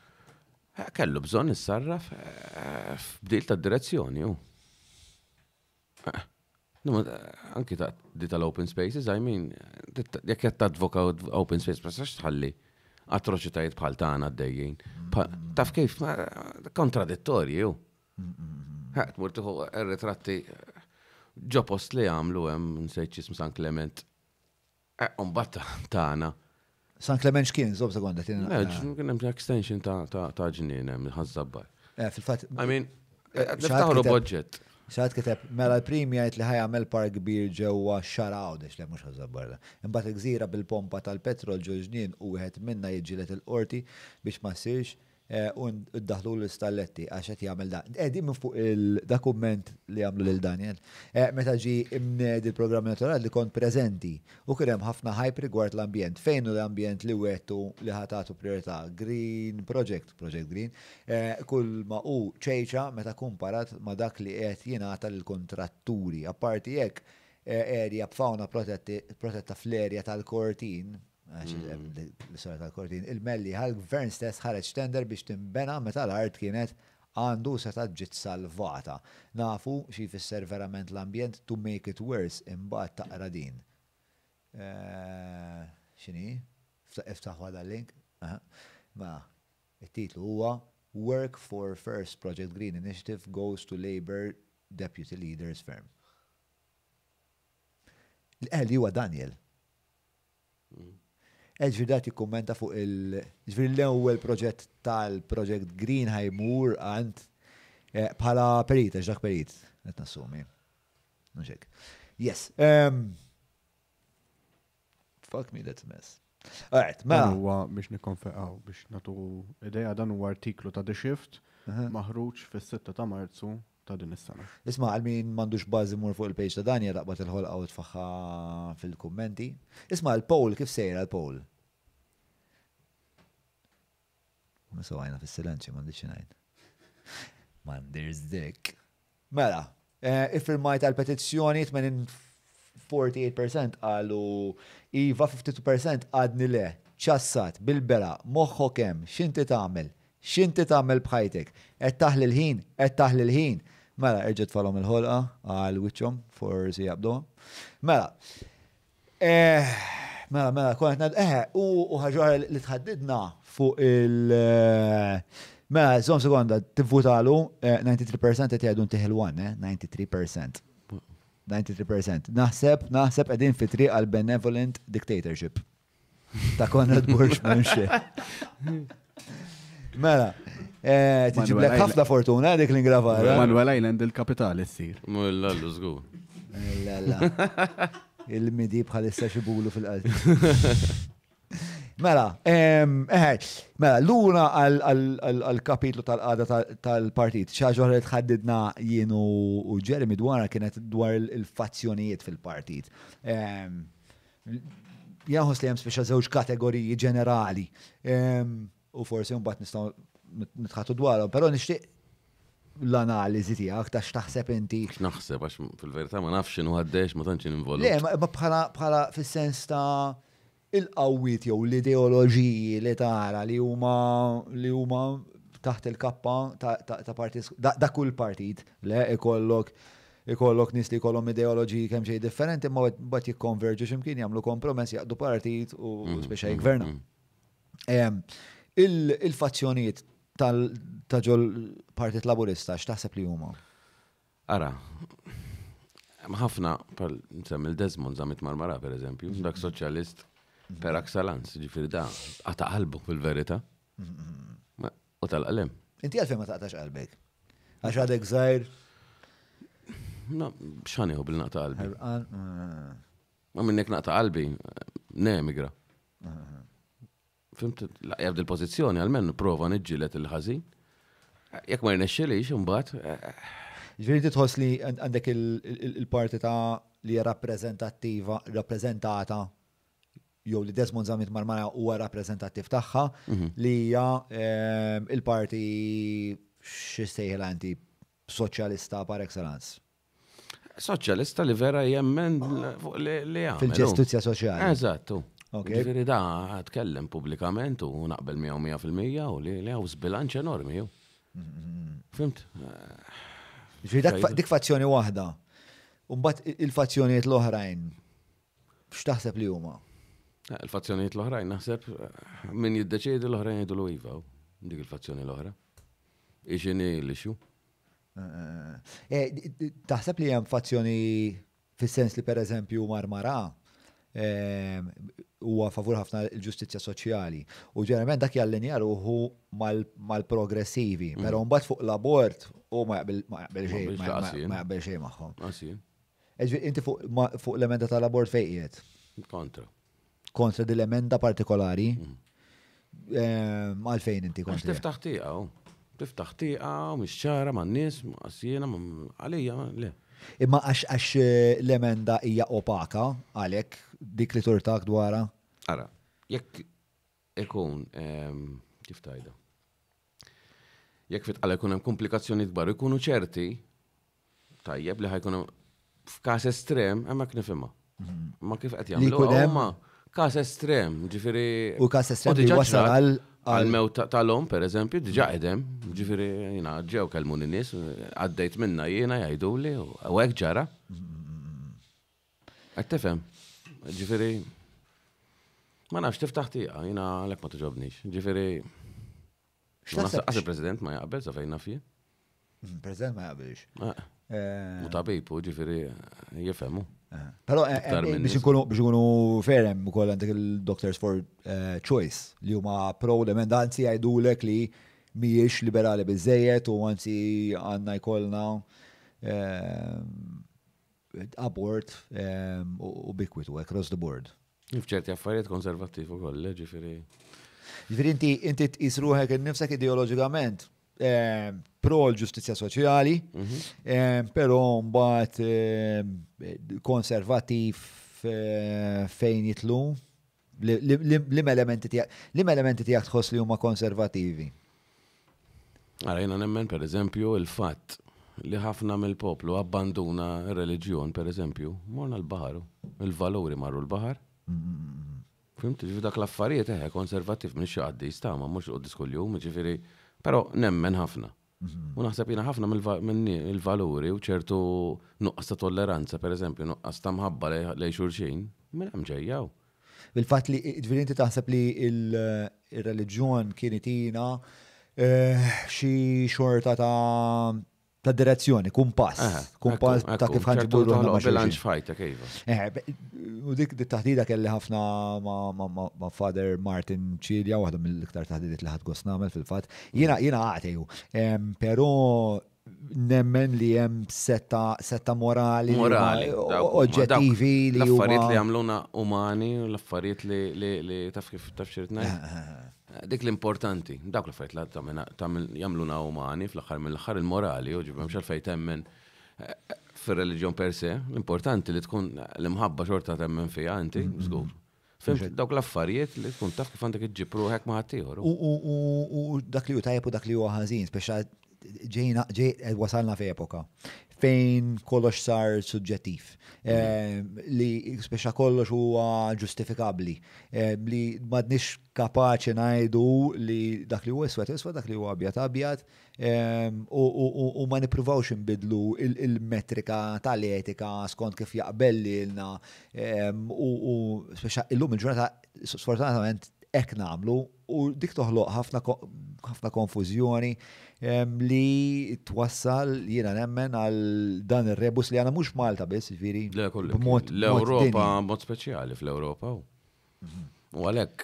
Eh, kellu bżon nissarraf eh, f'dil ta' direzzjoni, u. Eh, anki ta' di tal-open spaces, I mean, jek jatt advoka open space, ma' sax tħalli atroċitajiet bħal ta' għana d-dejjien. Taf kif, kontradittorji, u. Tmur r retratti ġopost li għamlu għem, nsejċis San Clement. Umbat ta' għana. Ta San Clemens kien, zob sekonda tina. Mela, kien hemm extension ta' ġnien hemm ħażabbar. Eh, fil-fatt. I mean, eh, niftaħru budget. Xaħat kiteb, mela l-primi għajt li ħajamel park kbir ġewwa xaraw dex li mux ħazzabarla. Imbagħad gżira bil-pompa tal-petrol ġoġnien u għet minna jġilet il-qorti biex ma sirx Eh, un id-daħlu l-istalletti għax qed jagħmel da. Edi eh, minn fuq il-dokument li għamlu lil Daniel. Eh, meta ġi imned il-programm elettorali li kont preżenti u kien hemm ħafna hype rigward l-ambjent. Fejn l-ambjent li wettu li ħatatu priorità Green Project, Project Green, kull ma u ċejċa meta kumparat ma dak li qed jingħata lill-kontratturi. Apparti jekk erja b'fawna protetta fl-erja tal-kortin, l-sora mm. tal-Kordin, il-Melli għal-gvern stess ħareġ tender biex timbena meta l-art kienet għandu seta ġit salvata. Nafu xi fisser verament l-ambjent to make it worse imbagħad taqra din. Eh, xini? Iftaħ għada link? Ma, it-titlu huwa Work for First Project Green Initiative goes to Labour Deputy Leaders Firm. L-għelli eh, huwa Daniel. Mm. Eġvidat jikkommenta fuq il- ġviri l-ewel proġett tal-proġett Green Highmur għant eh, bħala perit, ġak perit, għet nasumi. Nuxek. Yes. Um, fuck me, that's a mess. Għet, ma. Huwa biex nikonfeqaw, biex natu ideja dan u artiklu ta' The Shift maħruċ fis-6 ta' Marzu ta' din is-sena. Isma' għal min m'għandux bażi mur fuq il page ta' Danja taqbad il-ħolqa u tfaħħa fil-kummenti. Isma' l pol kif sejra l-poll? Nisaw għajna fis-silenċi m'għandix ngħid. Mandir's dik. Mela, eh, il-majt għal petizzjoni 48% għalu Iva 52% għadni le, ċassat, bil-bera, moħħokem xinti tagħmel, xinti tagħmel bħajtek, qed taħli l-ħin, qed taħli l-ħin. Mela, irġet falom il-ħolqa għal wiċċom forsi jabdu. Mela, eh, mela, mela, mela, konet nad, eħe, eh, u ħagġar li tħaddidna fuq il- eh, Mela, zom sekonda, t-votalu 93% għet jgħadun tiħil eh? 93%. 93%. Naħseb, naħseb għedin fitri għal benevolent dictatorship. Ta' Konrad manxie. mela, Eh, lek ħafna fortuna dik l-ingravara. Manuel Island il-kapitali s-sir. Mulla l-użgur. Il-midi bħalissa xibulu fil-qalb. Mela, eħe, mela, l-una għal-kapitlu tal-qada tal-partit, xaġor li tħaddidna jienu u Jeremy dwar kienet dwar il-fazzjonijiet fil-partit. Jaħus li jem speċa zewġ kategoriji ġenerali. U forsi un bat nistaw nitħatu dwarhom, però nixtieq l-analizi tiegħek ta' x'taħseb inti. X'naħseb għax fil-verità ma nafx x'inhu għaddejx ma tantx involut. Le, ma bħala bħala fis-sens ta' il-qawwiet jew l-ideoloġiji li tara li huma li huma taħt il-kappa ta' partit da' kull partit le ikollok ikollok nis li kollhom ideoloġiji kemm xejn differenti ma bat jikkonverġu x'imkien jagħmlu kompromess jaqdu partit u mm, speċa jgverna. Mm, mm. Il-fazzjonijiet tal taġol partit laburista, x'taħseb li huma? Ara, ħafna, pal il Desmond zamit marmara per eżempju, mhm. dak soċjalist per excellence, ġifiri da, għata qalbu fil-verita. Mhm. U tal-qalem. Inti għalfej ma taqtax qalbek? Għax għadek zaħir? No, bxani hu bil-naqta qalbi. Ma minnek naqta qalbi, ne emigra. Fimt, laqjab dil-pozizjoni, għalmen prova nġilet il-ħazin. Jek ma jnexxili, xumbat. Eh, Ġviri titħos li għandek il-parti ta' li rappresentattiva, rappresentata, jew li Desmond Zamit Marmara huwa rappresentattiv tagħha mhm. li hija eh, il-parti l-anti soċjalista par excellence. Soċjalista li vera jemmen li għamlu. fil ġestuzja soċjali. Eżattu. Ġifiri da, għatkellem publikament u naqbel 100% u li li għaw bilanċ enormi. Fimt? Ġifiri dik fazzjoni wahda. Umbat il-fazzjoniet l-oħrajn, x'taħseb li huma? Eh, il-fazzjoniet l-oħrajn naħseb eh, min jiddeċiedi l-oħrajn jgħidu l-iva, dik il-fazzjoni l-oħra. Iġini l-ixu. Eh, taħseb li hemm fazzjoni fis-sens li per eżempju marmara huwa favur ħafna l-ġustizja soċjali. U ġenerament dak jallinjar uħu mal-progressivi, mm. pero mbagħad fuq l-abort u ma jaqbel xejn ma eh? jaqbel xejn magħhom. Ah, inti fuq l-emenda tal-abort fejqiet? Kontra. Kontra dil-emenda partikolari? Mm. Ehm, Għalfejn inti kontra? Tiftaħ tiegħu. Tiftaħ tiegħu, ċara man-nies, għalija, le. Imma għax għax eh, l-emenda hija opaka għalek dik li turtak dwara? Ara, jekk ikun ehm, kif tajda. Jekk fit għal ikun hemm komplikazzjoni kbar ikunu ċerti tajjeb li ħajkun f'każ estrem hemm hekk nifhimha. Mhm. Ma kif qed jagħmlu? Kas estrem, ġifieri. U kas estrem li wasal għal-mew tal-om, per eżempju, diġa edem, ġifiri, jina, ġew kalmun nis, għaddejt minna jina jajdu li, u għek ġara. Għek tefem, ġifiri, ma nafx tiftaħti, jina għalek ma tġobnix, ġifiri, għas prezident ma jgħabel, zafajna fi? Prezident ma jgħabel jaqbelix. Eh. U tabibu, ġifiri, jifemu. Pero eh, eh, biex nkunu ferem ukoll għandek il-Doctors for eh, Choice li huma pro l-emendanzi għajdulek li mhijiex liberali biżejjed u anzi għandna jkollna abort ubiquitu across the board. Fċerti affarijiet konservativ ukoll, ġifieri. ġifiri. inti inti tqis ruħek innifsek ideoloġikament Ehm, pro l-ġustizja soċjali, mhm. ehm, pero mbagħad ehm, konservativ eh, fejn jitlu, lim elementi tiegħek tħoss li huma konservativi. Għarajna nemmen per eżempju il-fatt li ħafna mill-poplu abbanduna r-reliġjon per eżempju, morna l-baħar, il-valuri marru l-baħar. Fimti, dak l-affarijiet eħe eh, konservativ minn xaqdi, jistama, mux u diskuljum, ġifiri, Pero nemmen ħafna. Mhm. U naħseb jina ħafna mill-valuri u ċertu nuqqas ta' tolleranza, per eżempju, nuqqas ta' mħabba lej xurxin, minn hemm ġejjaw. Bil-fatt li ġvinti taħseb li il-reliġjon kienetina eh, xi xorta ta' ta' direzzjoni, kumpass, ah, kumpass ta' kif ħanġibu l eh, U dik taħdida kelli ħafna ma' Father Martin Ċilja, waħda mill-iktar taħdidiet li ħadgos namel fil-fat. Jina mm. jina għateju, pero nemmen li jem setta setta morali, oġġettivi li. L-affarijiet li għamluna umani, l-affarijiet li taf kif taf dik l-importanti, dak l-fajt la jamluna umani fl-axar mill-axar il-morali, ġibem xal fejt temmen eh, fil-reġjon per se, l-importanti li tkun l-imħabba xorta temmen fija inti, zgur. Mhm, mhm. Fim dawk l-affarijiet li tkun taf kif għandek iġib għek maħatiħor. U dak li u tajab u dak li u għazin, speċa ġejna, wasalna fi epoka fejn kollox sar suġġettiv, mm. eh, li speċa kollox huwa ġustifikabli, eh, li madnix kapaċi najdu li dak li huwa iswed iswed, dak li huwa abjad abjad, ehm, u ma nipruvawx imbidlu il-metrika tal-etika skont kif jaqbel lilna ehm, u speċa illum il-ġurnata sfortunatament ek namlu u dik toħloq ħafna konfużjoni. Ko li twassal jiena nemmen għal dan ir-rebus li għana mhux Malta biss, jiġifieri. L-Ewropa mod speċjali fl-Ewropa. Mhm. U għalhekk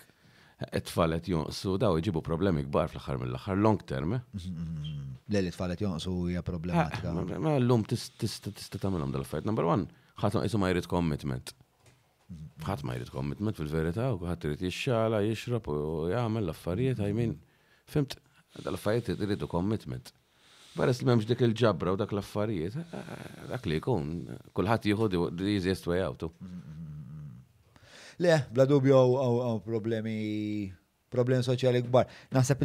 it-tfalet jonqsu daw iġibu problemi kbar fl-aħħar mill-aħħar long term. Eh? Mhm, mhm, Le li tfalet jonqsu hija problematika. Eh, ma l-lum tista' tagħmilhom dal fajt Number one, ħatma jisum ma jrid commitment. Ħadd ma jrid commitment fil-verità u ħadd irid jixxala, jixrob u jagħmel l-affarijiet, għajmin fimt dal fajt irridu commitment. Baris li memx dik il-ġabra u dak l-affarijiet, eh, eh, dak li jkun, kullħat jieħu the easiest way out. Le, bla dubju għaw problemi, problemi soċjali kbar. Nasab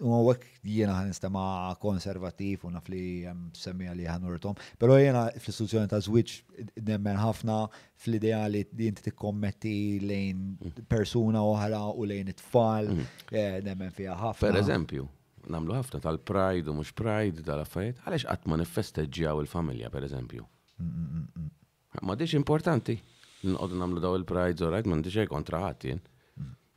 u għek jiena għan nistema konservativ u nafli jem għan urtom. Pero jiena fl-istituzjoni ta' Zwiċ nemmen ħafna fl-idea li jinti t-kommetti lejn persuna oħra u lejn it tfal mhm. eh, nemmen fija ħafna. Per eżempju, namlu ħafna tal-pride u mux pride tal affajt għalix għat manifesteġġjaw il-familja, per eżempju. Ma diċ importanti, n-għodu namlu daw il-pride, zorajt, ma diċ kontraħat jien.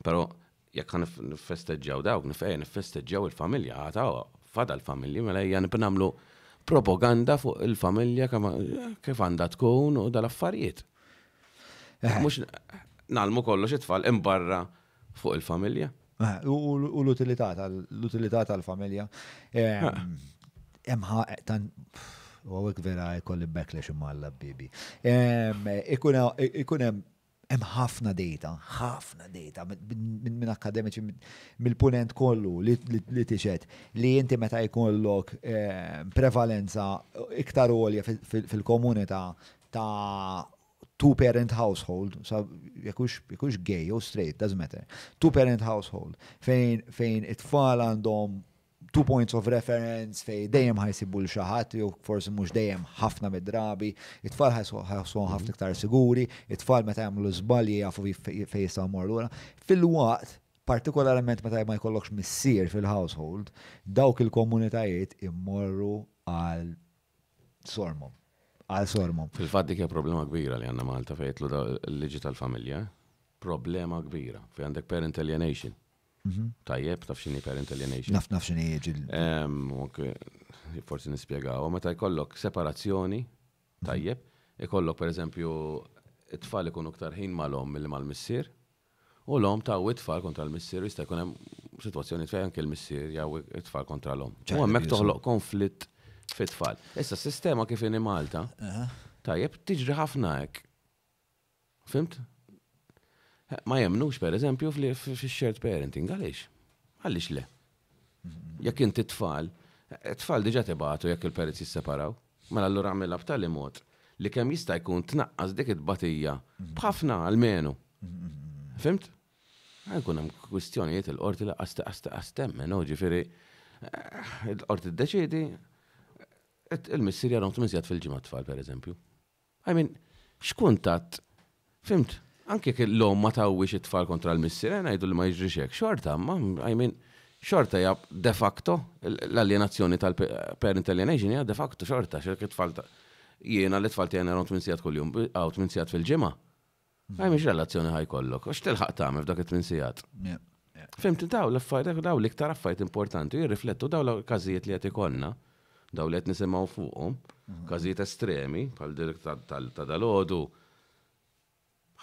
Pero jekk għan nifesteġġaw dawk, nifej eh, nifesteġġaw il-familja, għataw fada l-familja, mela jgħan namlu propaganda fuq il-familja kif għanda tkun u dal-affarijiet. Eh. Mux nalmu kollox it-tfal imbarra fuq il-familja. Eh, u l-utilità tal-familja. Ehm, Emħa, tan, u għek vera jkolli backlash imma l-bibi. Ehm, Ikunem hemm ħafna data, ħafna data minn min akademiċi mill-punent kollu li tixet li inti meta jkollok eh, prevalenza iktar għolja fil-komunità ta' two-parent household, sa jekux gay u straight, doesn't matter, two-parent household, fejn, fejn it-tfal għandhom two points of reference fej dejjem ħajsibu l xaħat jew forsi mhux dejjem ħafna mid-drabi, it-tfal ħajsuhom ħafna mhm. iktar siguri, it-tfal meta jagħmlu żbalji jafu fej jistgħu lura. Fil-waqt partikolarment meta ma jkollokx missier fil-household, dawk il-komunitajiet immorru għal sormom. Għal sormom. Fil-fat dik problema kbira li għanna Malta fejtlu l-liġi tal-familja. Problema kbira. Fi għandek parent alienation. Mhm. Tajjeb, taf xini parent alienation. Naf naf xini ġil. Forsi nispiegaw, meta jkollok separazzjoni, mhm. tajjeb, jkollok per eżempju it-tfal ikunu uktar ħin mal-om mill mal-missir, u l-om ta' it-tfal kontra l-missir, jista' jkun hemm t-fej anke l-missir jew it-tfal kontra l-om. U hemmhekk toħloq konflitt fit-tfal. Issa sistema kif Malta, tajjeb tiġri ħafna hekk. Fimt? Ma jemnux per eżempju fil-shared parenting, għalix? Għalix le? Jekk inti tfal, eh, tfal diġa tibatu jekk il-parents jisseparaw, mela allura għamilha b'tali mod li kemm jista' jkun tnaqqas dik it-batija b'ħafna għal menu. Fimt? Għankun għam kwistjonijiet il-qorti la għastemme, no ġifieri eh, il-qorti ddeċidi il-missir jarom tmiżjat fil-ġimgħa tfal pereżempju. I mean, x'kuntat? Fimt? anke l-lom ma tawwix it-tfal kontra l-missir, eh, għajdu li ma jiġrix hekk. Xorta, ma, I mean, xorta ja de facto l-alienazzjoni tal-parent alienation hija de facto xorta, xorta it-tfal jiena l-tfal tiegħi għont minn sigħat kuljum, għawt minn sigħat fil-ġimgħa. Mm-hmm. Għaj miex relazzjoni ħaj kollok, għax telħaq tagħmel f'dak it-tmin sigħat. Fimt daw l-affarijiet daw l-iktar affajt importanti jirriflettu daw l-każijiet li qed ikollna, daw li qed nisimgħu fuqhom, mm-hmm. każijiet estremi tal dik ta' dalodu,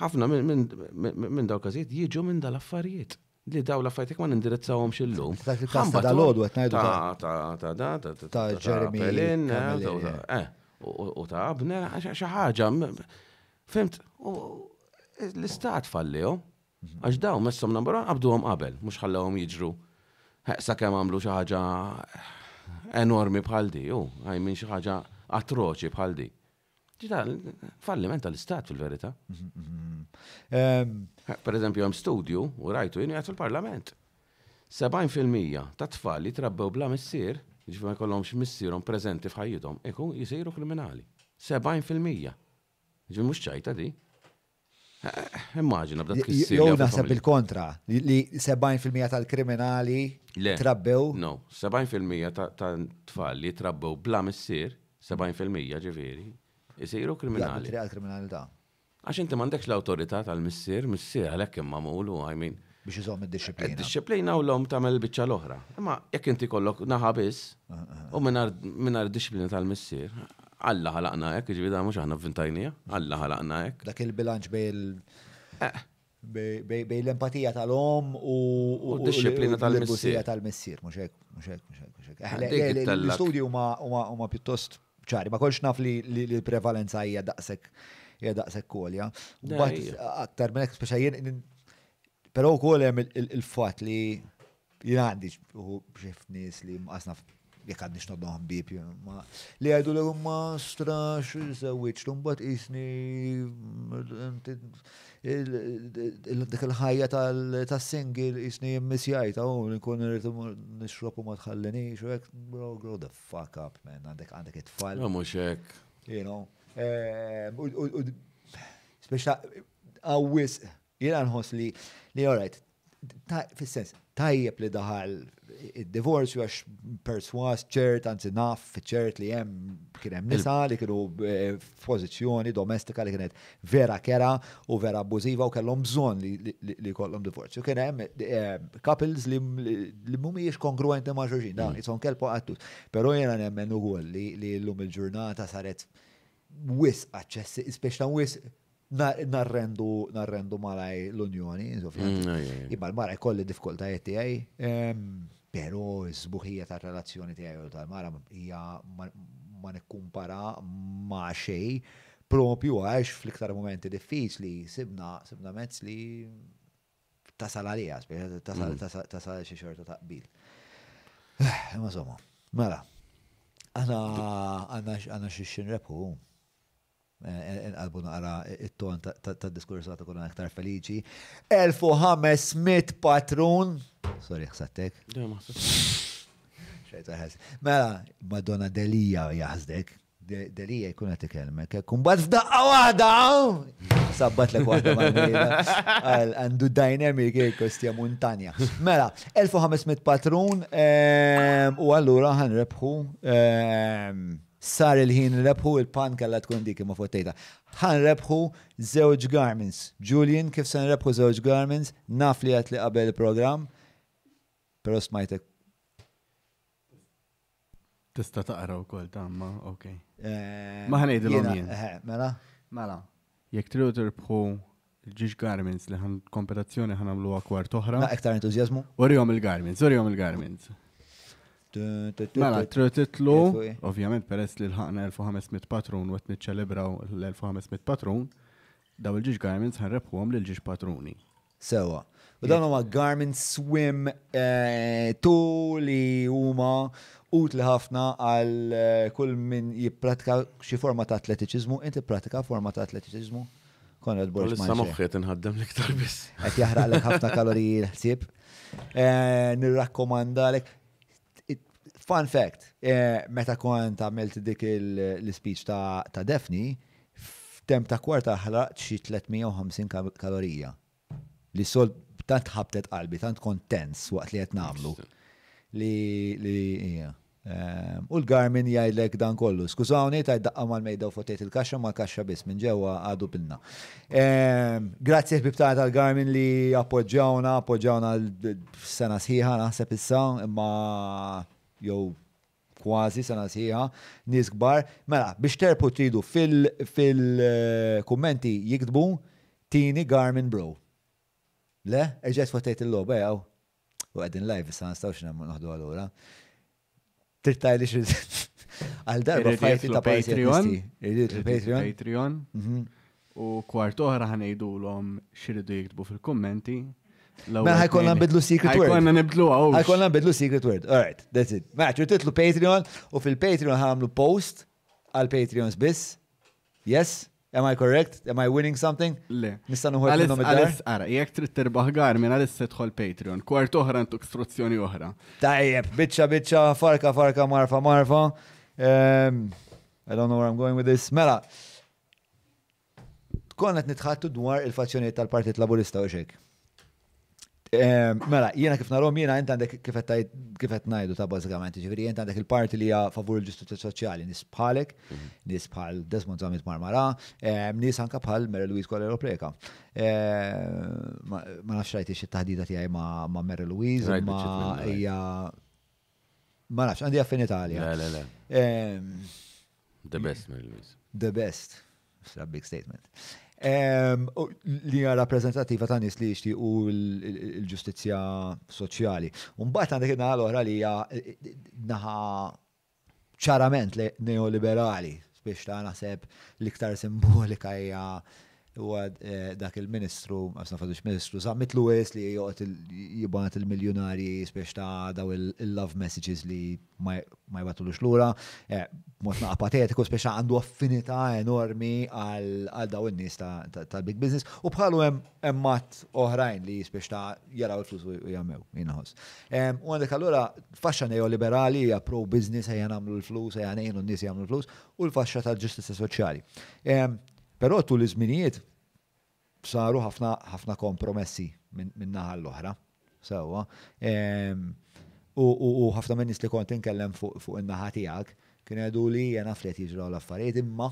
ħafna minn daw każijiet jiġu minn dal-affarijiet li daw l-affarijiet ma nindirizzawhom xillum. Ħamba dal-għodu qed ngħidu ta' ta' ta' ta' Jeremy u ta' Abna xi ħaġa fimt l-istat fallew għax daw messom nambra qabduhom qabel mhux ħallewhom jiġru. Sakemm għamlu xi ħaġa enormi bħal di, u għajmin xi ħaġa atroċi bħal di. Ġita, falliment tal-istat fil-verita. Mhm, mhm. Per eżempju, għem studju u rajtu jenu fil-parlament. 70% ta' tfal li trabbew bla ġifu ma kollomx missierom prezenti fħajjitom, eku jisiru kriminali. 70%. Ġifu mux ċajta di. Immaġina b'dak kissir. Jow naħseb il-kontra, li 70% tal-kriminali trabbew. No, 70% ta' tfal li trabbew bla missier, 70% jiġifieri jiġifieri eh, eh, ġifiri, Isiru kriminali. kriminali da. Għax inti m'għandekx l-awtorità tal-missier, missier għalhekk imma magħmulu, I mean. Biex jizom id-disciplina. Id-disciplina u l-om tagħmel biċċa l ohra Imma jekk inti kollok naħabis biss u mingħajr disciplina tal-missier, Alla ħalaqna hekk, ġivi jiġifieri da mhux aħna vintajnija, Alla ħalaqna hekk. Dak il-bilanċ bejl. Eh. bej l-empatija tal-om u d-disciplina tal-missier. tal mux hekk, mux hekk, mux hekk. L-istudju huma pjuttost ċari, ma kolx naf li l-prevalenza hija daqsek hija daqsek kolja. Mbagħad aktar minn hekk speċa jien però wkoll hemm il-fatt li jien għandi xi nies li mqasna jekk għandix noddoħom ma li għajdu l ma strax, zawiċ, l-umbat isni, dik il-ħajja tal-singil jisni jimmisjaj ta' għu nkun nirritum nixropu ma tħallini, xoħek, bro, grow the fuck up, man, għandek għandek it fall Għamu xek. Jino. speċa, għawis, jina nħos li, li, all right, fil-sens, tajjeb li daħal id divorz għax perswas ċert, għanzi naf ċert li jem kienem nisa li kienu eh, pozizjoni domestika li kienet vera kera u vera abbużiva u kellhom bżon li divorz. U Kienem eh, couples li jiex kongruenti ma' Da, dan, jitson mm. kelpo għattus. Pero jena nemmen u li l-lum il-ġurnata saret wis għacċessi, ispeċna wis narrendu narrendu malaj l-Unjoni, mm, imma l-mara jkolli diffikultajiet tiegħi, ehm, però ż-żbuħija ta' relazzjoni tiegħi u tal-mara hija ma nikkumpara ma' xej propju għax fl-iktar momenti diffiċli sibna sibna mezz li tasal għalija, mm. tasal xi xorta ta' qbil. Ma somma, mela, għana għana xin repu għalbu naqra it-ton ta' diskursa ta' kuna aktar feliċi. 1500 patrun. Sorry, xsattek. Mela, Madonna Delija jazdek. Delija jkun għati Kun Kumbat f'daqqa wahda! Sabbat l wahda għal Għandu dynamic e kostja montanja. Mela, 1500 patrun ehm, u għallura rebħu. Ehm, sar il-ħin rebħu il-pan kalla tkun dik ma fottejta. Ħan rebħu zewġ garments. Julian, kif san rebħu zewġ garments, naf li għat li qabel il-program, pero smajtek. Tista taqra u kol tamma, ok. Eh, Maħan id eh, Mela? Mela. Jek tridu tirbħu ġiġ garments li ħan kompetazzjoni ħan għamlu għakwar toħra. Ma' ektar entuzjazmu? Orjom il-garments, orjom il-garments. Mela, trititlu, ovvjament peress li l-ħakna 1500 patrun u għet nitċelebraw l-1500 patrun, daw il-ġiġ garments ħarrebħu għom l-ġiġ patruni. Sewa. U dan huma garments swim tu li huma utli ħafna għal kull min jippratika xi forma ta' atletiċiżmu, inti pratika forma ta' atletiċiżmu? Konrad Borges. Issa moħħiet inħaddem l-iktar biss. Qed jaħraq lek ħafna kaloriji l-ħsieb. Nirrakkomandalek. Fun fact, eh, meta kont għamilt dik l-speech ta' Defni, f'tem ta' kwarta ħlaqt xi 350 kalorija. Li sol tant ħabtet qalbi, tant kontens waqt li qed nagħmlu. Li li eh, U l-Garmin jgħidlek dan kollu. Skużawni, ta' daqqa mal-mejda u fotet il-kaxxa ma' kaxxa biss minn ġewwa għadu bilna. Eh, grazzi ta' tal-Garmin li appoġġawna, appoġġawna l-sena sħiħa naħseb issa, imma jew kważi sena sħiħa nis kbar. Mela, biex terpu tridu fil-kummenti fil, eh, jiktbu Tini Garmin Bro. Le, eġet fatajt il-loba jgħu. U għedin live, sa nistaw xinem naħdu għallura. Trittaj li għal darba fajti ta' Patreon. Patreon. Mhm. U kwart oħra ħanajdu l-om xiridu jiktbu fil-kommenti Mela ħajkonna nbidlu secret word. Ħajkonna nibdlu għaw. Oh. ħajkonna nbidlu secret word. All right, that's it. Ma mela, Maċ, titlu Patreon u fil-Patreon ħamlu post għal Patreons bis. Yes? Am I correct? Am I winning something? Le. Nista' uħor għal nomi għal. Ara, jek trid terbaħ gar minn mela għalis setħol Patreon. Kwart oħra ntuk istruzzjoni oħra. Tajjeb, bitxa bitxa, farka farka, marfa marfa. Um, I don't know where I'm going with this. Mela, konna nitħattu dwar il-fazzjoniet tal-Partit Laburista u xejk. Mela, jiena kif narom jiena jent għandek għet najdu ta' bazzikament, ġifiri jent għandek il-parti li hija favur il-ġustizja soċjali, nisbħalek, mhm. nisbħal Desmond Zamit Marmara, nis anka bħal Mary Louise Kuala Europreka. Ma nafx rajti xie taħdida tiegħi ma' Mary Louise, ma' hija ma nafx, għandi għaffin Italja. Le, le, The best, Mary Louise. The best. Big statement. Li hija rappreżentattiva ta' nies li jixtiequ l-ġustizzja soċjali. Mbagħad għandek id l-oħra li hija eh, eh, naħa ċarament neoliberali, biex ta' naħseb l-iktar simbolika hija u eh, dak il-ministru, għasna fadux ministru, sa' mitlu għes li joqt jibanat il-miljonari spiex ta' daw il-love messages li ma jibatulux l-ura, eh, motna apatetiku spiex għandu affinita enormi għal daw il-nis ta' big business u bħalu emmat oħrajn li spiex ta' jaraw il-flus u jammew, jinaħos. U għandek għallura fasċa neoliberali hija pro business għajan għamlu l-flus, għajan għajnu n-nis għamlu l-flus u l-fasċa tal-ġustizja soċjali. Però tul iż-żminijiet saru ħafna ħafna kompromessi minn naħa l-oħra. Sewwa. U ħafna minn nis li kont inkellem fuq in-naħa tiegħek kien għadu li jena flet jiġraw l-affarijiet imma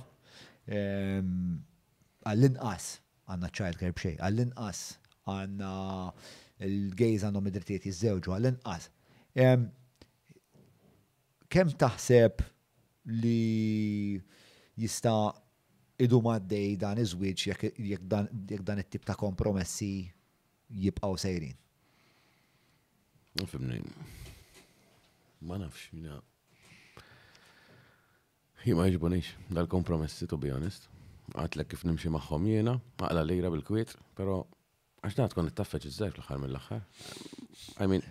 għall-inqas għanna ċajt kerb bxej, għall-inqas għanna l-gejz għandhom id-drittijiet jizzewġu, għall-inqas. Kem taħseb li jista' idu maddej dan iż-żwieġ jekk dan it-tip ta' kompromessi jibqaw sejrin. Fimni, ma nafx, jina. Jima jġbunix, dal-kompromessi, to be honest. Għatlek kif nimxie maħħom jena, għala lejra bil-kwiet, pero għax naħt kon it-taffeċ iż l ħar mill ħar I mean,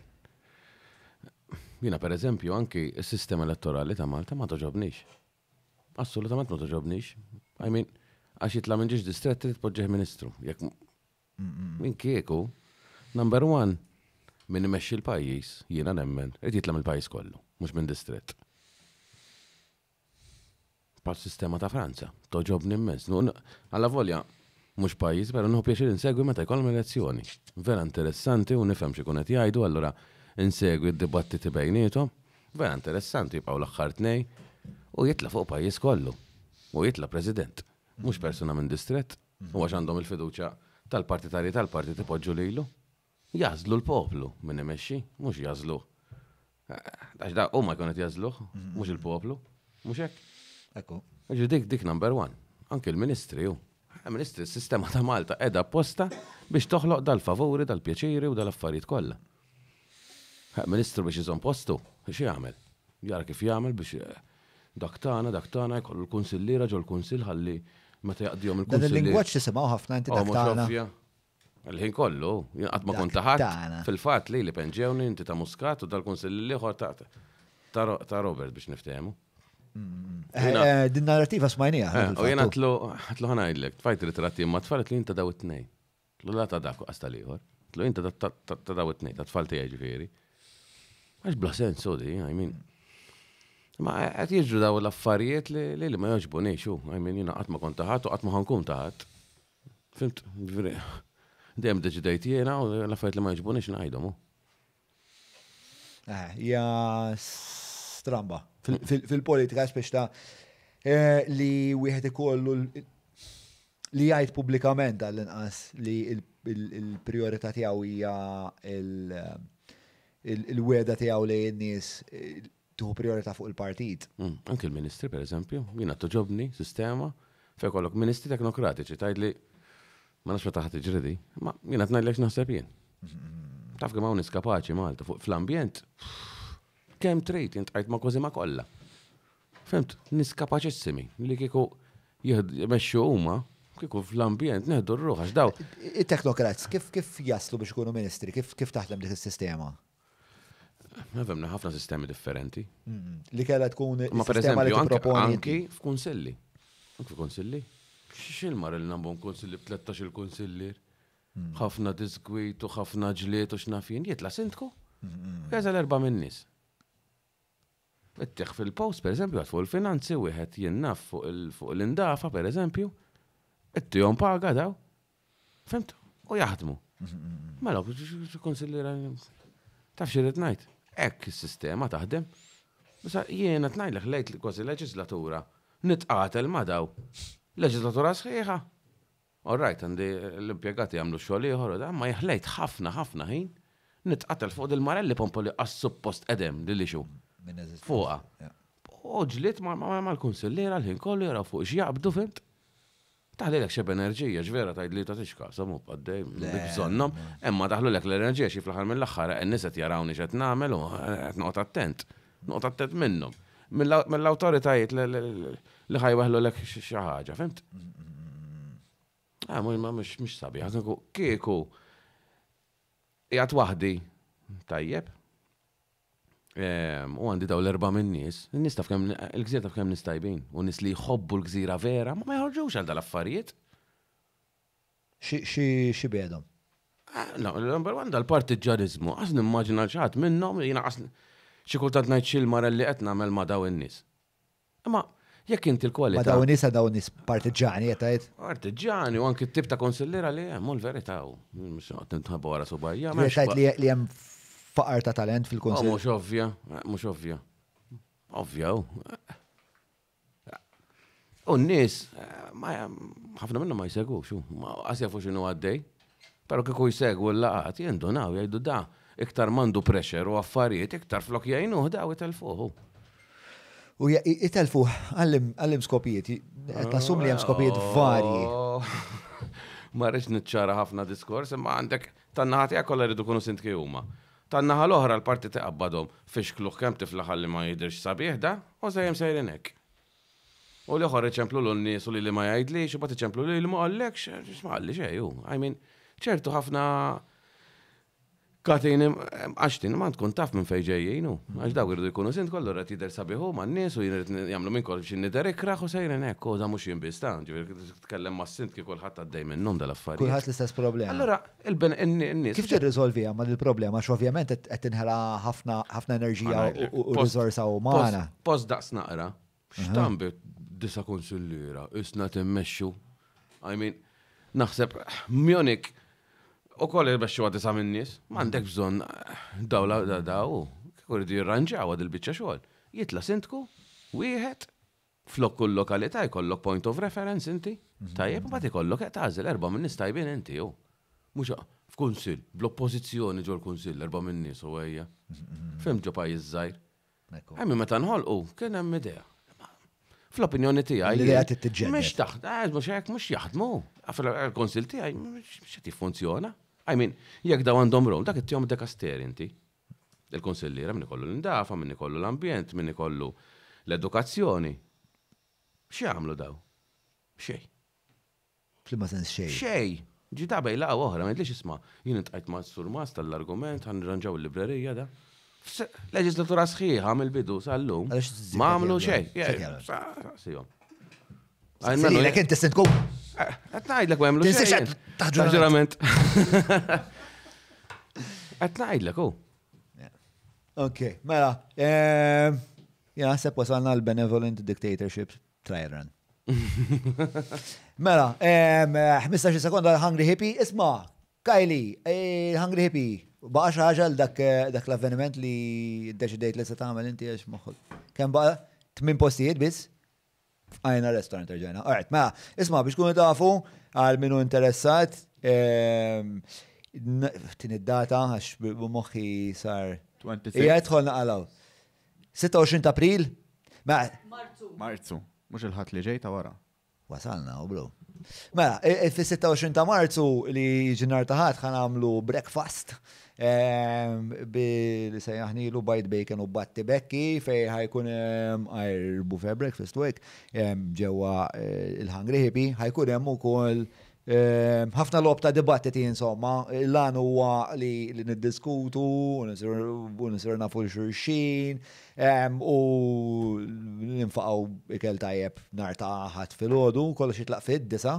jina per eżempju, anki s-sistema elettorali ta' Malta ma toġobnix. Assolutament ma toġobnix. I mean, għax jitla minn ġiġ distret trid podġeħ ministru. Jek minn kieku, number one, minn imexxi l-pajjiż, jiena nemmen, qed jitla mill-pajjiż kollu, mhux minn distret. Pa' sistema ta' Franza, toġob nimmens. Alla volja, mhux pajjiż, però nħu pjaċir insegwi meta jkollhom elezzjoni. Vera interessanti u nifhem xi jajdu, qed jgħidu, allura insegwi d-dibattiti bejnietom. Vera interessanti jibqgħu l-aħħar tnej u jitla fuq pajjiż kollu u jitla president, mux persona minn distret, u għax għandhom il-fiduċa tal-partitari tal-parti li lilu. Jazlu l-poplu minn imexxi, mux jazlu. Eh, għax da' u ma jkunet jazlu, mux il-poplu, mux ek. Ekku. Dik dik number one, anke il-ministri ju. Eh, ministri, s-sistema ta' Malta edha apposta biex toħloq dal favuri dal-pjaċiri u dal-affarijiet kollha. Eh, ministru biex jizom postu, biex jgħamil. Jara kif jgħamil biex dak tana, dak tana jkollu l-kunsilliera ġol kunsill ħalli meta jaqdihom il-kunsill. Dan il-lingwaġġ tisimgħu ħafna inti oh, dak Il-ħin kollu, jinqat ma kont taħat. Fil-fatt li li penġewni inti ta' muskat u dal li liħor ta' ta' Robert biex niftemu. Mm. Eh, eh, din narrativa smajnija. Eh, u jena tlu, tlu ħana il-lek, tfajt ritratti imma tfalet li inti daw it-nej. Tlu la ta' dak għasta liħor. Tlu inti ta' daw it-nej, ta' tfalti veri. Għax bla sens, sodi, I mean, Ma għet jġru daw l-affarijiet li li ma joġbu neċu, għajmen jina għatma kon taħat u għatma ħankun taħat. Fimt, ġviri, dem deċidajt jena u l-affarijiet li ma joġbu neċ Eh, Ja, stramba. Hmm. Fil-politika speċta eh, li wieħed ikollu li jgħid publikament għall-inqas li il priorita tiegħu hija eh, il-weda tiegħu li n-nies tuħu priorita fuq il-partit. Anki il-ministri, per eżempju, jina toġobni, sistema, fej kollok ministri teknokratiċi, tajd li ma nafx taħt iġridi, ma jina t-najdlek naħseb jien. Taf kemm hawn skapaċi Malta fuq fl-ambjent, kemm trejt għajt ma kważi ma niskapaċi s niskapaċissimi li kieku jmexxu huma kieku fl-ambjent neħdu r-ruħax daw. Il-teknokrats, kif jaslu biex ikunu ministri, kif kif taħdem dik is-sistema? Nafemna ħafna sistemi differenti. Li kella tkun ma per eżempju anki f'kunsilli. Anki f'kunsilli. mar il-nambu konsilli b'13 il-konsillir. Mm. ħafna disgwit u ħafna ġliet u xnafin jitla sintku. Għazza l-erba minnis. Ittiħ fil-post, per eżempju, għat fuq il-finanzi, u għet jennaf fuq l-indafa, per eżempju, ittu jom paga daw. Femtu. u jaħdmu. Mela, konsilli Taf xirrit najt. Ekk is-sistema taħdem. Bisa jiena t-najlek lejt kważi leġislatura nitqatel ma daw. Leġislatura sħiħa. All right, għandi l-impiegati għamlu xogħol ieħor da, ma jħlejt ħafna ħafna ħin nitqatel fuq il-marelli pompoli għas-suppost edem li li xu. Fuqa. Oġlit ma' mal-konsillera l-ħin kollu jara fuq x'jaqbdu fint l-ek xeb enerġija, ġvera ta' li ta' tixka, samu għaddej, bżonnom, emma taħlu l l-enerġija xie fl-ħar mill-axħar, enniset jarawni xet namel u noqt attent, noqt attent minnom. Mill-autoritajiet li ħajwaħlu l-ek xaħġa, fimt? Għamu jma mux sabiħ, kieku, jgħat wahdi, tajjeb, U għandi daw l-erba minn nis, nis taf kem, il-gżira taf kem nis tajbin, u nis li jħobbu l-gżira vera, ma ma jħorġux għal dal-affarijiet. Xie bjedom? Ah, no, l-number one dal-partiġarizmu, għasni immaġina ċaħat minnom, jina għasni xikultant najt xil-mara li għetna mel ma daw nis Ma jekk inti l-kwalità. Ma daw nisa daw nis partiġani jetajt? Partiġani, u għanki t-tib ta' konsillera li jemmol eh, verita u mux għat nintħabu għara subajja. Għetajt li għem faqar ta' talent fil-konsil. Ah, mux ovvja, eh, mux ovvja. Ovvja, u eh. n-nis, eh, ħafna minna ma jisegu, xu, ma n-u għaddej, pero kiku jisegu l-laqat, jendonaw, jajdu da, iktar mandu pressure u affarijiet, iktar flok jajnu, da, u jitalfuħu. U jitalfu, għallim skopijiet, għetnasum li għam skopijiet varji. Oh. Ma rridx ċara ħafna diskors, imma għandek tannaħat għakolla rridu kunu sintki huma. Tannaħa l-oħra l-parti taqbadhom fiex kluħ kemm tiflaħal li ma jidirx sabiħ da, u sejjem sejrin hekk. U li ħor eċemplu l-nies u li li ma jgħidli, xibba eċemplu li li ma għallek, xma għalli xeju. I mean, ċertu ħafna Katin, għaxtin, ma tkun taf minn jienu. Hmm. għax daw għirdu jkunu sint kollu rrat jider sabiħu ma n-nis u jamlu minn kollu xin nider ikraħ u sejren ek, koza mux jimbistan, ġivir, t-tkellem ma s-sint kif kolħat għaddej minnom dal-affarijiet. Kulħat l-istess problema. Allora, il-ben nis Kif ġirriżolvi għamma il-problema, għax ovvjament għet inħela ħafna enerġija u rizorsa u maħna. Post daqs naqra, xtambi disa konsullira, isna timmexxu. I mean, naħseb, Munich, U koll irbaxxu għad tisa' minnis, m'għandek bżonn eh, dawla da daw, kieku di jirranġaw għad il-biċċa xogħol. Jitla sintku, wieħed, flok kull lokalità jkollok point of reference inti. Mhm. Tajjeb, ma jkollok qed tażel erba' minnis tajbin inti u, Mhux f'kunsil, bl-oppożizzjoni ġol kunsil erba' minnis u għajja, mhm, mhm, Fim ġo pajjiż żgħir. Għemmi meta nħolqu, kien hemm idea. Fl-opinjoni tiegħi. Li qed tittiġġel. Mhux taħdem, eh, mhux hekk mhux jaħdmu. Fil-konsil eh, tiegħi mhux qed jiffunzjona. I mean, jekk daw għandhom rom, dak it-tjom dekaster inti. Il-konsillira minn ikollu l-indafa, minn ikollu l-ambjent, minn ikollu l-edukazzjoni. Xie għamlu daw? Xej. Flimma sens xej. Xej. Ġita bejla oħra, ma jidlix isma, jien intqajt ma' surmas tal-argument, għan ranġaw il-librerija da. Leġislatura sħiħa mill-bidu sal-lum. Ma għamlu xej. Lek inti sentku. Eh, Għatnajdlek u għemlu. Tinsiex taħġurament. Għatnajdlek u. Oh. Ok, mela. Ehm, ja, sepp wasalna l-benevolent dictatorship trial mela, 15 ehm, sekonda l-Hungry Hippie, isma, Kylie, eh, Hungry Hippie, baqax ħagħal eh, dak l-avveniment li d-deċidejt li se tagħmel inti għax moħħol. Kem baqa t-min postijiet biss? għajna restaurant rġajna. Alright, ma, isma biex kunu tafu għal minu interessat, ehm, tin id-data għax moħi sar. Ija jitħolna għalaw. 26 april? Ma. Marzu. Marzu. Mux il-ħat li ġejta wara. Wasalna, u oh, blu. Ma, fi 26 ta' marzu li ġinar taħat ħan għamlu breakfast. Ehm, Bil sejjaħni lu bajt bacon u batti bekki fej ħajkun ehm, għajr buffet breakfast week ehm, ġewa eh, il-Hungry Hippie ħajkun hemm ukoll ħafna l ta' dibattiti insomma, l-għan huwa li niddiskutu, u nisir nafu xurxin, u ninfaqaw ikel tajjeb nar ta' ħat fil-ħodu, kollox jitlaq fid-disa,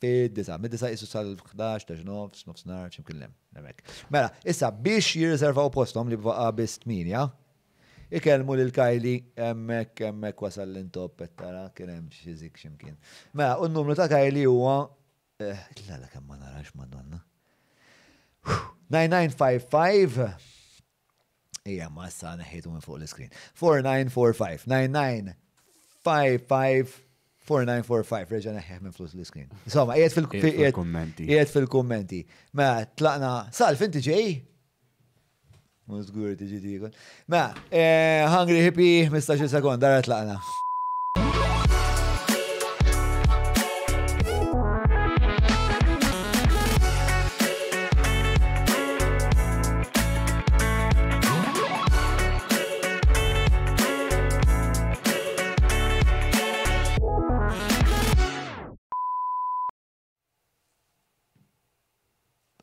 fid disa mid-disa jissu sal-11, taġnof, snofs nar, ċimkien lem. Mela, issa biex jirreservaw postom li bvaqa bis 8, ikelmu li l Kajli emmek, emmek wasal l-intop, tara, kienem xizik xi Mela, un numru ta' Kajli huwa. Eh, l-għala kemm ma narax madonna. 9955 Ija, ma issa neħħitu minn fuq l-iskrin. 4945 9955 4945, reġa neħħeħ minn flus l-iskin. Insomma, jiet fil-kommenti. Jiet fil-kommenti. Ma, tlaqna, sal, finti ġej? Mużgur tiġi tikon. Ma, eh, Hungry Hippie, 15 sekund, dara tlaqna.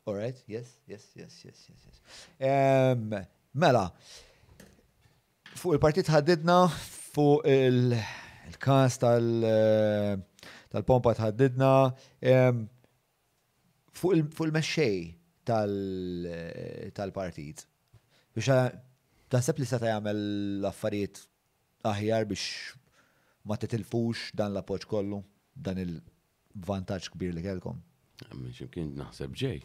All right, yes, yes, yes, yes, yes, yes. Um, mela, fuq il-partit ħaddidna fuq il-kas il eh, tal-pompa tal tħaddidna um, fuq il-mexxej il eh, tal-partit. Tal biex taħseb li seta jagħmel l-affarijiet aħjar biex ma titilfux dan l-appoġġ kollu, dan il-vantaġġ kbir li kelkom. Ximkien naħseb ġej.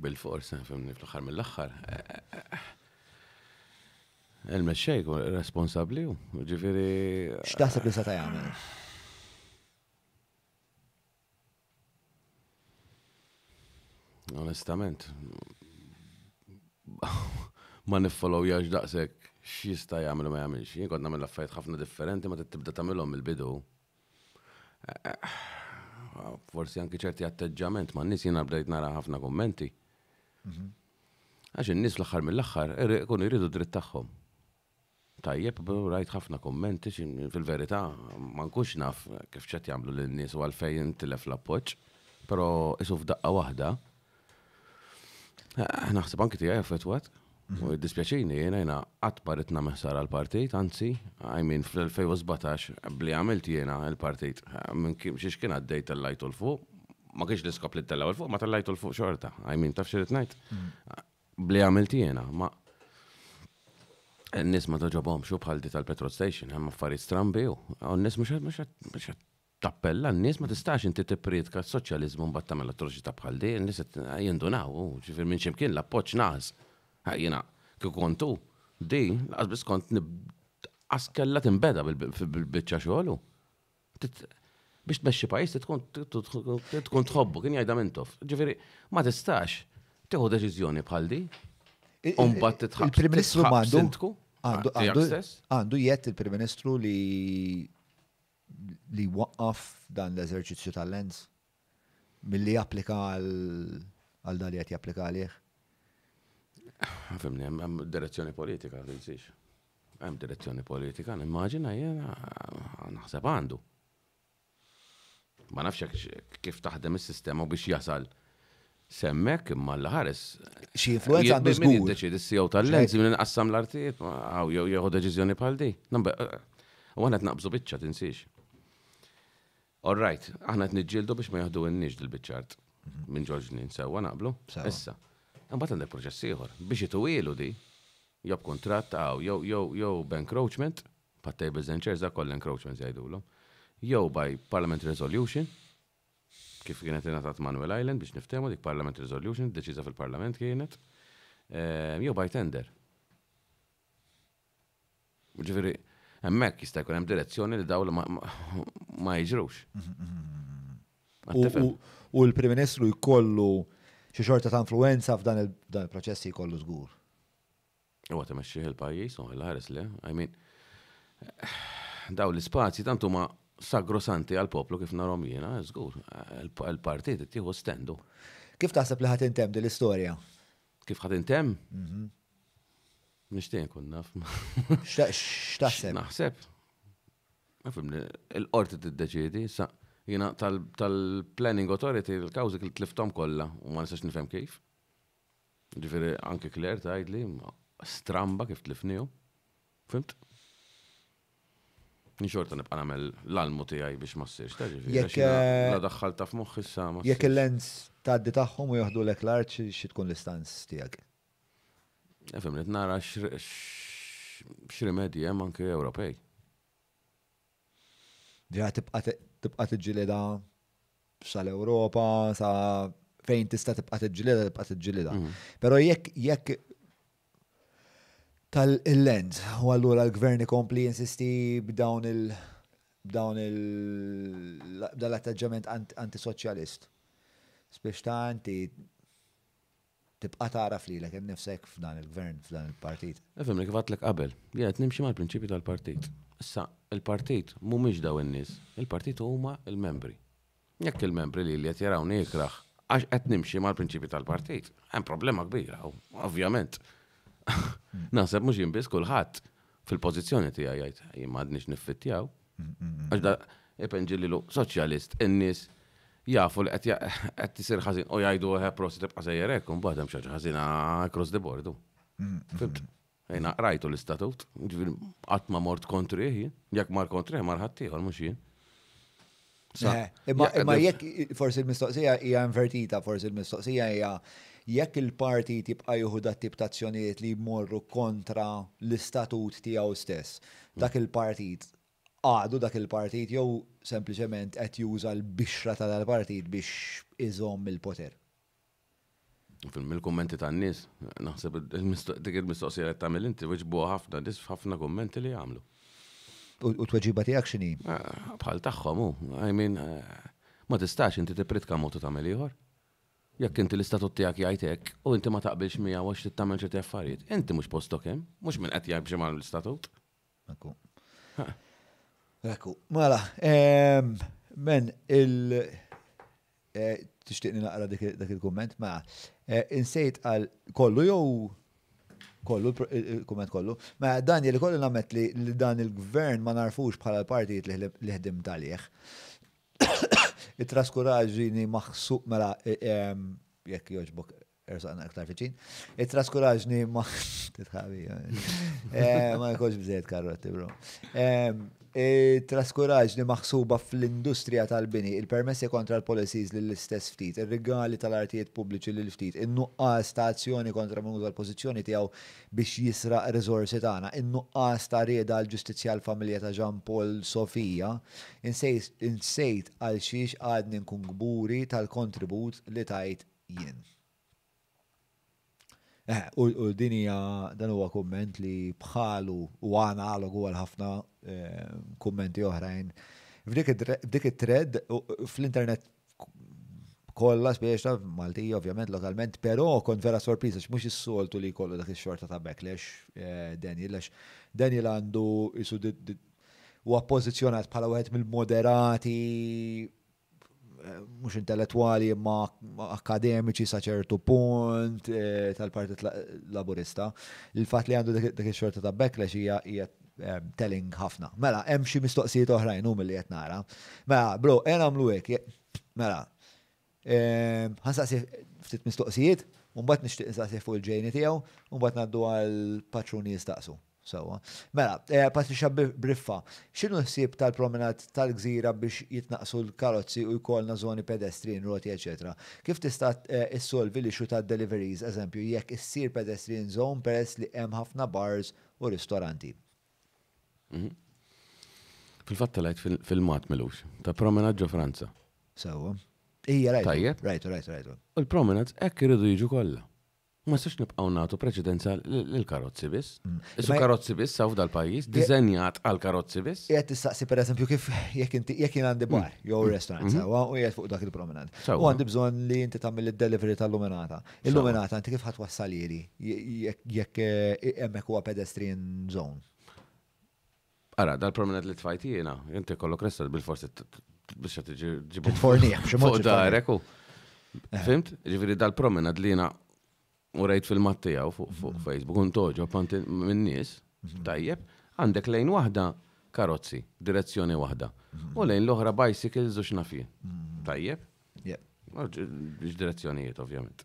Bil-forsa, fimni fl-axar mill-axar. Il-mesċej kun responsabli ġifiri. X'taħseb li sa ta' jagħmel? Onestament, ma niffolow jax daqsek x'jista' jagħmel ma jagħmilx. Jien kont nagħmel affarijiet ħafna differenti ma tibda tagħmilhom il-bidu. Forsi anki ċerti atteġġament ma' nies jiena bdejt nara ħafna kommenti. Mhm. Għax in-nies l-aħħar mill-aħħar kun jridu dritt tagħhom. Tajjeb, rajt ħafna kommenti fil-verità ma nkunx naf kif ċet jagħmlu lin-nies u għalfejn intilef l-appoġġ, però isu f'daqqa waħda. Eh, naħseb anki ti tiegħi affettwat. Mhm. U dispjaċini, jena jena għatbaritna meħsar għal-partijt, anzi, għajmin fil 2017 bli għamilt jena għal partijt eh, minn xiex kien għaddejt l-lajt u l-fuq, ma kienx l-iskop li t-tellaw il-fuq, ma tellajtu l-fuq xorta. I mean, taf xirrit najt. Mm. Bli għamilti jena, ma. Nis ma toġobom xu bħal di tal-petrol station, għamma affarijiet strambi u. n-nies Nis mux tappella, n-nis ma tistax inti t-pritka s-soċjalizmu mbatt tamel atroċità bħal di, n-nis jendunaw, ġifir minn ximkien l-appoċ naħs. Jena, kikontu, di, kont biskont askella t-imbeda bil-bicċa xoħlu biex tmexxi pajis tkun tħobbu, kien jgħidha mintof. Ġifieri, ma tistax tieħu deċiżjoni bħal di. Umbat titħabb. Il-Prim Ministru għandu. Għandu jett il-Prim Ministru li li waqqaf dan l-eżerċizzju tal-lens mill-li japplika għal li qed japplika għalih. Femni, hemm direzzjoni politika, għem direzzjoni politika, nimmaġina jena naħseb għandu ma nafx kif taħdem is-sistema biex jasal semmek imma l-ħares. Xi influenza għandu żgur. E min jiddeċidi s-sijaw tal-lenz minn qassam l-artijiet għaw jew jieħu deċiżjoni bħal di. Eh, u għanet naqbżu biċċa tinsiex. All right, aħna qed niġġieldu biex ma jaħdu n-nix dil-biċċart mhm. minn ġorġnin sewa naqblu. Issa. Imbagħad għandek proċess ieħor biex itwielu di job kontratt għaw jew jew jew bankroachment, pat tables and chairs da koll encroachment jgħidulhom jew by Parliament Resolution, kif kienet ingħatat Manuel Island biex niftehmu dik Parliament Resolution, deċiża fil-Parlament kienet, eh, jew by tender. Ġifiri, hemmhekk jista' jkun hemm direzzjoni li dawla ma jiġrux. U l-Prim Ministru jkollu xi xorta ta' influenza f'dan il-proċessi jkollu żgur. U għatem xieħ il-pajis, u l-ħares li, I mean, daw l ispazji tantu ma' sagrosanti għal-poplu kif narom jiena, zgur, il-partit tiħu stendu. Kif taħseb li ħat intem l istorja Kif ħat intem? Mhm. Nishtien kun naf. Xtaħseb? Naħseb. Il-qorti t-deċidi, jina tal-planning authority, il-kawzi kil-tliftom kolla, u ma nisax nifem kif. Ġifiri, anke Kler ta' li stramba kif tlifniju. Fimt? Nixorta nibqa' nagħmel l-almu tiegħi biex ma ssirx ta' eh, La daħħal ta' f'moħħ issa ma. Jekk il-lens tgħaddi tagħhom u jaħdu lek l-arċ xi tkun l-istans tiegħek. Efhem rid nara x'rimedji hemm anke Ewropej. Ġa tibqa' tiġġieleda sal-Ewropa, sa' fejn tista' tibqa' tiġġieleda tibqa' tiġġieleda. Mhm. Però jekk tal-land. U għallura l-gvern ikompli insisti b'dawn il- b'dawn il- l-attagġament antisoċjalist. Spiex ta' anti tibqa tara flilek innifsek f'dan il-gvern, f'dan il-partit. Efem, li kifatlek qabel, jgħet nimxi mal prinċipju tal-partit. Issa, il-partit miex daw n-nis, il-partit huma il-membri. Jekk il-membri li li jaraw jikraħ, għax qed nimxi mal prinċipi tal-partit. Hemm problema kbira, ovvjament. Naħseb mhux jinbis kulħadd fil-pożizzjoni tiegħi jgħid jien m'għadniex niffittjaw. Għax epenġillilu soċjalist, in-nies jafu li qed tisir ħażin u jgħidu eh, prosi tibqa' sejjer hekk u mbagħad hemm xi ħażina cross the board. Fimt? Ejna rajtu l-istatut, ġifieri qatt ma mort kontri jien, jekk mar kontri mar ħadd ieħor mhux jien. Eh, imma jekk forsi l-mistoqsija hija invertita, forsi l-mistoqsija hija jekk il-parti tibqa' jieħu tip ta' azzjonijiet li jmorru kontra l-istatut tiegħu stess, mm. dak il-partit għadu dak il-partit jew sempliċement qed juża l-bixra ta' dal-partit biex iżomm il-poter. Fil-kommenti ta' n-nis, naħseb dik il-mistoqsija li tagħmel inti weġbu ħafna dis ħafna kommenti li jagħmlu. U tweġiba tiegħek x'inhi? Ah, bħal tagħhom hu, I eh, ma tistax inti tipritka ta' tagħmel ieħor jekk inti l-istatut tiegħek jgħidlek u inti ma taqbilx miegħu għax tittamel ċerti affarijiet, inti mhux postok hemm, eh? mhux minn qed jgħid b'xi l-istatut. Eku. Eku, mela, ehm, men il eh, tixtiqni naqra dak il-komment, ma mela, eh, insejt għal kollu jew kollu, il-komment kollu. Ma mela, dan li kollu namet li dan il-gvern ma narfux bħala l-partijiet li ħdim talieħ it ni maħsuq mela e, jekk joġbok ersaqna aktar fiċin. It-traskuraġni ma titħabi. Eh, ma jkunx bżejt karrotti, bro. It-traskuraġni maħsuba fl-industrija tal-bini, il-permessi kontra l-policies l-istess ftit, il-rigali tal-artijiet pubbliċi l-ftit, il-nuqqas ta' azzjoni kontra minn l-pozizjoni tijaw biex jisraq rizorsi tagħna, il-nuqqas ta' rieda l-ġustizja l-familja ta' Ġan Paul Sofija, insejt għal xiex għadni nkun gburi tal-kontribut li tajt jien. Eh, u dinija dan huwa kumment li bħalu u analogu għal ħafna eh, kummenti oħrajn. F'dik it-tred fl-internet kollha spiex Malti, ovvjament lokalment, però kont vera sorpriża mhux is-soltu li jkollu dak ix-xorta ta' backlash eh, Daniel għax Daniel għandu isu huwa pożizzjonat bħala wieħed mill-moderati mux intellettuali ma akademiċi saċertu punt eh, tal-partit laburista. Il-fat li għandu dik xorta ta' backlash hija eh, telling ħafna. Mela, hemm xi mistoqsijiet oħrajn hum li qed nara. Mela, bro, għen nagħmlu hekk, mela, eh, ħansaqsi ftit mistoqsijiet, un bat nixtieq nsaqsi fuq il-ġejni tiegħu, un bat ngħaddu għal patruni jistaqsu. Sewa. Mela, eh, Patricia Briffa, xinu ħsieb tal-promenat tal-gżira biex jitnaqsu l-karozzi u jkollna zoni pedestrin, roti, ecc. Kif tista' eh, issolvi li xu ta' deliveries, eżempju, jekk issir pedestrin zone peress li hemm ħafna bars u ristoranti? Mhm. Fil-fatt lajt fil-mat melux, ta' promenat ġo Franza. Sewa. Ija, rajt. rajtu, Rajt, rajt, il U l-promenat ekk irridu jiġu kollha. Ma s nibqaw natu preċedenza l-karozzi bis. Isu mm. karozzi biss saw dal-pajis, dizenjat għal-karozzi bis. Jgħet tistaqsi per eżempju kif jek inti għandi bar, mm. jew mm-hmm. restaurant, mm-hmm. sawa, u jgħet fuq dak il-prominent. U għandi bżon li inti tagħmel il delivery tal-luminata. Il-luminata inti kif ħatwassal jiri jekk eh, hemmhekk huwa pedestrian zone. Ara, dal-prominent li t-fajti jiena, inti kollok restaurant bil-forsi biex t ġibu. T-forni, eh. Fimt? Ġifieri dal-promenad li jiena u rajt fil-mattija u fuq mhm. Facebook, un toġo panti minn-nies, mhm. tajjeb, għandek lejn wahda karozzi, direzzjoni wahda, mhm. u lejn l-oħra bicycles u xnafi. Tajjeb? Ġ-direzzjonijiet, ovvjament.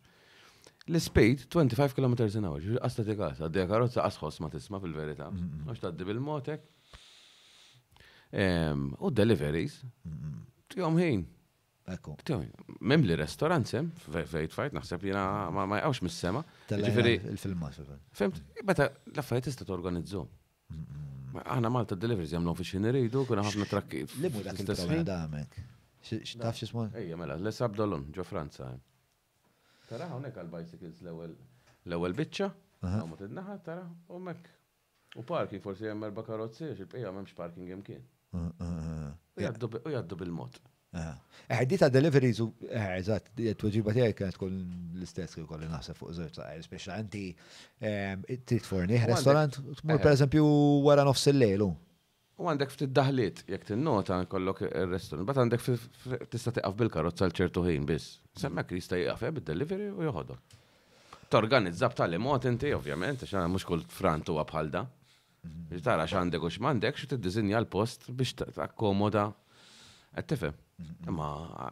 L-speed 25 km an hour, għasta t għasta, għaddeja karozza għasħos ma tisma fil-verita, għax taddi bil-motek. U deliveries, t-jom ħin, Ekku. Mem li restorant sem, eh, fejt fajt, naħseb li ma jgħawx mis-sema. Ġifiri. Il-filma, Femt, bata l jista t-organizzu. Aħna Malta Deliveries jagħmlu fi xi niridu, kuna ħafna trakki. Li mhu dak il-programm damek? X'taf x'ismu? Ejja mela, l-esab Abdolon ġo Franza. Eh. Tara għonek għal bicycles l ewel bicċa, għamu t-idnaħa, tara, u mek. U parking forsi hemm erba' karozzi, xil-bqija m'hemmx parking imkien. U jgħaddu bil mot Eħdi eh, eh, ta' deliveries eh, u eżat, t-tweġiba tijaj kienet tkun l-istess kif kolli naħseb fuq zewġ ta' speċa anti ehm, trid forni restorant, t-mur per eżempju wara nofs il-lejlu. U għandek ftit daħlit jek tinnota kollok il-restorant, bat għandek tista' tiqaf bil-karozza l-ċertu ħin biss. Semmek jista' jiqaf il delivery u joħodha. Torganizza b'tali mod inti, ovvjament, xana mhux kull frant għabħalda. Ġitara mhm. xandek u xmandek, u t xi l-post biex t-akkomoda Għattifem, mhm. Ma,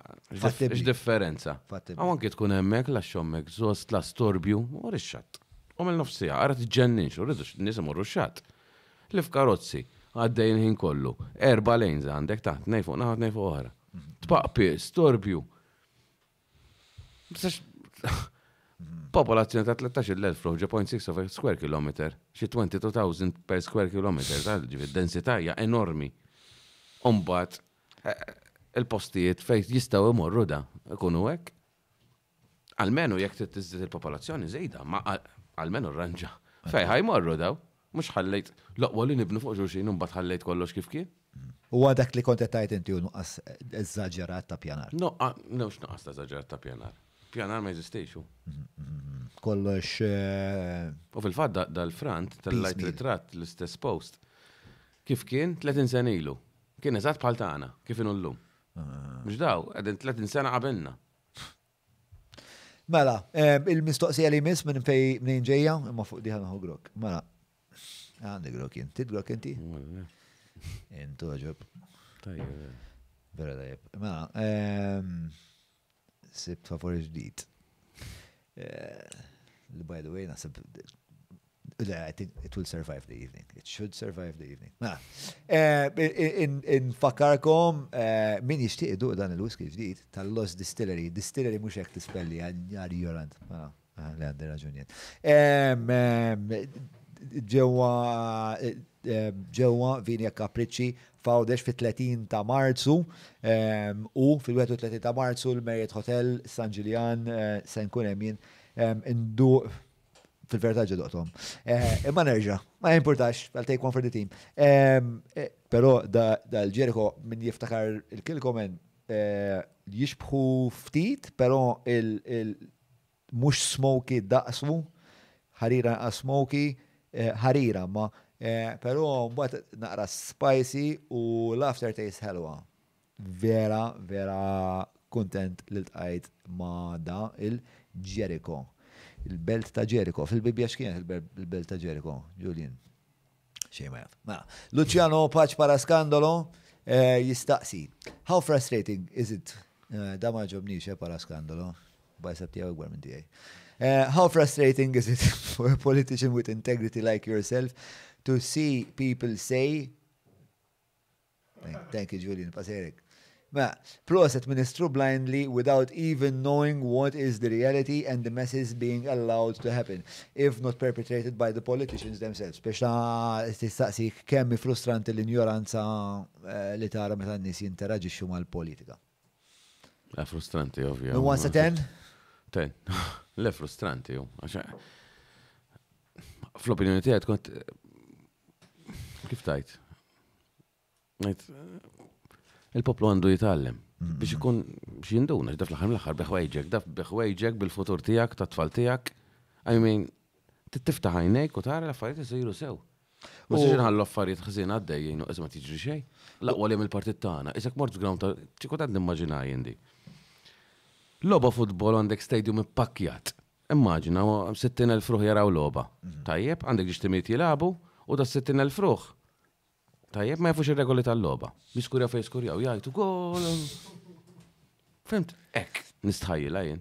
x-differenza. Għaw għanki tkun emmek, la xommek, zost, la storbju, u rixxat. U mill nofsija, għarat ġenninx, u rridux, nisimu rixxat. Lif karozzi, għaddejn ħin kollu, erba lejn għandek taħt, nejfu, naħat nejfu għara. Mhm. Tpaqpi, storbju. Mhm. Popolazzjoni ta' 13.000 fl 0.6 square kilometer, xi 22,000 per square kilometer, tal-ġivi, densità enormi. Umbat, il-postijiet fejn jistgħu imorru da, ikunu hekk. Almenu jekk tiżdied il-popolazzjoni zejda, ma almenu rranġa. Fejn morru daw, mhux ħallejt loqwa li nibnu fuq xuxin, un mbagħad ħallejt kollox kif kien. U għadak li kontet tajt inti unu għas eżagġerat ta' pjanar. No, no, xnaqas ta' eżagġerat ta' pjanar. Pjanar ma jizistiexu. Kollox. Eh, U fil fadda dal-frant, tal-lajt ritratt, l-istess post. Kif kien, 30 sen ilu. Kien eżatt bħal tagħna, kif inullu. Mhux daw, qegħdin 30 sena qabelna. Mela, eh, il-mistoqsija li miss minn fej minn ġejja, imma fuq diħan ħu grok. Mela, għandi grok inti, grok inti? Mela. Intu ġob. Vera tajjeb. Mela, ehm, sib favori ġdid. Eh, by the way, nasib I think it will survive the evening. It should survive the evening. Eh, in Infakarkom, eh, min jishtiq iddu dan il-whisky ġdid tal-Los Distillery. Distillery mux jek tispelli, għal jorant. Le għandi raġunjen. Ġewa ġewa Vinja kapriċi fawdex fi 30 ta' Marzu u fil-31 ta' Marzu l-Marriott Hotel San Ġiljan eh, se nkun hemm indu fil-verità ġedotom. Eh, imma nerġa, ma importax, għal take one for the team. Eh, pero dal-ġeriko minn jiftakar il-kilkomen eh, jixbħu ftit, pero il-mux smoky daqsmu, ħarira smoky, ħarira ma, pero mbagħad naqra spicy u l-aftertaste ħelwa. Vera, vera kontent li tqajt ma da il-ġeriko il-belt ta' Jericho, fil-bibja xkien il-belt ta' Jericho, Julien. Xejma Mela, Luciano Paċ para skandalo eh, jistaqsi. How frustrating is it? Eh, da ma ġobniex eh, para skandalo. Bajsab tiegħu gwer minn tiegħi. How frustrating is it for a politician with integrity like yourself to see people say Thank you, Julian. Paserek. Ma, proset ministru blindly without even knowing what is the reality and the message being allowed to happen, if not perpetrated by the politicians themselves. Biex ta' ististaxi kemmi frustranti l-ignoranza eh, li tara meta nisi nies xumma mal-politika. La frustranti, ovvju. Min wansa ten? Ten. Le frustranti, ju. Oh. Fl-opinjoni tiegħek kont kif tajt? il-poplu għandu jitgħallem mm-hmm. biex ikun xinduna, daf l ħarm l-ħar beħwejġek, daf beħwejġek bil-futur tijak, ta' tfal tijak, I mean, tiftaħ għajnejk u tara l-affarijiet jisiru sew. U s l-affarijiet xizina għaddej, jenu, t tiġri xej, laqwa li mill-partit tagħna, isek mort ground ta' ċikot għad nimmaġina jendi. Loba futbol għandek stadium ippakjat. Immaġina, 60.000 fruħ jaraw loba. Mhm. Tajjeb, għandek ġiġtimiet jilabu u da 60.000 fruħ tajjeb ma jafux ir-regoli tal loba Miskurja fej fejn u jajtu gol. Fremt, ek, nistħajji jien.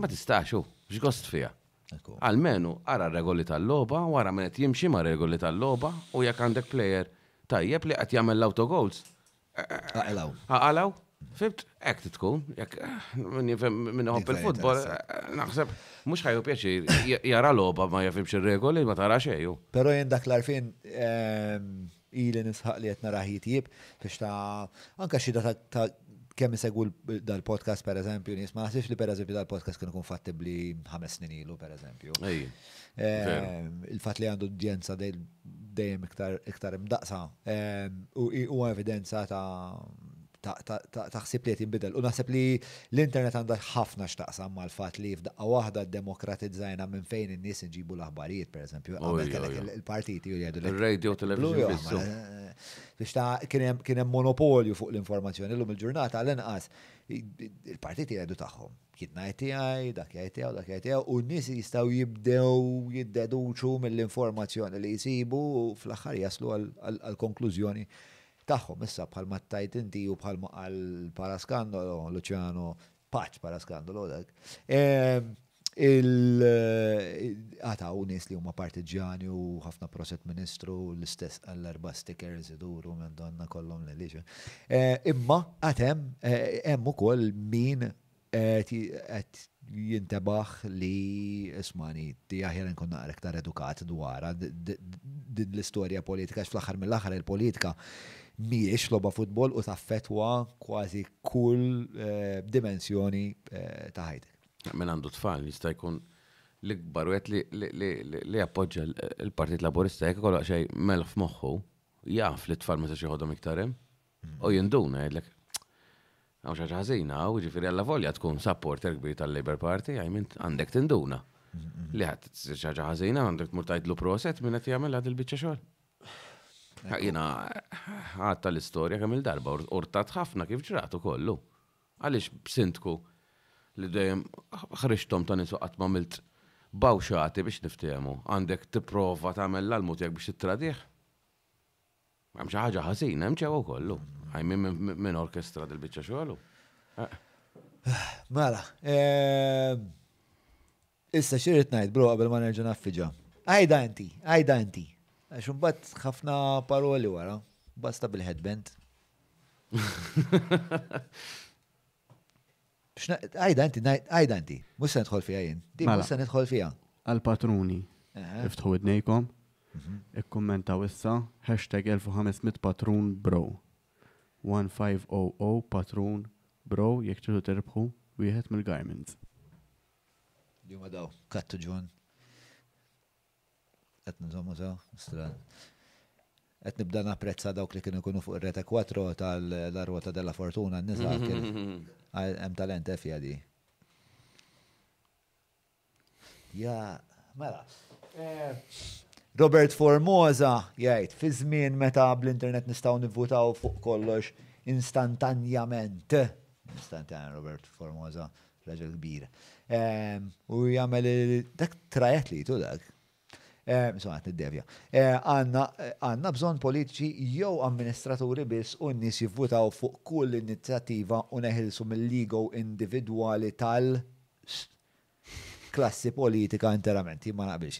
Ma tistaxu, x'gost fija. Almenu ara regoli tal loba wara minn qed jimxi ma' regoli tal loba u jekk għandek plejer tajjeb li qed jagħmel l autogolz Aqalaw. Aqalaw? Fibt, ek titkun, jek minn hopp il-futbol, naħseb, mux ħajju pjaċir, jara loba ma jafimx il-regoli, ma tara xeju. Pero jendak dak l-arfin, ili nisħaq li jtna raħi jib, biex ta' anka xida ta' kemm segwu dal-podcast per eżempju, nis ma' li per eżempju dal-podcast kienu kun fattibli ħames snin ilu per eżempju. Il-fat li għandu udjenza dejjem iktar imdaqsa u evidenza ta' taħsib li qed jinbidel. U naħseb li l-internet għandha ħafna x'taqsam mal-fatt li f'daqqa waħda demokratizzajna minn fejn in-nies nġibu l-aħbarijiet pereżempju. eżempju. il-partiti u jgħidu l-radio televizjoni. Eh, biex ta' kien hemm monopolju fuq l-informazzjoni llum il-ġurnata għall-inqas il-partiti jgħidu tagħhom. Kitna jtijaj, dak jgħajtijaw, dak jgħajtijaw, u n-nis jistaw jibdew jiddeduċu mill-informazzjoni li jisibu u fl-axħar jaslu għal-konklużjoni. għal konklużjoni tagħhom issa bħalma tajt inti u bħalma għal paraskandolo, l-oċjano Paċ paraskandolo dak. Eh, għata għataw nis li huma partiġjani u ħafna proset ministru l-istess għall-erba stickers iduru minn donna kollom li liġa. Eh, imma għatem, eh, hemm ukoll min qed jintabax li ismani ti aħjar nkun naqra edukat dwar din l-istorja politika x aħħar mill-aħħar il-politika. il politika miex loba futbol u taffetwa kważi kull eh, dimensjoni eh, ta' ħajtek. Mela għandu tfal jista' jkun l-ikbar u li appoġġa eh, l-Partit Laburista jekk kolla xej melf moħħu jaf li tfal ma se xieħodhom iktarem u jinduna jgħidlek. Għaw xaġa ħażina, u ġifiri għalla volja tkun supporter kbir tal-Labor Party, minn għandek tinduna. Mm, mm, mm. Li għat, xaġa ħażina għandek mur l proset minn qed jagħmel għad il-biċċa xogħol. Jina, għatta l-istoria kemm il-darba, urtat ħafna kif ġratu kollu. Għalix b'sintku li dejjem ħriġtom ta' nisu għatma milt bawxati biex niftehmu. Għandek tipprova tagħmel l almut tiegħek biex t-tradiħ. xi ħaġa ħażin, hemm ċewa kollu. Għaj minn orkestra dil-biċċa xoħlu. Eh. Mela, ehm, issa xirrit ngħid bro qabel ma nerġa' Għajda inti, għajda inti. Għax mbagħad ħafna paroli wara, basta bil-headband. Għajda inti, għajda inti, musa nidħol fija jien, di mela. musa nidħol fija. Għal-patruni, iftħu id-nejkom, mhm. ikkommentaw issa, hashtag 1500 patrun bro. 1500 patrun bro, jek tridu terbħu, wieħed mill-garments. Jumadaw, kattu ġon qed nżommu sew, stran. Qed nibda napprezza dawk li kienu kunu fuq rete 4 tal-Rota della Fortuna n-nisa hemm talent efja di. Ja, mela. Eh. Robert Formosa jgħid fi żmien meta bl-internet nistgħu nivvutaw fuq kollox instantanjament. Instantanjament Robert Formosa, raġel kbir. U jagħmel dak trajet li tu dak. Eh, insomma, t-devja. Eh, għanna eh, bżon politiċi jew amministraturi biss u n-nis jivvutaw fuq kull inizjattiva u neħilsu mill-ligo individuali tal klassi politika interament. Ma naqbilx,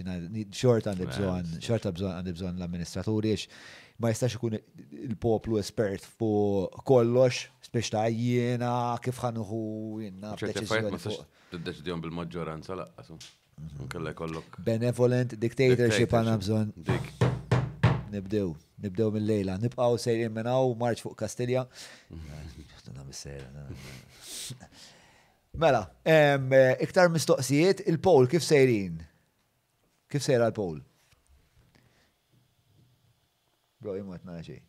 xort għandi bżon, xort għandi bżon l-amministraturi, ma jistax ikun il-poplu espert fuq kollox, spiex ta' jiena, kif ħanuħu, jiena. ċertifajt ma tistax t-deċidjon bil-maġġoranza laqqas. Mhm. kollok. Benevolent dictatorship għan bżon. Dik. Nibdew, nibdew mill-lejla. Nibqaw sejrin minn marċ fuq Kastilja. Mela, eh, iktar mistoqsijiet, il-Pol kif sejrin? Kif sejra l-Pol? Bro, jimot naġi.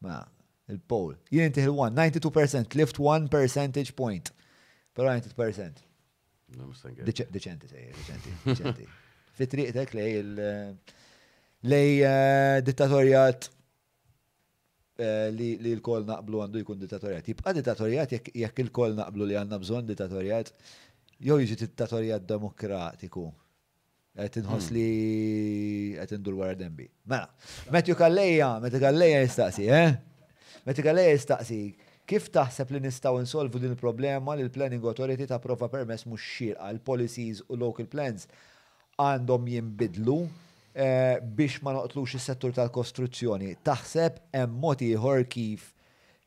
Ma, mela, il-Pol. Jien inti il-1, 92%, lift 1 percentage point. Pero 90%. Deċenti, deċenti, deċenti. Fitriqtek lej eh, lej eh, dittatorjat eh, li l-kol naqblu għandu jkun dittatorjat. Jibqa dittatorjat jekk il-kol naqblu li għanna bżon dittatorjat, jow jġi dittatorjat demokratiku. Għet nħos hmm. li għet ndur wara dembi. Mela, Metju Kalleja, Metju Kalleja jistaqsi, eh? Metju Kalleja jistaqsik, Kif taħseb li nistaw insolvu din il-problema li l-Planning Authority ta' prova permess mux xirqa l-policies u local plans għandhom jimbidlu eh, biex ma noqtlux is-settur tal-kostruzzjoni. Taħseb hemm mod ieħor kif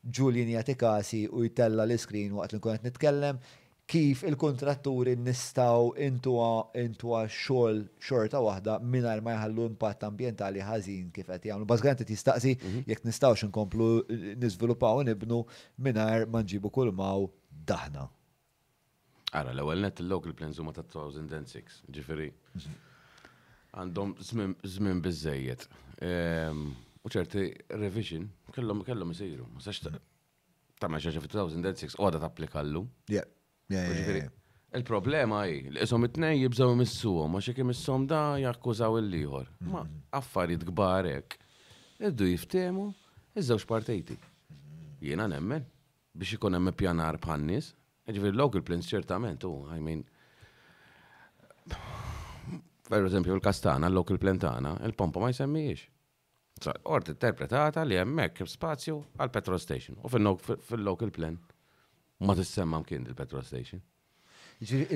Julian jagħti kasi u jtella l-iskrin waqt li nkun qed nitkellem kif il-kontratturi nistaw intuwa intuwa xol xorta waħda minar ma jħallu impatt ambientali ħażin kif qed jagħmlu. Bażgant tistaqsi jek mhm. jekk nistgħux inkomplu niżviluppaw nibnu minar ma nġibu kull maw daħna. Ara l-ewwel net il-local plans huma ta' 2006, ġifiri. għandhom żmien bizzejiet. Ehm, u ċerti revision kellhom kellhom isiru. Ma ta' ma xaġa 2006, 2006 għada tapplikallu. Yeah. Il-problema hi, l-isom it-nej jibżaw missuhom, ma xekim issom da jakkużaw il-liħor. Ma mhm. affarijiet gbarek. Iddu jiftemu, iż-żewġ partejti. Jiena nemmen biex ikun hemm pjanar bħannis. Ġifier il-plin ċertament, u oh, I mean. Per eżempju, l-kastana, l il-plentana, il-pompa ma jsemmijiex. Ort interpretata li hemmhekk spazju għal petrol station u fil-local plan ma tissemma mkien il-petrol station.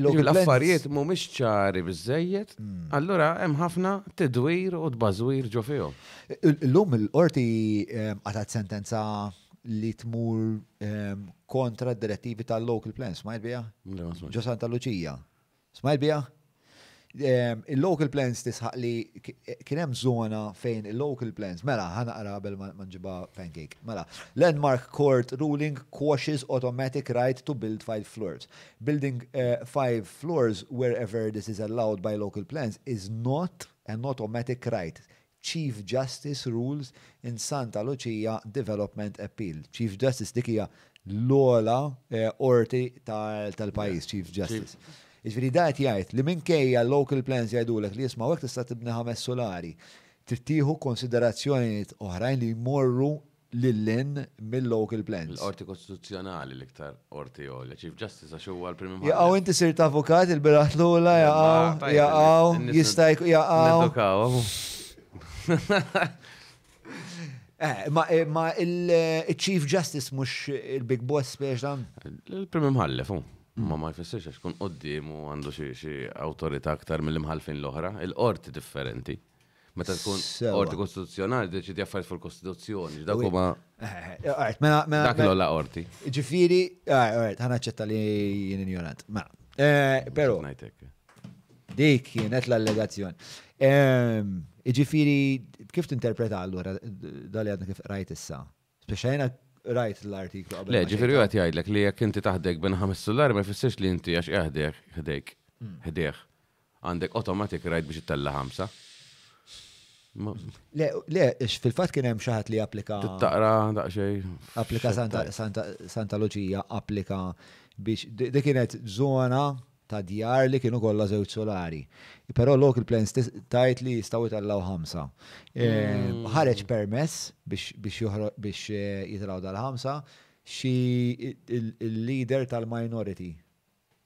L-affarijiet mhumiex ċari bizzejiet, hmm. allora hemm ħafna tidwir u tbażwir ġo fihom. Illum il-qorti qatat ehm, sentenza li tmur ehm, kontra d-direttivi tal-local plans, smajt bija? Mela, ġo Santa Luċija. Smajt bija? il-local plans tisħaq li kienem zona fejn il-local plans, mela, ħana qabel manġiba pancake, mela, landmark court ruling quashes automatic right to build five floors. Building uh, five floors wherever this is allowed by local plans is not an automatic right. Chief Justice rules in Santa Lucia Development Appeal. Chief Justice dikija l-ola eh, orti tal-pajis, Chief Justice. Chief. Iġveri dajt jajt li minkejja local plans jgħidulek li jisma' għek tista' tibni ħames solari. Tittieħu konsiderazzjonijiet oħrajn li jmorru lil-lin mill-local plans. L-orti kostituzzjonali l-iktar orti li Chief Justice għaxu għal l-primim. Jaqaw inti sirt avukat il-birat l-ula, jaqaw, jaqaw, jistajk, jaqaw. Ma il-Chief Justice mux il-Big Boss biex dan? Il-primim ħallef, Ma ma jfessirx għax kun qoddim u għandu xi autorita aktar mill-imħalfin l-oħra, il-qorti differenti. Meta tkun qorti kostituzzjonali deċidi affarijiet fuq il-Kostituzzjoni, dak huma eh, eh, eh, mela, mela, dak l la mela. qorti. għajt, ħana ċetta li jien ignorant. Ma pero. dik kienet l-allegazzjoni. Ehm, Ġifiri, kif tinterpreta allura dali għadna kif rajt issa? Speċajna rajt l-artiklu qabel. Le, ġifiri għat jgħidlek li jek inti taħdek bin 5 dollari ma jfessiex li inti għax jgħadek, ħdejk, hmm. ħdejk. Għandek automatik rajt biex tella 5. Le, le, fil-fat kien hemm xi ħadd li applika. Taqra daqxej. Applika Santa Loġija, applika biex dik kienet zona ta' djar li kienu kolla żewġ solari. Però local plans tajt li jistgħu jitallaw ħamsa. Eh, mm. Ħareċ permess biex eh, jitraw dal-ħamsa xi il-leader tal-minority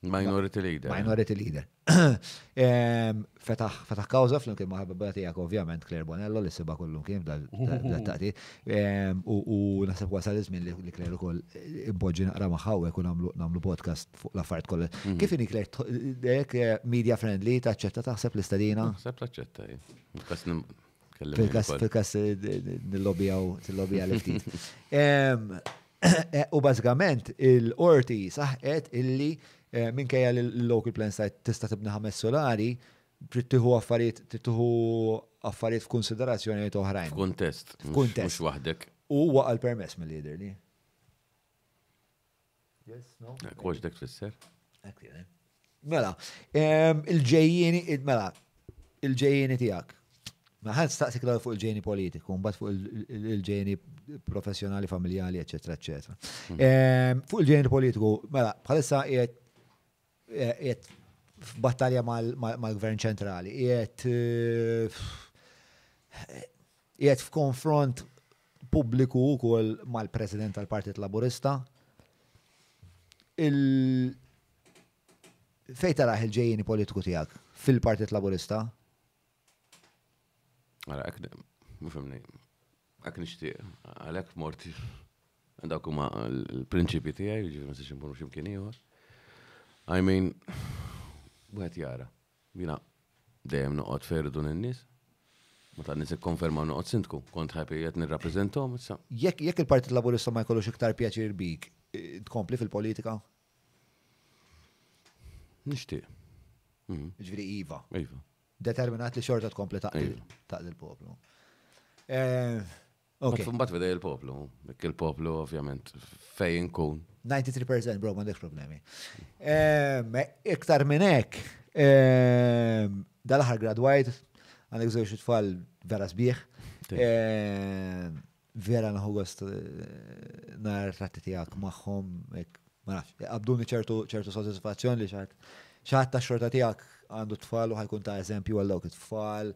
Minority leader. Minority leader. Fetax, fetaħ kawza fl-imkien maħabba għak ovvijament Claire Bonello li s-sibba kollu kien bdal tati U nasab wasal izmin li Claire u koll imboġi naqra maħawe kun namlu podcast fuq l-affarijiet mhm. Kif ini Claire, dek eh, media friendly taċċetta taħseb l-istadina? Taħseb taċċetta, Fil-kas nil-lobbijaw, nil-lobbijaw l-ftit. U bazzgament il-orti saħqet illi Eh, minkejja li l-local plan site tista' tibni ħames solari, trittuħu tieħu affarijiet trid tieħu affarijiet f'konsiderazzjonijiet oħrajn. F'kontest. F'kuntest. Mhux waħdek. U waqal permess mill-lider li. Yes, no. Kwaġ dek fisser. Mela, il-ġejjini, mela, il-ġejjini tijak. Maħan staqsik fuq il-ġejni politiku, mbagħad fuq il-ġejni professjonali, familjali, eccetera eccetera. Hmm. Fuq il-ġejni politiku, mela, bħalissa jgħet jiet f'battalja mal-gvern ċentrali, jett eh, jiet f'konfront pubbliku u kol mal-president tal-Partit Laburista. Il... Fejta raħ il-ġejjini politiku tijak fil-Partit Laburista? Għara, mela, ek, mufemni, ek nishtiq, għalek morti, għandakum il prinċipi tijaj, ġivna s-ximpunu ximkini iħor. I mean, għet jara, jina dejjem noqot ferdu n-nis. Ma ta' n-nis konferma noqot sintku, kont ħapi jgħet nirrapprezentom. Jekk il-Partit Laburista ma jkollux iktar pjaċir bik, eh, tkompli fil-politika? Nishti. Mhm. Ġviri Iva. Iva. Determinat li xorta tkompli ta' iva. l-poplu. Fumbat eh, vedej il-poplu, jek il-poplu ovvjament fejn kun 93% bro, mandek problemi. Ehm, iktar minnek, ehm, dal-ħar graduajt, għandek zoċ tfal vera sbieħ, ehm, vera naħu eh, nar ratti tijak maħħom, ma nafx, għabduni ċertu soddisfazzjon li ċart, ċart ta' xorta tijak għandu tfal u ħajkun ta' eżempju għallu dawk it-tfal,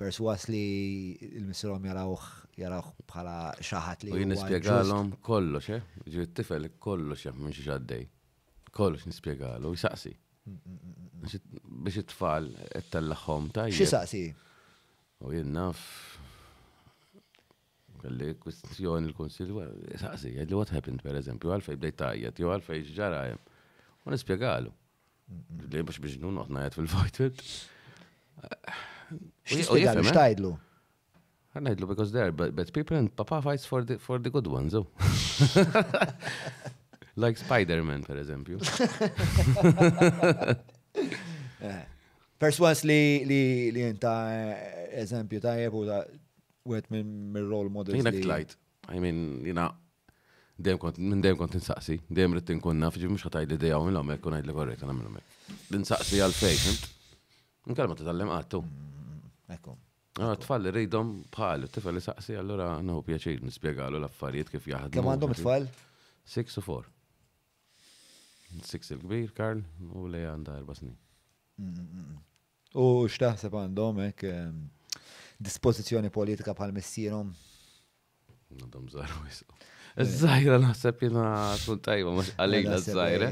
perswas li il missirom jarawħ jarawħ bħala xaħat li. U nispjegalhom kollox, eh? Ġi t-tifel kollox jaf minn xi għaddej. Kollox nispjegalu, jisaqsi. Biex it-tfal qed tellaħħom ta' Xi saqsi? U jien naf kelli kwestjoni l-konsil, saqsi, għalli what happened per eżempju, għalfej bdejt tajjet, għalfej ġara U nispiegħalom. Li biex biex nun għatna jgħet fil-vojt. Xtispiegħal, eh? xtajdlu? Għanajdlu, because there, but, but people and papa fights for the, for the good ones, oh. like Spider-Man, per eżempju. Perswas li li li inta eh, eżempju tajjeb u ta' wet minn mir role model. Jina klajt. I mean, jina dejjem kont minn dejjem kont insaqsi, dejjem rrid inkun naf ġi mhux ħatajli dejja minn l hawnhekk kun ngħidlek minn l hemmhekk. Insaqsi għal fejn, fimt? t-tallem għattu. Ah, mm, ekku. Għara ah, tfal rridhom bħal, tifel saqsi għallura nħu pjaċir nispjegalu l-affarijiet kif jaħdmu. Kem għandhom t-fall? Six u four. Six il-kbir, Karl, u li għanda erba' snin. Mm, mm, u x'taħseb għandhom ek, dispozizjoni politika bħal missierhom? Għandhom żaru jisqu. Zajra naħseb jina sun tajba, mux għalejla zajra.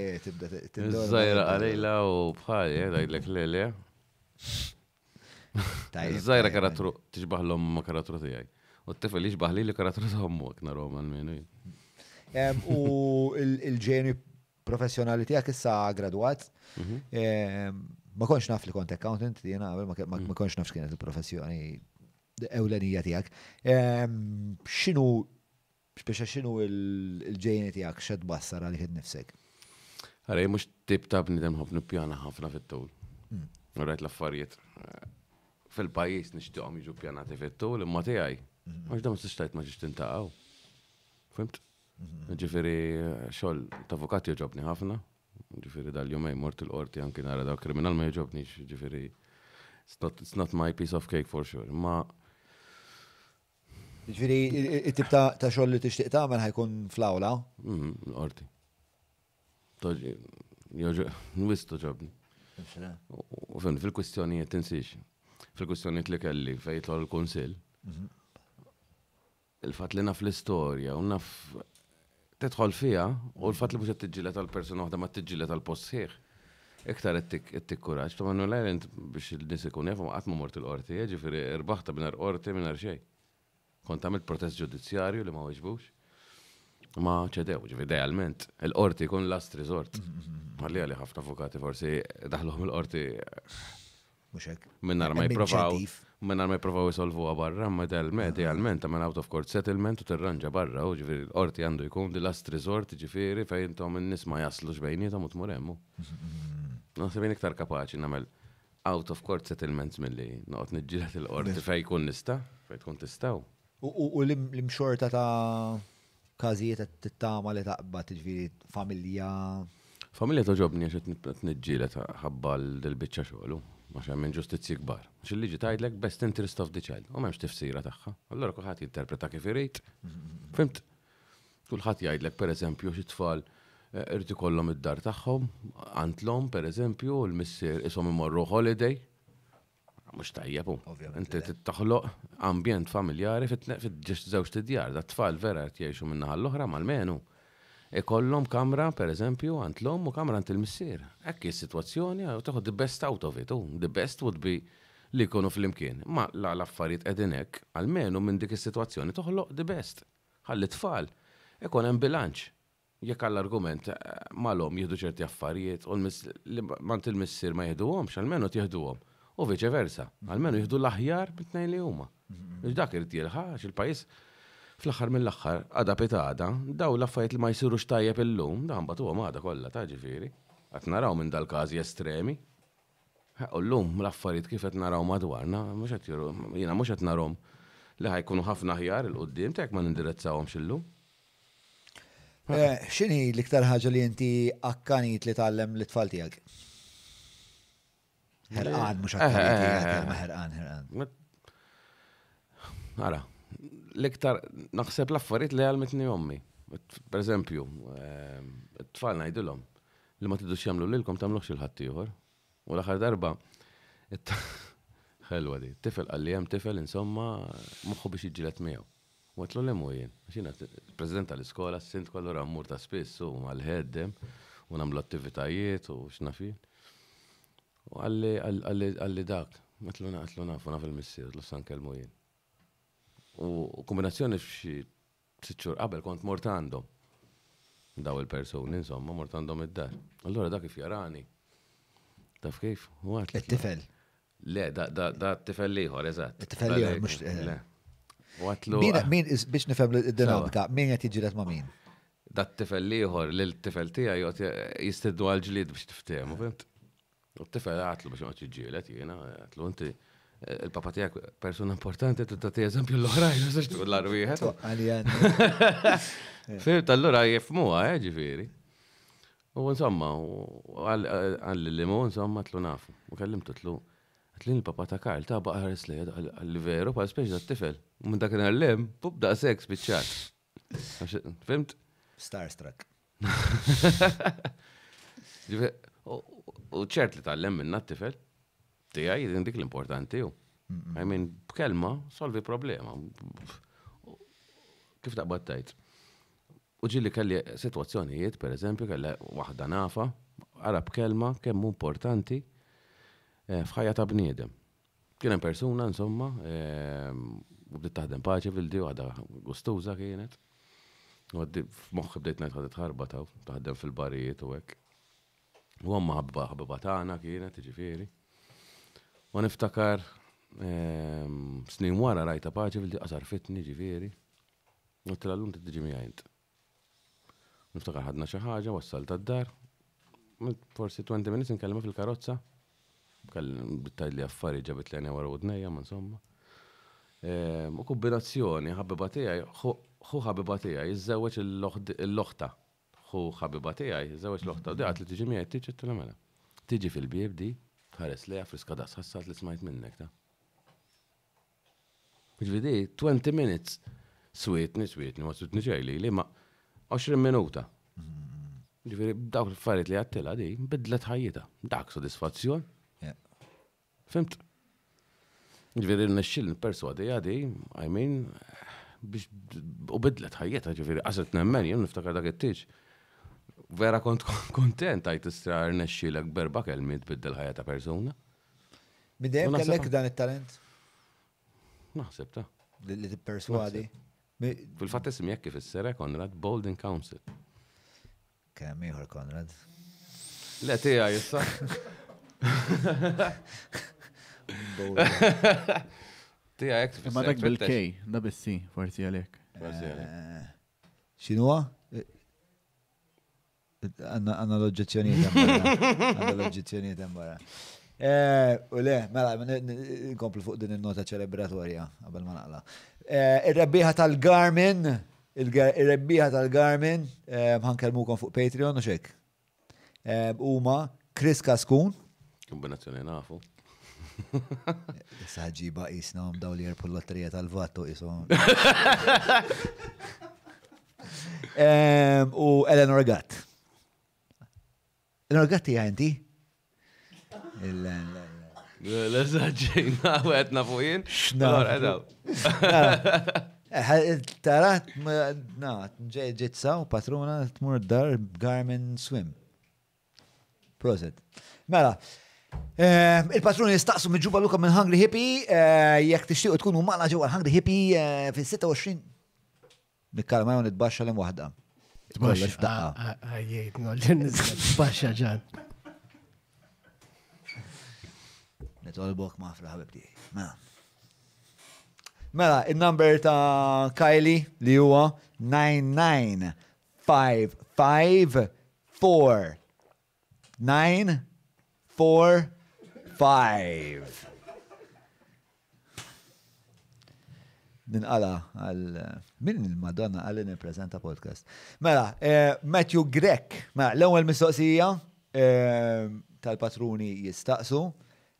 Zajra għalejla u bħal, għajlek l-le. Zajra karatru, tiġbaħ l-om ma karatru tijaj. U t-tifel jiġbaħ li li karatru t-ommu għakna roman minu. U il-ġeni professionali tijak issa graduat. Mhm. Ma konx naf li kont accountant, jena ma mhm. konx naf xkienet il-professjoni ewlenija tijak. Xinu biex xinu il-ġejni tijak xed bassar għalik id-nifsek? Għarri, mux tip ta' bnidem hob pjana ħafna fit-tul. Hmm. Għarri, l-affarijiet. Fil-pajis nishtiqom pjana ti fit-tul, imma ti hmm. għaj. Mux dam s-istajt ma ġiġtin ta' Fimt? Hmm. Ġifiri, xol ta' avokat joġobni ħafna. Ġifiri, dal-jumej mort il-qorti anki nara daw kriminal ma joġobni, ġifiri. it's not my piece of cake for sure. Ma' Ġviri, it-tip ta' xoll li t-ixtiq ta' għamil ħajkun flawla? Mm-hmm, orti. Toġi, joġu, nwistu ġobni. U fin, fil-kustjonijiet tinsiex, fil-kustjonijiet li kelli fejtol l-konsil, mhm. il-fat li naf l-istoria, u naf tedħol fija, u l-fat li mux t-tġilet għal-persona uħda ma t-tġilet għal-possiħ. Iktar ettik kuraċ, ta' mannu lajlent biex il-nis ikun jafum għatmu mort il-qorti, ġifiri, erbaħta minn qorti minn xej. Kont għamilt protest ġudizzjarju li ma weġbux. Ma ċedew, ġivi idealment, il-qorti kun last resort. Għalli għalli ħafna avukati forsi daħluħom il-qorti. Muxek. Minnar ma jiprofaw. Minnar ma jiprofaw jisolvu barra, ma idealment, għamil out of court settlement u terranġa barra, u ġivi l-qorti għandu jkun di last resort, ġifiri fejntom n-nis ma jaslux bejnietom u t-muremmu. Naħsebin iktar kapaċi namel out of court settlements mill-li noqot nġilat il-qorti fej kun nista, fej tkun tistaw. U l-imxorta ta' kazijiet t-tama li taqba t-ġviri familja. Familja ġobni għax t-nġġila ta' ħabba del bicċa xoħlu, għax minn ġustizzi kbar. Għax il-liġi tajdlek best interest of the child, u memx tifsira taħħa. Allora kuħat jinterpreta kif irrit. Fimt, kullħat jgħidlek per eżempju xi tfal eh, irti kollom id-dar tagħhom, antlom per eżempju, l-missier isom imorru holiday, mux tajjabu. Inti taħloq ambjent familjari fit-żewġ tidjar, da tfal vera t-jiexu minna l-oħra mal-menu. kollom kamra, per eżempju, għant l-om u kamra għand il missir Hekk is-sitwazzjoni u tieħu the best out of it. The best would be li jkunu fl-imkien. Ma l-affarijiet edinek, għal menu minn dik is-sitwazzjoni toħloq the best. Ħalli tfal ikun hemm bilanċ. Jekk għall-argument eh, malhom jieħdu ċerti affarijiet u mant il-missier ma jieħduhomx, għalmenu tieħduhom u versa, Almenu jihdu l-aħjar bit-tnejn li huma. Dak irid jilħa il-pajjiż fl-aħħar mill-aħħar għada petada, daw l-affajt li ma jsirux tajjeb illum, da mbagħad huwa għada kollha ta' ġifieri. Qed naraw minn dal-każi estremi. u l-affarijiet kif qed naraw madwarna, mhux qed jiena mhux qed narhom li ħajkunu ħafna ħjar il-qudiem tek ma nindirizzawhomx illum. Eh, x'inhi l-iktar ħaġa li inti akkanit li tgħallem l-tfal tiegħek? Herqan, mux għakkariti, eh, eh, eh, herqan, herqan. Għara, l-iktar, naħseb l laffariet li għalmetni jommi. Per eżempju, ehm, t-tfal najdilom, li ma t-idux jamlu l-ilkom tamluħx il juħor. U l-axar darba, ħelwa di, tifel għalli jem tifel insomma muħu biex iġilet miegħu. U għatlu l-emu jien, xina prezident tal-iskola, s-sint kollu rammur ta' spess u mal-ħeddem u namlu attivitajiet u xnafin. U għalli dak, metluna għatluna għafuna fil-missir, l ussan kelmu jien. U kombinazzjoni f'xi t-sitxur qabel kont mort għandhom. Daw il-personi, insomma, mort għandhom id-dar. Allora dak kif jarani. Taf kif? Il-tifel. Le, da t-tifel liħor, eżat. il tifel liħor, mux. Għatlu. Min, biex nifem l dinamika min jgħat jġilet ma min? Da t-tifel liħor, l-tifel tija jgħat jistiddu għal-ġlid biex tiftemu, fimt? U t-tifel għatlu biex maċi ġilet, jena għatlu inti il-papa tijak persona importanti t tati eżempju l-oħrajn, s tu l-arwiħet. Fir tal-lura jifmuha, eh, ġifiri. U insomma, għalli li mu, insomma, tlu nafu. U kellim t tlu, għatlin il-papa ta' Karl ta' baqa ħares li għalli veru, pa' speċi t-tifel. Mun dak l-lem, pup da' sex bieċat. Fimt? Starstruck. U ċert li tal-lem minna t-tifel, tija jidin dik l-importanti ju. I mean, b'kelma, solvi problema. Kif taqbad battajt? U ġilli kelli situazzjonijiet, per eżempju, kelli wahda nafa, għara b'kelma, kemmu importanti eh, fħajja ta' bniedem. Kienem persuna, insomma, u eh, bdiet taħdem paċi fil-di, għada gustuża kienet. U għaddi f'moħħi bdejt najt għaddi tħarba taħdem fil-barijiet u għek. U għamma ħabba għabba taħna kienet ġifieri. U niftakar ehm, snin wara rajta paċi fil qasar fitni ġifiri. U t l t-tġi miħajnt. Niftakar ħadna xi ħaġa, wassal tad-dar. Forsi 20 minuti nkellem fil-karozza. Bittaj li għaffari ġabit għara u d udnejja, ma insomma. Ehm, u kombinazzjoni għabba tijaj, ħu ħabba tijaj, jizzawċ l-loħta u ħabiba tiegħi, żewġ loħta u daqat li tiġi miegħi tiġi tilla mela. Tiġi fil-bieb di, tħares lejha friska daqs ħassat li smajt minnek ta. Ġvidi, 20 minutes swietni, swietni, ma swietni ġejli li ma 20 minuta. Ġviri, dawk l-affarijiet li għattila di, bidlet ħajjita, dak sodisfazzjon. Fimt? Ġviri, n-nexxil n-perswadi għadi, I mean, biex u bidlet ħajjeta ġifiri, għasat nemmen, jen niftakar dak it-tiċ vera kont kontent għajt istrar nesċi nesċilek berba kelmit biddel ħajja ta' persona. Bidem kellek dan il-talent? Naħseb ta' li t-perswadi. Fil-fat isem jekk s-sere, Konrad Bolden Council. Kem jħor, Konrad. Le tiegħi issa. jek t-fissar. Ma dak bil-K, da bis-C, forsi għalek. Eh, xinua? Għanna l-oġġezzjoniet Għanna eh, U le, mela, nkomplu fuq din il-nota ċelebratorja, għabel ma naqla. Eh, Ir-rebbieħa tal-Garmin, ir rebbiħa tal-Garmin, eh, ħankelmukom fuq Patreon u xek. Uma Chris Kaskun. Kombinazzjoni nafu. Saġiba jisna għom daw li jirpu l-lotterija tal-vattu jisom. U Eleanor Gatt. Rogatti għanti? L-eżagġina, għet nafu jien? Xnar, Tarat, naħt, ġeġet saw, patrona, tmur dar, Garmin Swim. Proset. Mela, eh, Il-patruni jistaqsu mġuba luka minn Hungry Hippie, eh, jek tixtiqu tkunu maqla ġewa Hungry Hippie eh, fil-26. Nikkala ma' nitbaxxa l-imwahda. Tkolla x'daqqa. Għajjejt, nolġi nizgħet, ġan. Mela. Mela, il-number ta' Kylie li huwa 4 5 ninqala għal min il-Madonna għal nipprezenta podcast. Mela, eh, Matthew Grek, ma mela, l-ewwel mistoqsija eh, tal-patruni jistaqsu,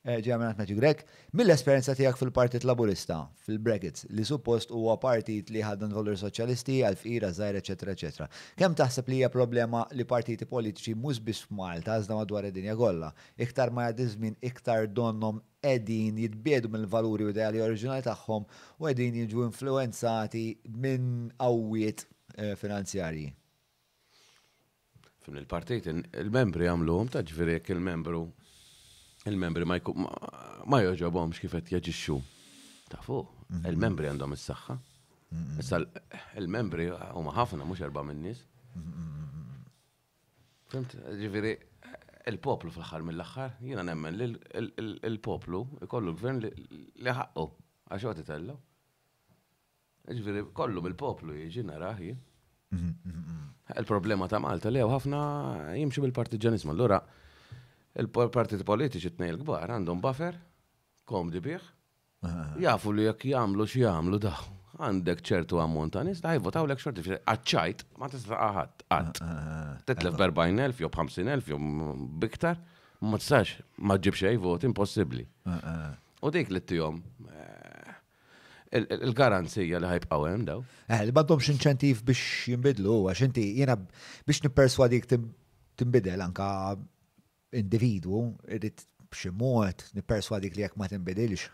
eh, ġemmenat Matthew Grek, mill-esperjenza tiegħek fil-Partit Laburista, fil-Brexit, li suppost huwa partit li ħaddan valur soċjalisti għal fira żgħir, eċetera, eċetera. Kemm taħseb li hija problema li partiti politiċi mhux biss f'Malta għażda madwar id-dinja kollha, iktar ma jgħaddi iktar donhom edin jitbiedu mill valuri u ideali oriġinali tagħhom u edin jiġu influenzati minn qawwiet eh, finanzjarji. Fim il-partijt, il-membri għamluhom ta' ġviri il-membru il-membri ma joġobu kif qed jaġixxu. Ta' fuq, mhm. il-membri għandhom is-saħħa. Mhm. Issa il-membri huma ħafna mhux erba' min-nies. Mhm, Fimt, ġviri, il-poplu fl-axar mill-axar, jina nemmen li il-poplu kollu gvern li ħakku, għax għati tellu. Iġviri, kollu mill-poplu jieġi naraħi. Mhm, mhm, mhm. Il-problema ta' Malta li ħafna jimxu bil-partiġanizmu. Allura, il-partiti politiċi t nejl gbar għandhom buffer, komdi bieħ, ah, ah, ah. jafu li jek jamlu xie jamlu daħu għandek ċertu ammont ta' nis, dajvo ta' l xorti, għacċajt, ma tista' għahat, għat. Tetlef b'40.000 jew elf, jew biktar, ma tistax, ma ġib xej vot, impossibli. Ah, ah, ah. U dik li t-tijom, eh, il-garanzija li ħajb hemm daw. Eh, li m'għandhomx inċentiv biex jinbidlu, għax inti jena biex nipperswadik tinbidel anka individwu, irrid b'xi mod nipperswadik li jekk ma tinbidilx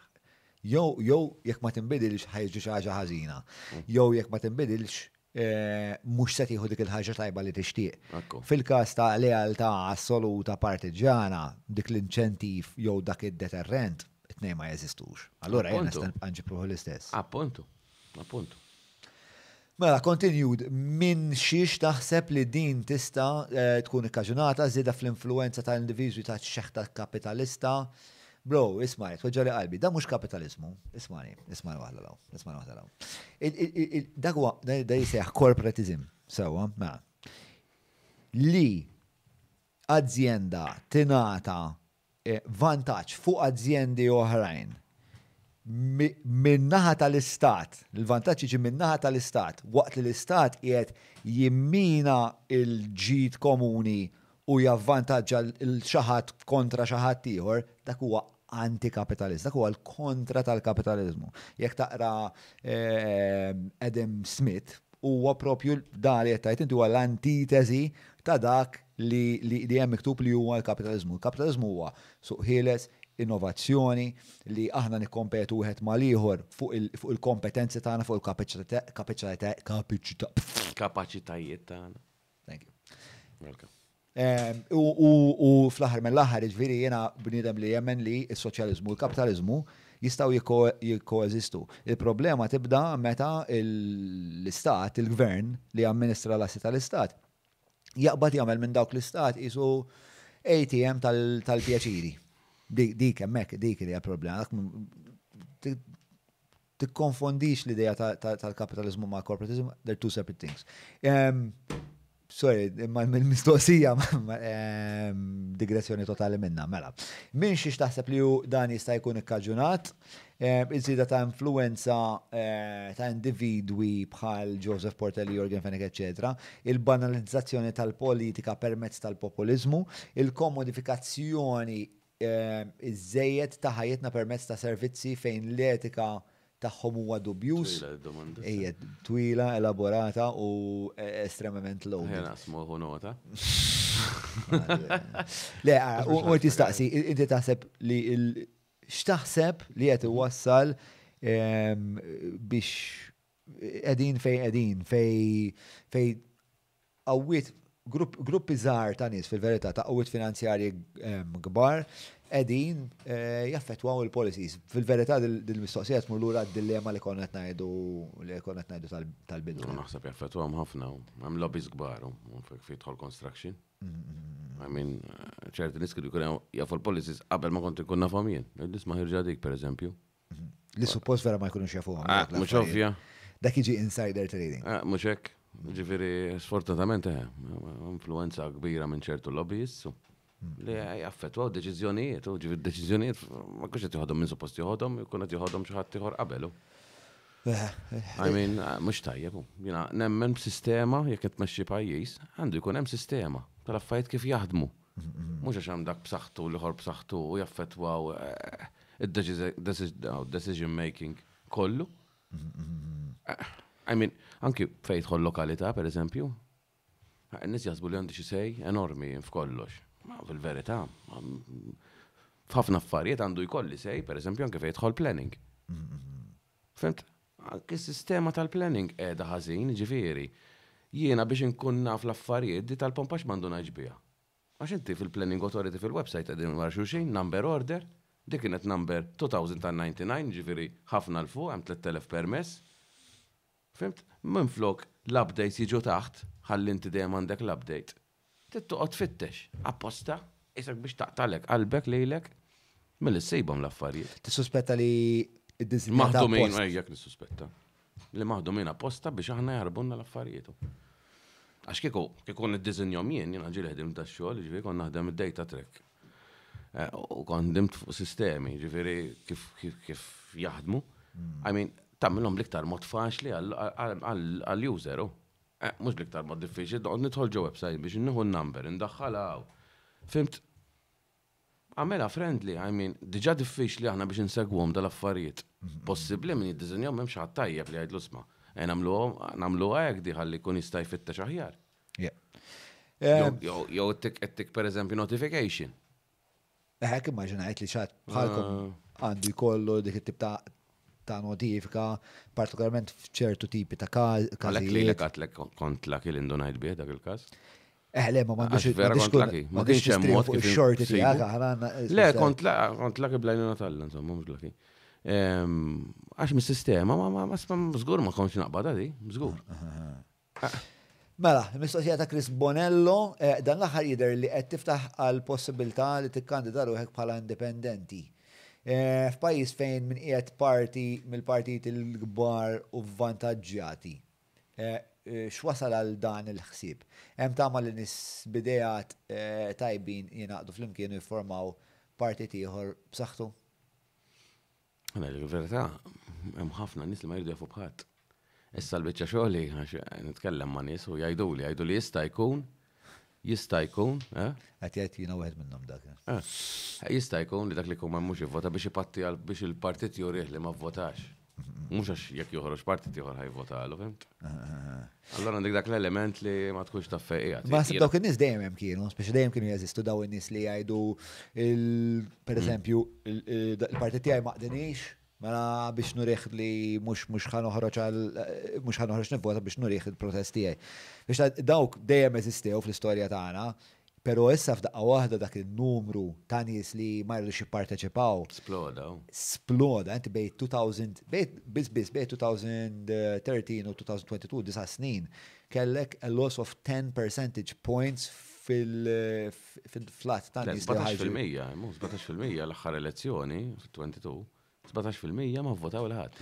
Jow jew jekk ma tinbidilx ħajġi xi ħaġa ħażina. Mm. Jew jekk ma tinbidilx eh, mhux se tieħu dik il-ħaġa tajba li tixtieq. Fil-każ ta' lealtà assoluta partiġana dik l-inċentiv jew dak id-deterrent it nej ma jeżistux. Allura jien nġibruħu l-istess. Appuntu. Appuntu. Mela, continued, minn xiex taħseb li din tista eh, tkun ikkaġunata zida fl-influenza tal-individwi ta' xeħta kapitalista Bro, ismani, tħoġġali qalbi, da mux kapitalizmu, ismani, ismaj wahla law, ismaj wahla law. Dagwa, da jisejħ korporatizm, sewa, ma. Mela. Li azienda tinata eh, vantaċ fuq aziendi oħrajn minnaħa tal-istat, il-vantaċ iġi minnaħa tal-istat, waqt li l-istat jiet jimmina il-ġid komuni u javvantaġġa l-xaħat kontra xaħat tiħor, dak huwa antikapitalist, dak huwa l-kontra tal-kapitalizmu. Jekk taqra eh, Adam Smith, huwa propju dali li jettajt inti huwa l-antitezi ta' dak li li hemm miktub li huwa l-kapitalizmu. l kapitalizmu huwa suq ħieles, innovazzjoni li aħna nikkompetu wieħed mal-ieħor fuq il-kompetenzi tagħna fuq il-kapaċitajiet tagħna. Kapaċitajiet tagħna. Thank you. Welcome. U fl-aħħar mill-aħħar ġviri jena bnidem li jemmen li s-soċjalizmu, l-kapitalizmu jistaw jikkoeżistu. Il-problema tibda meta l-istat, il-gvern li amministra l-assi tal-istat, jaqbad jagħmel minn dawk l-istat isu ATM tal-pjaċiri. Dik hemmhekk dik li problema. Tikkonfondix l-idea tal-kapitalizmu ma' korporatizmu, they're two separate things sorry, imma mill-mistoqsija, ehm, digressjoni totali minna, mela. Min xiex taħseb li dan jista' jkun ikkaġunat, ehm, il-sida ta' influenza eh, ta' individwi bħal Joseph Portelli, Jorgen Fenek, etc. Il-banalizzazzjoni tal-politika permezz tal-populizmu, il-komodifikazzjoni ehm, iż-żejjed ta' ħajetna permezz ta' servizzi fejn l-etika taħħom huwa dubjus. Ejja, twila, elaborata u e- estremament low. Ejja, nasmuħu nota. Le, u tistaqsi, inti taħseb li xtaħseb li qed iwassal biex edin fej edin, fej fej għawit gruppi zaħar żgħar ta' nies fil-verità ta' qawwiet finanzjarji kbar edin eh, jaffetwaw il-policies. Fil-verità dil-mistoqsija tmur lura d-dilemma li konet najdu li konet najdu tal-bidu. Naħseb jaffetwaw ħafna, għam lobbies gbar, għam fek fitħol construction. Mm-hmm. I mean, ċerti niskri li jaffu l-policies għabel ma konti kunna famjen. Nisma ħirġadik, per eżempju. Mm-hmm. Li suppost vera ma jkunu jafu ah, għam. Mux ovvja. Dak iġi insider trading. Ah, Muxek, ġifiri, sfortunatamente, eh, influenza kbira minn ċertu lobbies li u deċizjonijiet, u ġivir deċizjonijiet, ma kux qed joħodhom minn suppost joħodhom, u kun joħodhom xi ħadd ieħor qabelu. Eh, eh, I eh. mean, ah, mhux tajjeb, jina, nemmen sistema jekk qed tmexxi pajjiż, għandu jkun hemm sistema tal affajt kif jaħdmu. Mhux għax hemm dak b'saħħtu ħor b b'saħħtu u jaffetwaw id-decision oh, making kollu. I mean, anki fejtħol lokalita, per eżempju, n-nis li għandi xisej enormi f'kollox Ma fil-verità, f'ħafna affarijiet għandu jkolli sej, per eżempju, anke fejn planning. Fent, anke sistema tal-planning qiegħda ħażin, ġifieri. Jiena biex inkun naf l-affarijiet di tal-pompax mandu naġbija. Għax inti fil-planning authority fil-website għedin wara xulxin, number order, dik kienet number 2099, ġifieri ħafna l-fuq, hemm 3000 permess. Fent, minflok flok l-updates jiġu taħt, ħalli inti dejjem għandek l-update tittuqot fittex, apposta, jisak biex taqtalek qalbek lejlek mill-sejbom l-affarijiet. Tissuspetta li id-dizinja. Maħdumin, għajjak nissuspetta. Li maħdomin apposta biex aħna jarbunna l-affarijiet. Għax kiko kiku nid-dizinjom jien, jina ġilħedim ta' xogħol, ġivi kon naħdem id-data trek. Eh, u kon dimt fuq sistemi, ġifiri kif jaħdmu. I mean, tammilhom liktar mod faċli għal user Eh, Mux liktar mod diffiċi, da' nitħol website biex nħu n-number, ndaħħala. Fimt, għamela friendly, I mean, diġa diffiċ li aħna biex għom dal-affarijiet. Mhm. Possibli minn dizinjom memx ħattajjeb li għajdlu sma. Eh, għamlu għajk diħalli kun jistaj fitta xaħjar. Jow eh, tik per eżempju notification. Eħek immaġinajt li xaħt ah. bħalkom għandu kollu dik it-tip ta' ta' notifika partikolarment f'ċertu tipi ta' każ. Għalek li l-għatlek kont laki l-indunajt bieħ dak il-każ? Eħle, eh, ma mandux ah, vera kont laki. Ma kienx hemm mod kif xorti tiegħek aħna. Le, kont laki blajnuna tal insomma, mhux laki. Għax mis-sistema, ma ma żgur ma kontx naqbad għadi, żgur. Ah, ah, mela, mistoqsija ta' Chris Bonello, eh, dan l-aħħar jidher li qed tiftaħ għal possibilità li tikkandida ruħek bħala indipendenti. Eh, f'pajjiż fejn min qiegħed parti mill-partit il-kbar u vvantaġġjati. Eh, eh, x'wasal għal dan il-ħsieb. Hemm tagħmel li nisbidejat tajbin jingħaqdu flimkien jiffurmaw partit ieħor b'saħħtu. Għana mela, l-verità, hemm ħafna nies li ma jridu jafu bħadd. Issa l-biċċa xogħli għax nitkellem ma' nies u jgħidu li jgħidu li jista' jkun jista' jkun. Qed eh? jgħid jiena wieħed minnhom dak. Eh. Eh, jista' jkun li dak li kumma mhux jivvota biex ipatti biex il-partit jurih li ma vvotax. Mhux għax jekk joħroġ partit ieħor ħajvota għal? fimt? Ah, ah, ah, allora għandek dak l-element li ma tkunx ta' fejqija. Ma se dawk in nis dejjem hemm kienu, speċi dejjem kienu jeżistu daw in-nies li jgħidu per mm. eżempju il-partit jgħaj maqdinix Mela biex nuriħ li mux mux ħanoħroċ għal, mux ħanoħroċ nivvota biex nuriħ il-protesti għaj. Biex dawk dejjem eżistew fl-istoria tagħna, pero issa f'daqqa waħda dak il-numru ta' nies li ma jridux jipparteċipaw. Sploda. Sploda, inti bej 2000, bis bis bej 2013 u 2022, disa snin, kellek a loss of 10 percentage points fil-flat ta' nies. 17% l-axħar elezzjoni, 22. 17% ma votaw l-ħat.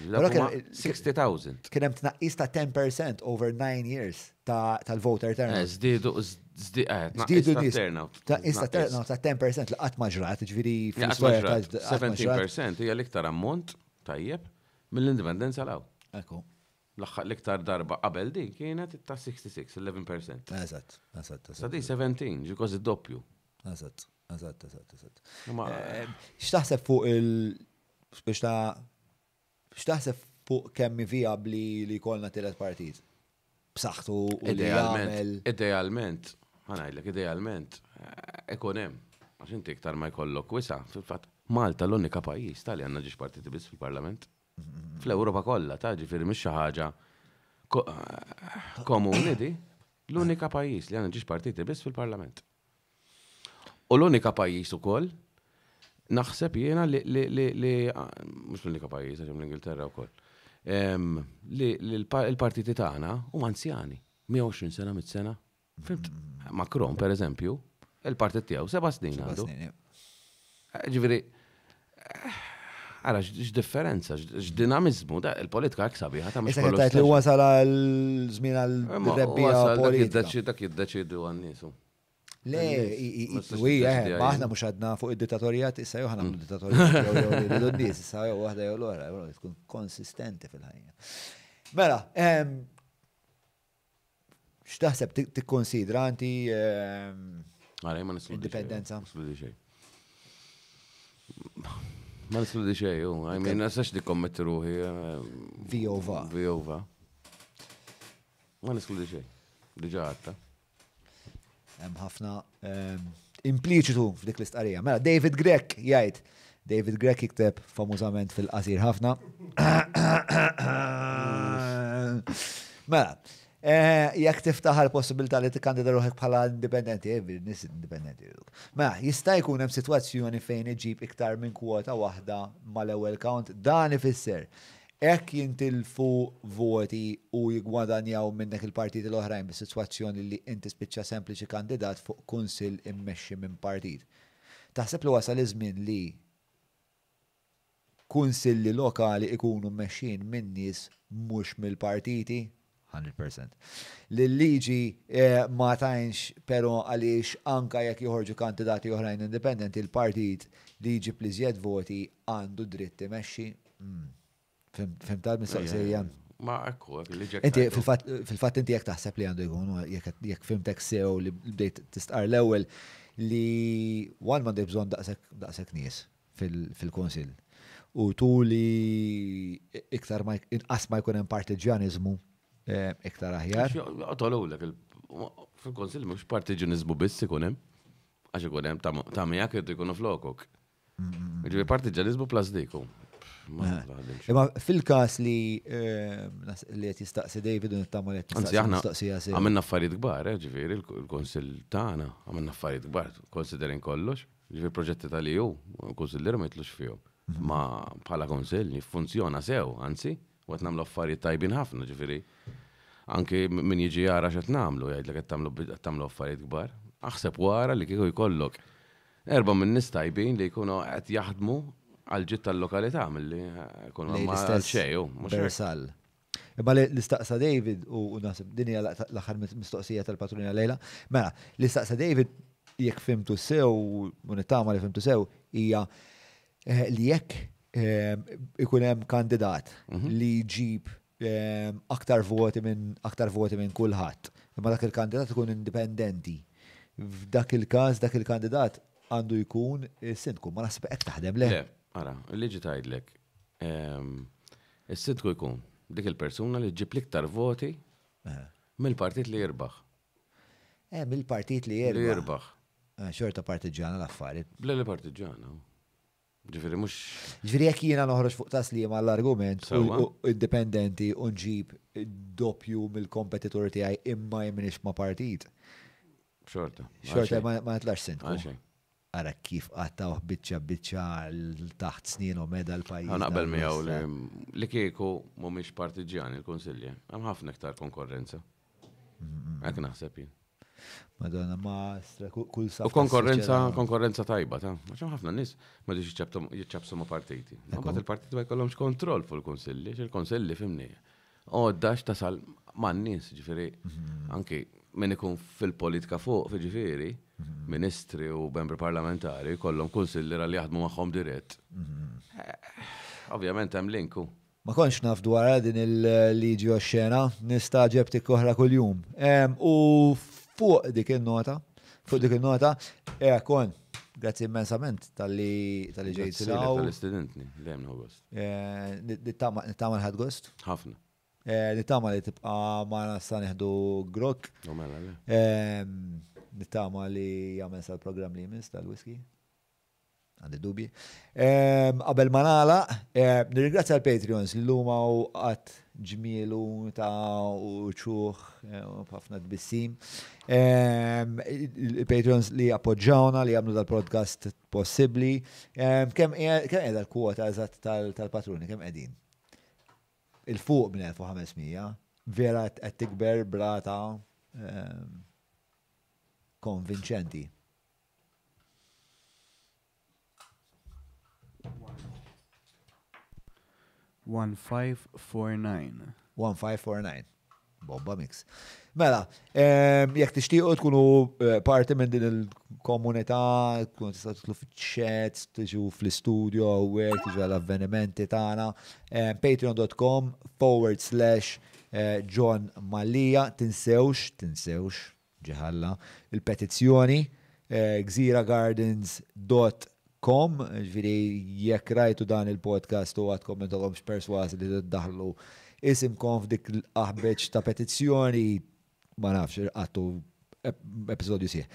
60,000. Kienem tnaqqis ta' 10% over 9 years tal-voter turnout. Eh, zdidu, eh, zdidu ta' turnout ta' 10% maġrat, ġviri. 17% hija l-iktar ammont tajjeb mill-indipendenza law. għaw L-iktar darba qabel din kienet ta' 66, 11%. Eżat, eżat, eżat. di 17, ġikoz id-doppju. Eżat, eżat, eżat, eżat. Eh, xtaħseb fuq il- biex ta' biex taħseb fuq kemmi bli li kolna telet partijt. B'saħħtu u Idealment, jagħmel. Idealment, għanajlek, idealment, ikun hemm. Għax inti iktar ma jkollok wisa, fil-fatt Malta l-unika pajjiż tal għandna ġiex partiti biss fil-Parlament. Fl-Ewropa kollha, ta' ġifir mhix xi ħaġa komuni di, l-unika pajjiż li għandna ġiex partiti biss fil-Parlament. U l-unika pajjiż ukoll naħseb jiena li, ah, mux l-unika pajis, għaxem l-Ingilterra u koll, li l-partiti taħna u manzjani, 120 sena, 100 sena. Macron, per eżempju, il-partit tiegħu seba snin għandu. Eh, Ġiviri, għara, eh, x-differenza, x-dinamizmu, da il-politika għak sabiħa ta' mux eh, politika. Issa li wasala l-żmien għal-rebbija politika. Dak jiddeċidu għannisu. Le, maħna eh, mux għadna fuq id-dittatorijat, issa jow ħana dittatorijat, l-dis, issa jow għahda jow tkun konsistenti fil-ħajja. Mela, ehm, xtaħseb t-konsidra għanti ehm, indipendenza? Ma nislu xej, u, I mean, nasax ehm, di kommet ruħi. Vjova. Vjova. Ma nislu di xej, diġa għatta hemm ħafna ehm, impliċitu f'dik l-istqarija. Mela, David Grek jgħid. David Grek jikteb famużament fil-qasir ħafna. Mela, eh, jekk l possibilità li tikkandida ruħek bħala indipendenti, evi, eh, nis indipendenti. Mela, jista' jkun hemm sitwazzjoni fejn iġib iktar minn kwota waħda mal-ewwel count dan ifisser ek jintilfu voti u jgwadanjaw minnek il-partiti l-oħrajn bis situazzjoni li inti spiċċa sempliċi kandidat fuq kunsil immexxi minn partit. Taħseb li wasal iż-żmien li kunsilli lokali ikunu mmexxin minn nies mhux mill-partiti 100%. Lill-liġi eh, ma tajnx però għaliex anka jekk joħorġu kandidati oħrajn indipendenti il-partit li jġib li voti għandu dritti imexxi. Mm. Fimta l-mistoqsija. Ma ekku, Inti fil-fat inti jek taħseb li għandu jgħun, jek fimtek sew li bdejt tistqar l-ewel li għan mandi bżon daqsek nies fil-konsil. U tu li iktar ma inqas ma jkun hemm partiġjanizmu eh, iktar aħjar. Tolowlek fil-konsil mhux partiġjanizmu biss ikun hemm. Għax ikun hemm ta' miegħek jgħu jkunu flokok. Mm, mm, mm. Ġifieri partiġjanizmu plasdiku. Eh. Imma fil-kas li eh, li qed jistaqsi David u nittamol qed Anzi aħna għamilna affarijiet kbar, eh, ġifieri il-konsil tagħna għamilna affarijiet kbar, konsiderin kollox, ġviri proġetti tal-EU, konsilieru ma jitlux fihom. Mhm. Ma bħala konsil funzjona sew, anzi, u namlu nagħmlu affarijiet tajbin ħafna, ġifieri anki min jiġi jara x'qed nagħmlu jgħidlek qed tagħmlu affarijiet kbar. Aħseb wara li kieku jkollok erba' minn nistajbin li jkunu qed jaħdmu għal-ġit tal-lokalità mill-li eh, kun għal ċeju Bersal. Imma l-istaqsa David u nasib dinja l-axar mistoqsija tal patrunja lejla. Mela, l-istaqsa David jekk fimtu sew, unittama li fimtu sew, hija eh, li jekk eh, ikun hemm kandidat mhm. li jġib aktar voti minn aktar voti minn kulħadd. Imma dak il-kandidat ikun indipendenti. F'dak il-każ dak il-kandidat għandu jkun sindku ma nasib qed taħdem le. Ara, liġi tajdlek. Ehm, is-sidku jkun dik il-persuna li ġib liktar voti mill-partit li jirbaħ. Eh, mill-partit li jirbaħ. Li jirbaħ. Eh, xorta partiġana l-affarijiet. Bla li partiġana. Ġifiri mux. Ġifiri jek jina noħroġ fuq taslim għall-argument u indipendenti unġib doppju mill-kompetitur tiegħi imma jimnix ma partit. Xorta. Xorta ma jatlax sint. Għaxej ara kif għattaw bitċa bitċa l-taħt snin u meda l-pajis. Għan għabel miegħu għaw li kieku mhumiex partiġjan l konsilje hemm ħafna ktar konkurrenza. Għak naħseb jien. Madonna ma kull sa. U konkurrenza konkurrenza tajba ta' għax ħafna nies ma dix jiċċabsu ma' partiti. Mbagħad il-partiti ma jkollhomx kontroll fuq il-Kunsilli, il-Kunsilli fimni. Għodda tasal ma' nies ġifieri mm-hmm. anki minn ikun fil-politika fuq, ġifiri, Mhm. ministri u membri parlamentari kollom kull li jaħdmu magħhom dirett. Mhm. Ovvjament hemm linku. Ma konx naf dwar din il-liġi u xena, nista ġebti koħra kull-jum. U fuq dik il-nota, fuq dik il-nota, e kon, grazzi immensament tal-li ġejt Tal-istudentni, l-għem għost. E, nittama l-ħad għost? ħafna. E, nittama li tibqa ma nasta neħdu grok. Mela, nittama li jagħmel sal-programm li jmiss tal-whisky. Għandi dubi. Qabel ma nala, nirringrazzja l-Patreons li l-luma u għat ġmielu ta' u ċuħ d-bissim. Patreons li appoġġawna li għamlu dal-podcast possibli. Kem edha l kuota eżatt tal-patruni, kem edin? Il-fuq minn 1500, vera għed tikber brata konvinċenti. One five four nine. One five four nine. Bomba mix. Mela, ehm, jekk tixtiequ tkunu eh, parti minn din il-komunità, tkunu tista' tlu fiċ-chat, tiġu fl-istudio hawnhekk, tiġu għal avvenimenti tagħna, ehm, patreon.com forward slash eh, John Malija, tinsewx, tinsewx, ġeħalla. Il-petizzjoni eh, gżiragardens.com ġviri jekk rajtu dan il-podcast u għad kommentalom x-perswas li t-daħlu isimkom f'dik l ahbeċ ta' petizzjoni ma nafx għattu episodju sieħ.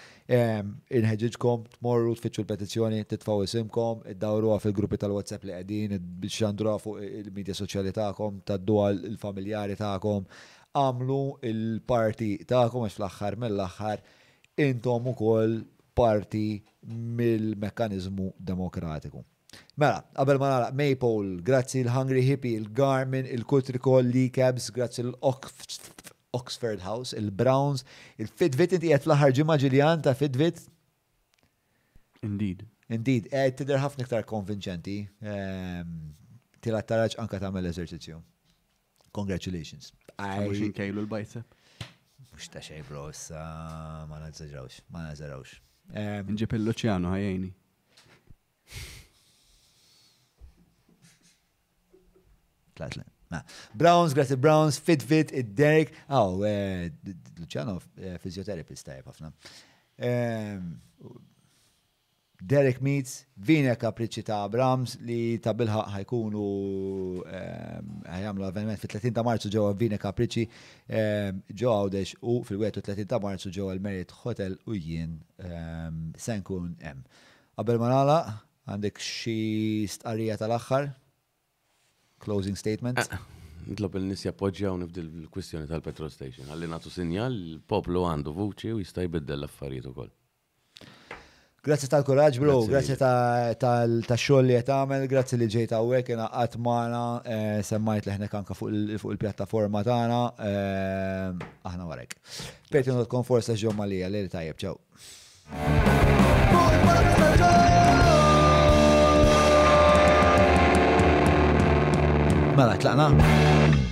Inħedġiġkom, tmorru tfittxu l-petizjoni, titfaw isimkom, id-dawru fil-gruppi tal-WhatsApp li għedin, biex xandru fuq il-medja soċjali ta'kom, tad-dua il familjari ta'kom, għamlu il-parti ta'kom għax fl-axħar mill-axħar intom ukoll parti mill mekanizmu demokratiku. Mela, qabel ma nara, Maple, grazzi l-Hungry Hippie, il-Garmin, il kutriko l-Cabs, e grazzi l-Oxford House, il-Browns, il fitvit inti qed fl-aħħar ġimgħa Ġiljan ta' Fitvit? Indeed. Indeed, qed eh, tidher ħafna iktar konvinċenti. Ehm, tila taraġ anka tagħmel eżerċizzju. Congratulations. Għamuxin kajlu l-bicep. Mux ta' xej bro, sa ma nazzaġrawx, ma nazzaġrawx. Nġib l luciano ħajjeni. Tlatlen. Browns, grazie Browns, Fitbit, id-Derek, għaw, oh, eh, Luciano fizjoterapist eh, tajb ħafna. Derek Meets, Vina Kapriċi ta' Abrams li ta' bilħaq ħajkunu ehm, ħajamlu avveniment fil-30 ta' marzu ġewwa Vina Capricci ehm, ġewwa Għawdex u fil-31 ta' marzu ġewwa l-Merit Hotel u jien ehm, se nkun hemm. Qabel ma nagħlaq għandek xi stqarrija tal-aħħar? Closing statement? Eh, nitlob il-nis u nibdil l-kwistjoni tal-petrol station. Għalli natu sinjal, il-poplu għandu vuċi u jista' jbiddel l-affarijiet ukoll. Grazzi tal kuraġ bro, grazzi tal-xogħol li għetamel. tagħmel, grazzi li u għek, ingħaqad għatmana. semmajt li ħnek anke fuq il-pjattaforma tagħna, eh, aħna warek. Patreon.com forsa ġomma li għalli tajjeb, ċew. Mela, tlaqna.